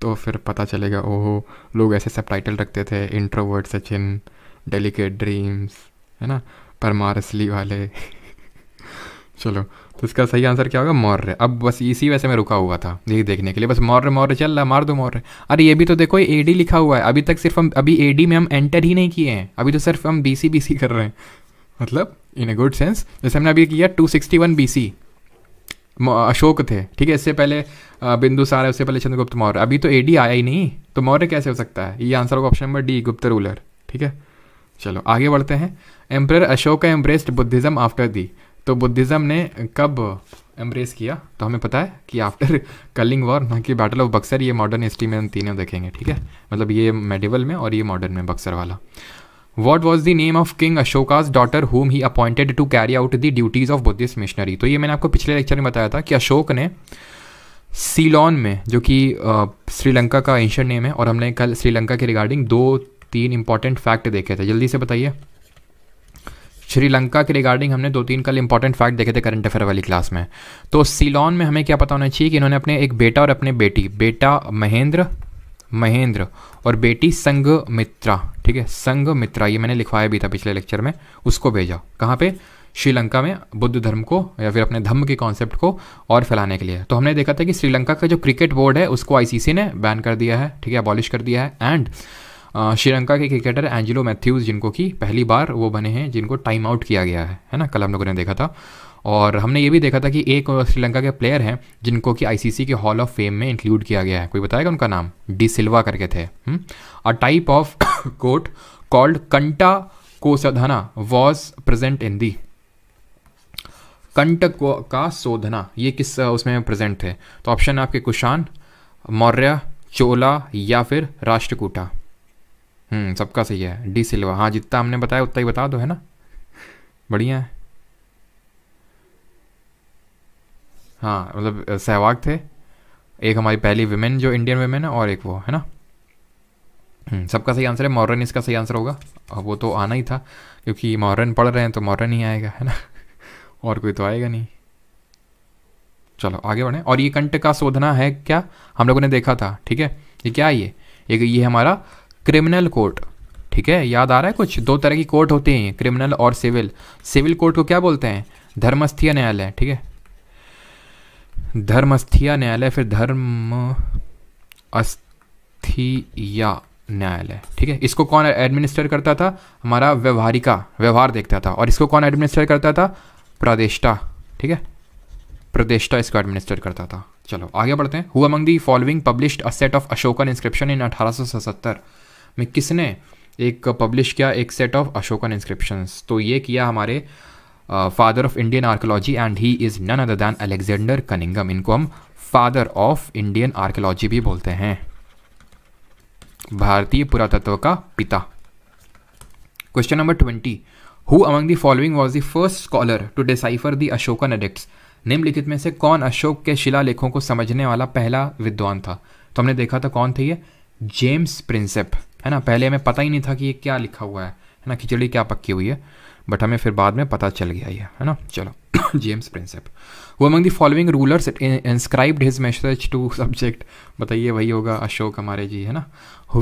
तो फिर पता चलेगा ओहो लोग ऐसे सब टाइटल रखते थे इंट्रोवर्ट सचिन डेलीकेट ड्रीम्स है ना परमारसली वाले चलो तो इसका सही आंसर क्या होगा मौर्य अब बस इसी वैसे में रुका हुआ था ये देखने के लिए बस मौर्य मौर्य चल रहा मार दो मौर्य अरे ये भी तो देखो ए डी लिखा हुआ है अभी तक सिर्फ हम अभी ए डी में हम एंटर ही नहीं किए हैं अभी तो सिर्फ हम बी सी बी सी कर रहे हैं मतलब इन ए गुड सेंस जैसे हमने अभी किया two sixty one BC Ashoka अशोक थे ठीक है इससे पहले सार है उससे पहले चंद्रगुप्त मौर्य अभी तो ए डी आया ही नहीं तो मौर्य कैसे हो सकता है ये आंसर होगा option number D Gupta ruler ठीक है चलो आगे बढ़ते हैं emperor Ashoka embraced Buddhism after the तो बुद्धिज़्म ने कब एम्ब्रेस किया तो हमें पता है कि आफ्टर कलिंग वॉर ना कि बैटल ऑफ बक्सर ये मॉडर्न हिस्ट्री में हम तीनों देखेंगे ठीक है मतलब ये मेडिवल में और ये मॉडर्न में बक्सर वाला what was the name of king Ashoka's daughter whom he appointed to carry out the duties of Buddhist missionary तो ये मैंने आपको पिछले लेक्चर में बताया था कि अशोक ने सीलॉन में जो कि श्रीलंका का एंशियन नेम है और हमने कल श्रीलंका के रिगार्डिंग दो तीन इंपॉर्टेंट फैक्ट देखे थे जल्दी से बताइए श्रीलंका के रिगार्डिंग हमने दो तीन कल इंपॉर्टेंट फैक्ट देखे थे करंट अफेयर वाली क्लास में तो सीलोन में हमें क्या पता होना चाहिए कि इन्होंने अपने एक बेटा और अपने बेटी बेटा महेंद्र महेंद्र और बेटी संग मित्रा ठीक है संग मित्रा ये मैंने लिखवाया भी था पिछले लेक्चर में उसको भेजा कहाँ पे श्रीलंका में बुद्ध धर्म को या फिर अपने धर्म के कॉन्सेप्ट को और फैलाने के लिए तो हमने देखा था कि श्रीलंका का जो क्रिकेट बोर्ड है उसको आईसीसी ने बैन कर दिया है ठीक है अबॉलिश कर दिया है एंड श्रीलंका के क्रिकेटर एंजिलो मैथ्यूज़ जिनको कि पहली बार वो बने हैं जिनको टाइम आउट किया गया है है ना कल हम लोगों ने देखा था और हमने ये भी देखा था कि एक श्रीलंका के प्लेयर हैं जिनको कि आईसीसी के हॉल ऑफ फेम में इंक्लूड किया गया है कोई बताएगा उनका नाम डी सिल्वा करके थे a type of court called Kantakashodhana was present in the कंट का शोधना ये किस उसमें प्रेजेंट थे तो ऑप्शन आपके कुशान मौर्य चोला या फिर राष्ट्रकूटा हम्म, सबका सही है डी सिल्वा हाँ जितना हमने बताया उतना ही बता दो है ना बढ़िया है हाँ मतलब सहवाग थे एक हमारी पहली विमेन जो इंडियन विमेन है और एक वो है ना हम्म, सबका सही आंसर है मॉरन इसका सही आंसर होगा और वो तो आना ही था क्योंकि मॉरन पढ़ रहे हैं तो मॉरन ही आएगा है ना और कोई तो आएगा नहीं चलो आगे बढ़े और ये कंट का शोधना है क्या हम लोगों ने देखा था ठीक है ये क्या है ये, ये हमारा क्रिमिनल कोर्ट ठीक है याद आ रहा है कुछ दो तरह की कोर्ट होती हैं क्रिमिनल और सिविल सिविल कोर्ट को क्या बोलते हैं धर्मस्थीय न्यायालय ठीक है धर्मस्थीय न्यायालय फिर धर्म अस्थिया न्यायालय ठीक है इसको कौन एडमिनिस्टर करता था हमारा व्यवहारिका व्यवहार देखता था और इसको कौन एडमिनिस्टर करता था प्रदेष्टा ठीक है प्रदेष्टा इसको एडमिनिस्टर करता था चलो आगे बढ़ते हैं हुआ among the following published a set of Ashokan inscription in 1877 में किसने एक पब्लिश किया एक सेट ऑफ अशोकन इंस्क्रिप्शन तो ये किया हमारे father of Indian archaeology and he is none other than Alexander Cunningham इनको हम फादर ऑफ इंडियन आर्कोलॉजी भी बोलते हैं भारतीय पुरातत्व का पिता question number twenty who among the following was the first scholar to decipher the Ashokan edict निम्नलिखित में से कौन अशोक के शिलालेखों को समझने वाला पहला विद्वान था तो हमने देखा था कौन थे ये जेम्स प्रिंसेप है ना पहले हमें पता ही नहीं था कि ये क्या लिखा हुआ है है ना खिचड़ी क्या पक्की हुई है बट हमें फिर बाद में पता चल गया ये है ना चलो जेम्स प्रिंसेप वो among the following rulers inscribed his message to subject बताइए वही होगा अशोक हमारे जी है ना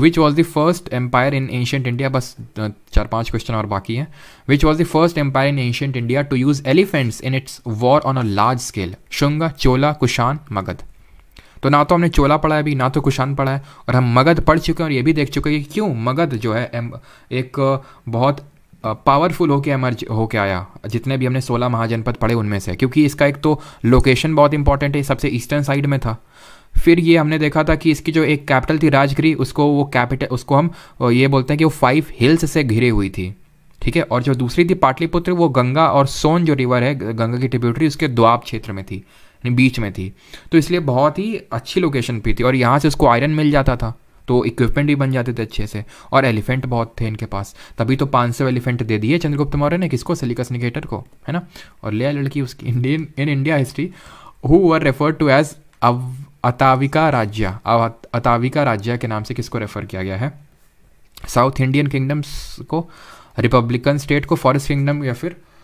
which was the first empire in ancient India बस चार पांच क्वेश्चन और बाकी हैं which was the first empire in ancient India to use elephants in its war on a large scale Shunga Chola Kushan Magadha तो ना तो हमने चोला पढ़ा है अभी ना तो कुशान पढ़ा है और हम मगध पढ़ चुके हैं और ये भी देख चुके हैं कि क्यों मगध जो है एक बहुत पावरफुल होके एमर्ज होके आया जितने भी हमने सोलह महाजनपद पढ़े उनमें से क्योंकि इसका एक तो लोकेशन बहुत इंपॉर्टेंट है सबसे ईस्टर्न साइड में था फिर ये हमने देखा था कि इसकी जो एक कैपिटल थी राजगिरी उसको वो कैपिटल उसको हम ये बोलते हैं कि वो फाइव हिल्स से घिरी हुई थी ठीक है और जो दूसरी थी पाटलिपुत्र वो गंगा और सोन जो रिवर है गंगा की ट्रिब्यूटरी उसके द्वाब क्षेत्र में थी बीच में थी तो इसलिए बहुत ही अच्छी लोकेशन पर थी और यहाँ से उसको आयरन मिल जाता था तो इक्विपमेंट भी बन जाते थे अच्छे से और एलिफेंट बहुत थे इनके पास तभी तो पाँच सौ एलिफेंट दे दिए चंद्रगुप्त मौर्य ने किसको सिलिकस निकेटर को है ना और ले लड़की उसकी Indian in India history who are refer to as अव अताविका राज्य अव अताविका राज्य के नाम से किसको रेफर किया गया है साउथ इंडियन किंगडम्स को रिपब्लिकन स्टेट को फॉरेस्ट किंगडम या फिर आ,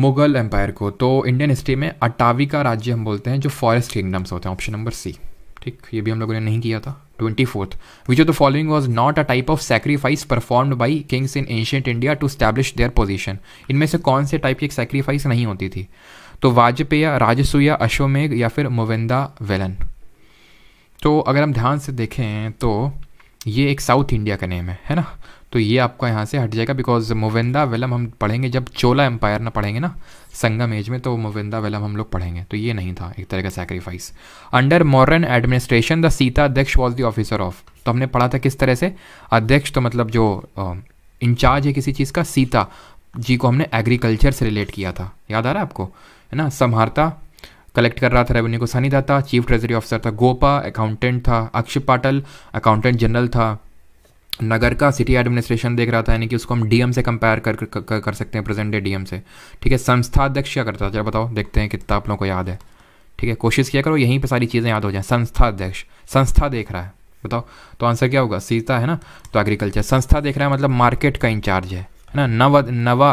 मुगल एम्पायर को तो इंडियन हिस्ट्री में अटावी का राज्य हम बोलते हैं जो फॉरेस्ट किंगडम्स होते हैं ऑप्शन नंबर सी ठीक ये भी हम लोगों ने नहीं किया था twenty fourth which of the following was not a type of sacrifice performed by kings in ancient India to establish their position इनमें से कौन से टाइप की एक सेक्रीफाइस नहीं होती थी तो वाजपेय राजसुया अश्वमेघ या फिर मुविंदा वेलन तो अगर हम ध्यान से देखें तो ये एक साउथ इंडिया का नेम है है ना तो ये आपका यहाँ से हट जाएगा बिकॉज मोविंदा वेलम हम पढ़ेंगे जब चोला एम्पायर ना पढ़ेंगे ना संगम एज में तो मोविंदा वेलम हम लोग पढ़ेंगे तो ये नहीं था एक तरह का sacrifice under Mauryan administration the Sitadhyaksha was the officer of तो हमने पढ़ा था किस तरह से अध्यक्ष तो मतलब जो इंचार्ज है किसी चीज़ का सीता जी को हमने एग्रीकल्चर से रिलेट किया था याद आ रहा है आपको है ना संहारता कलेक्ट कर रहा था रेवेन्यू को सनी था चीफ ट्रेजरी ऑफिसर था गोपा अकाउंटेंट था अक्षय पाटल अकाउंटेंट जनरल था नगर का सिटी एडमिनिस्ट्रेशन देख रहा था यानी कि उसको हम डीएम से कंपेयर कर, कर, कर सकते हैं प्रेजेंट डे डीएम से ठीक है संस्था अध्यक्ष क्या करता था चलो बताओ देखते हैं कितना आप लोगों को याद है ठीक है कोशिश किया करो यहीं पे सारी चीज़ें याद हो जाएं संस्था अध्यक्ष संस्था देख रहा है बताओ तो आंसर क्या होगा सीता है ना तो एग्रीकल्चर संस्था देख रहा है मतलब मार्केट का इंचार्ज है है ना नव नवा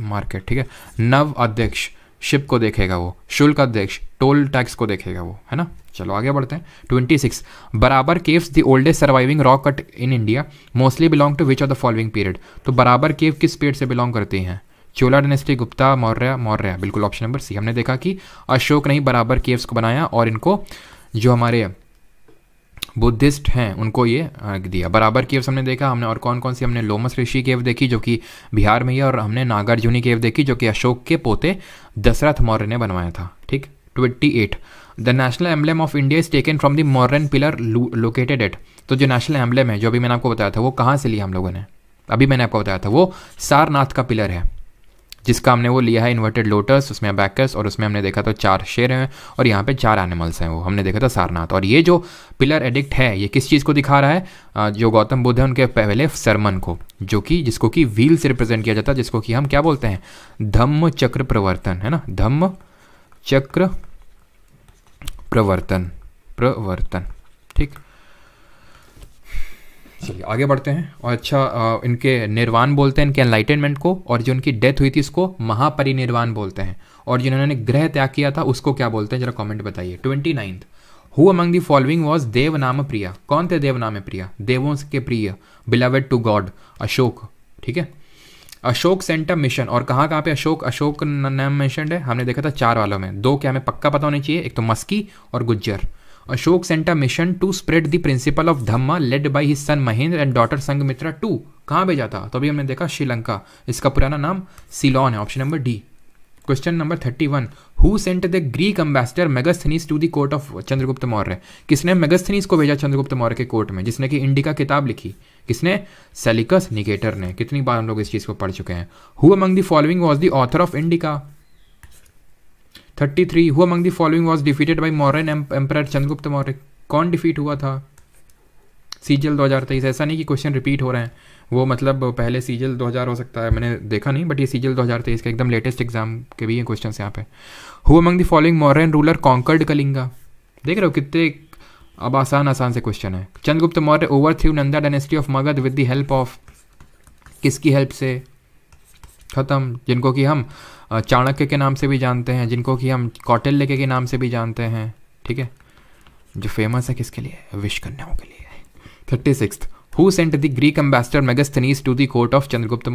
मार्केट ठीक है नव अध्यक्ष शिप को देखेगा वो शुल्क अध्यक्ष टोल टैक्स को देखेगा वो है ना चलो आगे बढ़ते हैं twenty six Barabar caves the oldest surviving rock cut in India mostly belong to which of the following period तो बराबर केव किस पीरियड से बिलोंग करते हैं चोला डेनेस्टी गुप्ता मौर्य मौर्य बिल्कुल ऑप्शन नंबर सी हमने देखा कि अशोक ने ही बराबर केव्स को बनाया और इनको जो हमारे बुद्धिस्ट हैं उनको ये दिया बराबर केव्स हमने देखा हमने और कौन कौन सी हमने लोमस ऋषि केव देखी जो कि बिहार में ही और हमने नागार्जुनी केव देखी जो कि अशोक के पोते दशरथ मौर्य ने बनवाया था ठीक twenty the national emblem of India is taken from the modern pillar located at तो जो नेशनल एम्बलम है जो अभी मैंने आपको बताया था वो कहाँ से लिया हम लोगों ने अभी मैंने आपको बताया था वो सारनाथ का पिलर है जिसका हमने वो लिया है इन्वर्टेड लोटस उसमें बैकस और उसमें हमने देखा तो चार शेर हैं और यहाँ पे चार एनिमल्स हैं वो हमने देखा था सारनाथ और ये जो पिलर एडिक्ट है ये किस चीज़ को दिखा रहा है जो गौतम बुद्ध है उनके पहले सरमन को जो कि जिसको कि व्हील से रिप्रेजेंट किया जाता है जिसको कि हम क्या बोलते हैं धम्म चक्र प्रवर्तन है ना धम्म चक्र प्रवर्तन प्रवर्तन ठीक चलिए आगे बढ़ते हैं और अच्छा आ, इनके निर्वाण बोलते हैं इनके एनलाइटेनमेंट को और जो इनकी डेथ हुई थी इसको महापरिनिर्वाण बोलते हैं और जिन्होंने ग्रह त्याग किया था उसको क्या बोलते हैं जरा कमेंट बताइए twenty ninth who among the following was Devanampriya कौन थे देव नाम प्रिया देवों के प्रिय बिलवेड टू गॉड अशोक ठीक है अशोक सेंटर मिशन और कहाँ कहाँ पे अशोक अशोक नाम मिशन है हमने देखा था चार वालों में दो क्या हमें पक्का पता होने चाहिए एक तो मस्की और Gujjar Ashoka sent a mission to spread the principle of dhamma led by his son Mahendra and daughter Sanghamitra to कहाँ भेजा था तो अभी हमने देखा श्रीलंका इसका पुराना नाम सिलोन है option number D question number thirty one who sent the Greek ambassador Megasthenes to the court of Chandragupta Maurya किसने मेगस्थनीस को भेजा चंद्रगुप्त मौर्य के कोर्ट में जिसने कि इंडिका किताब लिखी किसने सेलिकस निगेटर ने कितनी बार हम लोग इस चीज़ को पढ़ चुके हैं who among the following was the author of Indica thirty three who among the following was defeated by Mauryan emperor Chandragupta Maurya कौन डिफीट हुआ था सीजल दो हज़ार तेईस ऐसा नहीं कि क्वेश्चन रिपीट हो रहे हैं वो मतलब पहले सीजल 2000 हो सकता है मैंने देखा नहीं बट ये सीजल 2023 का एकदम लेटेस्ट एग्जाम के भी हैं क्वेश्चन यहाँ पे who among the following Mauryan ruler conquered Kalinga देख रहे हो कितने अब आसान आसान से क्वेश्चन है Chandragupta Maurya over through Nanda dynasty of Magadha with the help of किसकी हेल्प से ख़त्म जिनको कि हम चाणक्य के नाम से भी जानते हैं जिनको कि हम कौटिल्य लेके के नाम से भी जानते हैं ठीक है जो फेमस है किसके लिए विश करने के लिए thirty six who sent the Greek ambassador Megasthenes to the court of Chandragupta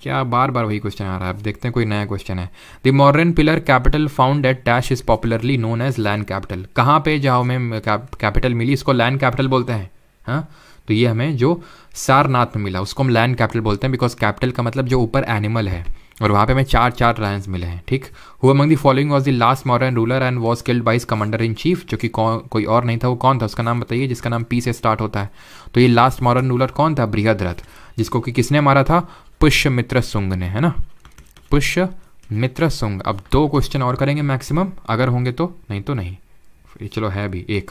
क्या बार बार वही क्वेश्चन आ रहा है अब देखते हैं कोई नया क्वेश्चन है the modern pillar capital found at dash is popularly known as land capital कहाँ पे जाओ में कैपिटल मिली इसको लैंड कैपिटल बोलते हैं हाँ तो ये हमें जो सारनाथ में मिला उसको हम लैंड कैपिटल बोलते हैं बिकॉज कैपिटल का मतलब जो ऊपर एनिमल है और वहाँ पे हमें चार चार लायंस मिले हैं ठीक who among the following was the last modern ruler and was killed by his commander in chief जो कि कोई और नहीं था वो कौन था उसका नाम बताइए जिसका नाम पी से स्टार्ट होता है तो ये लास्ट मॉडर्न रूलर कौन था बृहद्रथ जिसको कि किसने मारा था पुष्यमित्र सुंग ने है ना पुष्य मित्र सुंग अब दो क्वेश्चन और करेंगे मैक्सिमम अगर होंगे तो नहीं तो नहीं चलो है भी एक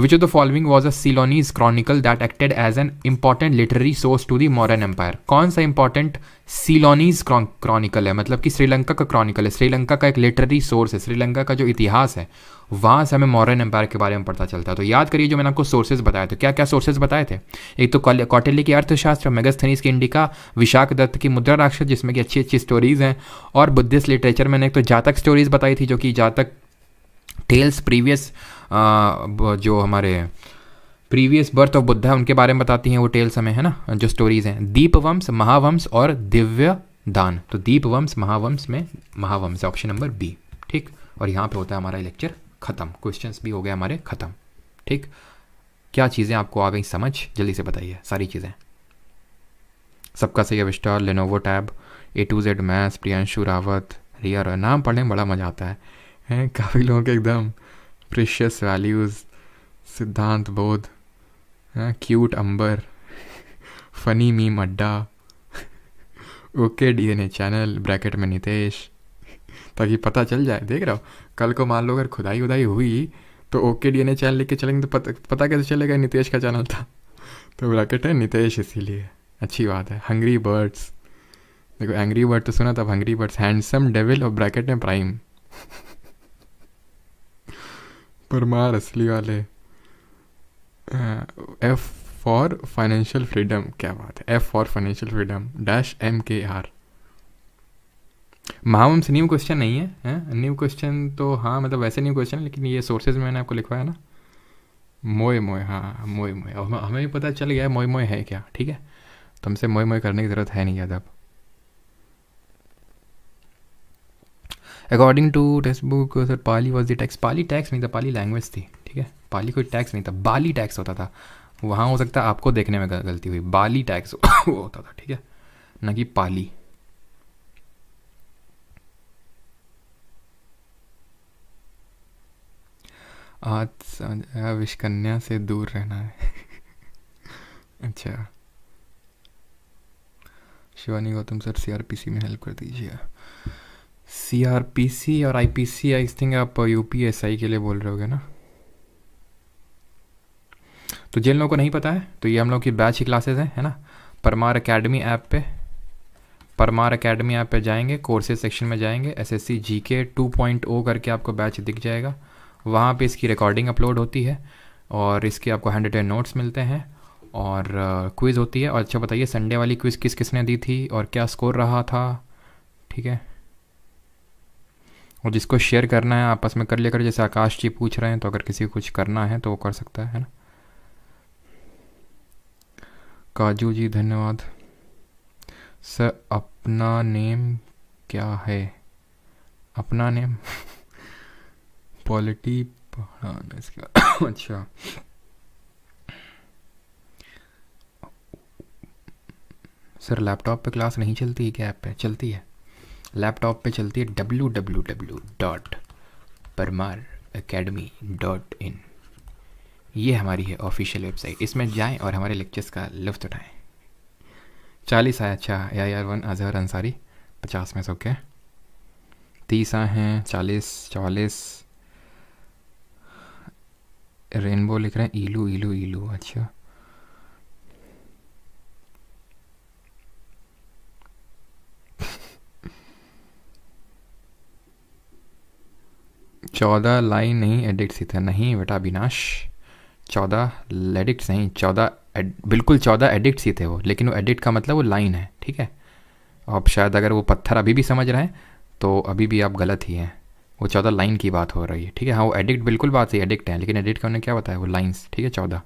which of the following was a Ceylonese chronicle that acted as an important literary source to the Mauryan empire कौन सा इंपॉर्टेंट सिलोनीज क्रॉनिकल है मतलब कि श्रीलंका का क्रॉनिकल है श्रीलंका का एक लिटरेरी सोर्स है श्रीलंका का जो इतिहास है वहाँ से हमें मॉडर्न एम्पायर के बारे में पता चलता है तो याद करिए जो मैंने आपको सोर्सेज बताए थे क्या क्या सोर्सेज बताए थे एक तो कौटिल्य के अर्थशास्त्र मेगस्थनीस की इंडिका विशाख दत्त की मुद्रा राक्षस जिसमें कि अच्छी अच्छी स्टोरीज हैं और बुद्धिस्ट लिटरेचर मैंने एक तो जातक स्टोरीज बताई थी जो कि जातक टेल्स प्रीवियस जो हमारे प्रीवियस बर्थ ऑफ बुद्ध है उनके बारे में बताती हैं वो टेल्स हमें है ना जो स्टोरीज हैं दीपवंश महावंश और दिव्य दान तो दीपवंश महावंश में महावंश ऑप्शन नंबर बी ठीक और यहाँ पे होता है हमारा लेक्चर ख़त्म क्वेश्चंस भी हो गए हमारे ख़त्म ठीक क्या चीज़ें आपको आ गई समझ जल्दी से बताइए सारी चीज़ें सबका सही अविष्टार Lenovo tab A to Z maths Priyanshu Rawat Riya नाम पढ़ने में बड़ा मज़ा आता है, है काफ़ी लोगों के एकदम precious values Siddhant Bodh cute Ambar funny meme adda okay D N A channel bracket में नितेश ताकि पता चल जाए देख रहा हो कल को मान लो अगर खुदाई उदाई हुई तो okay D N A channel लेके चलेंगे तो पता पता कैसे चलेगा नितेश का चैनल था तो ब्रैकेट है नितेश इसीलिए अच्छी बात है हंग्री बर्ड्स देखो एंग्री बर्ड तो सुना था हंग्री बर्ड्स हैंडसम डेविल और ब्रैकेट है प्राइम परमार असली वाले एफ फॉर फाइनेंशियल फ्रीडम क्या बात है F for financial freedom dash M K R माम से न्यू क्वेश्चन नहीं है, है? न्यू क्वेश्चन तो हाँ मतलब वैसे न्यू क्वेश्चन लेकिन ये सोर्सेज में मैंने आपको लिखवाया ना मोए मोए हाँ मोए मोए हमें भी पता चल गया मोए मोए है क्या ठीक है तो हमसे मोए मोए करने की ज़रूरत है नहीं याद अब according to text book sir Pali was the tax Pali tax नहीं था पाली लैंग्वेज थी ठीक है पाली कोई टैक्स नहीं था बाली टैक्स होता था वहाँ हो सकता है आपको देखने में गलती हुई बाली टैक्स वो होता था ठीक है ना कि पाली आज विषकन्या से दूर रहना है अच्छा शिवानी गौतम सर सीआरपीसी में हेल्प कर दीजिए सी आर पी सी और I P C I think आप यू पी एस आई के लिए बोल रहे होगे ना तो जिन लोगों को नहीं पता है तो ये हम लोग की बैच की क्लासेस हैं है ना परमार अकेडमी ऐप पे परमार अकेडमी ऐप पे जाएंगे कोर्सेज सेक्शन में जाएंगे एस एस सी जी के टू पॉइंट ओ करके आपको बैच दिख जाएगा वहाँ पे इसकी रिकॉर्डिंग अपलोड होती है और इसके आपको हैंड रिटेन नोट्स मिलते हैं और क्विज़ होती है और अच्छा बताइए संडे वाली क्विज़ किस किसने दी थी और क्या स्कोर रहा था ठीक है और जिसको शेयर करना है आपस में कर लेकर कर जैसे आकाश जी पूछ रहे हैं तो अगर किसी को कुछ करना है तो वो कर सकता है ना काजू जी धन्यवाद सर अपना नेम क्या है अपना नेम पॉलिटी इसका अच्छा सर लैपटॉप पे क्लास नहीं चलती है क्या ऐप पे चलती है लैपटॉप पे चलती है W W W dot Parmar academy dot in ये हमारी है ऑफिशियल वेबसाइट इसमें जाएं और हमारे लेक्चर्स का लुफ्त उठाएं चालीस आए अच्छा या यार वन अजहर अंसारी पचास में सौ क्या तीस आए हैं चालीस चौलीस रेनबो लिख रहे हैं ईलू ईलू ईलू अच्छा चौदह लाइन नहीं एडिक्ट थे नहीं बेटा अविनाश चौदह एडिक्ट नहीं चौदह बिल्कुल चौदह एडिक्ट ही थे वो लेकिन वो एडिक्ट का मतलब वो लाइन है ठीक है आप शायद अगर वो पत्थर अभी भी समझ रहे हैं तो अभी भी आप गलत ही हैं वो चौदह लाइन की बात हो रही है ठीक है हाँ वो एडिक्ट बिल्कुल बात सही एडिक्ट है लेकिन एडिक्ट का उन्होंने क्या बताया वो लाइन्स ठीक है चौदह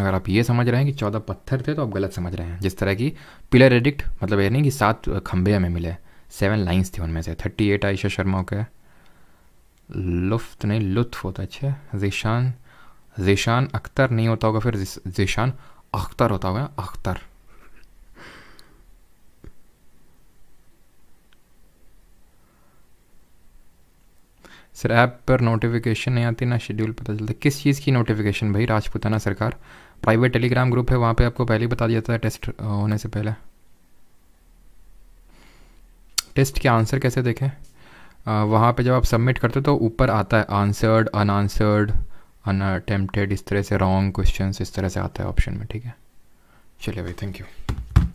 अगर आप ये समझ रहे हैं कि चौदह पत्थर थे तो आप गलत समझ रहे हैं जिस तरह की पिलर एडिक्ट मतलब ये नहीं कि सात खंभे हमें मिले सेवन लाइंस थी उनमें से थर्टी एट आयशा शर्मा के लुफ्त नहीं लुत्फ होता अच्छा जीशान जीशान अख्तर नहीं होता होगा फिर जीशान अख्तर होता होगा अख्तर सर ऐप पर नोटिफिकेशन नहीं आती ना शेड्यूल पता चलता किस चीज़ की नोटिफिकेशन भाई राजपूताना सरकार प्राइवेट टेलीग्राम ग्रुप है वहाँ पे आपको पहले ही बता दिया था टेस्ट होने से पहले टेस्ट के आंसर कैसे देखें वहाँ पे जब आप सबमिट करते हो तो ऊपर आता है आंसर्ड अनआंसर्ड अनअटेम्प्टेड इस तरह से रॉन्ग क्वेश्चन इस तरह से आता है ऑप्शन में ठीक है चलिए भाई थैंक यू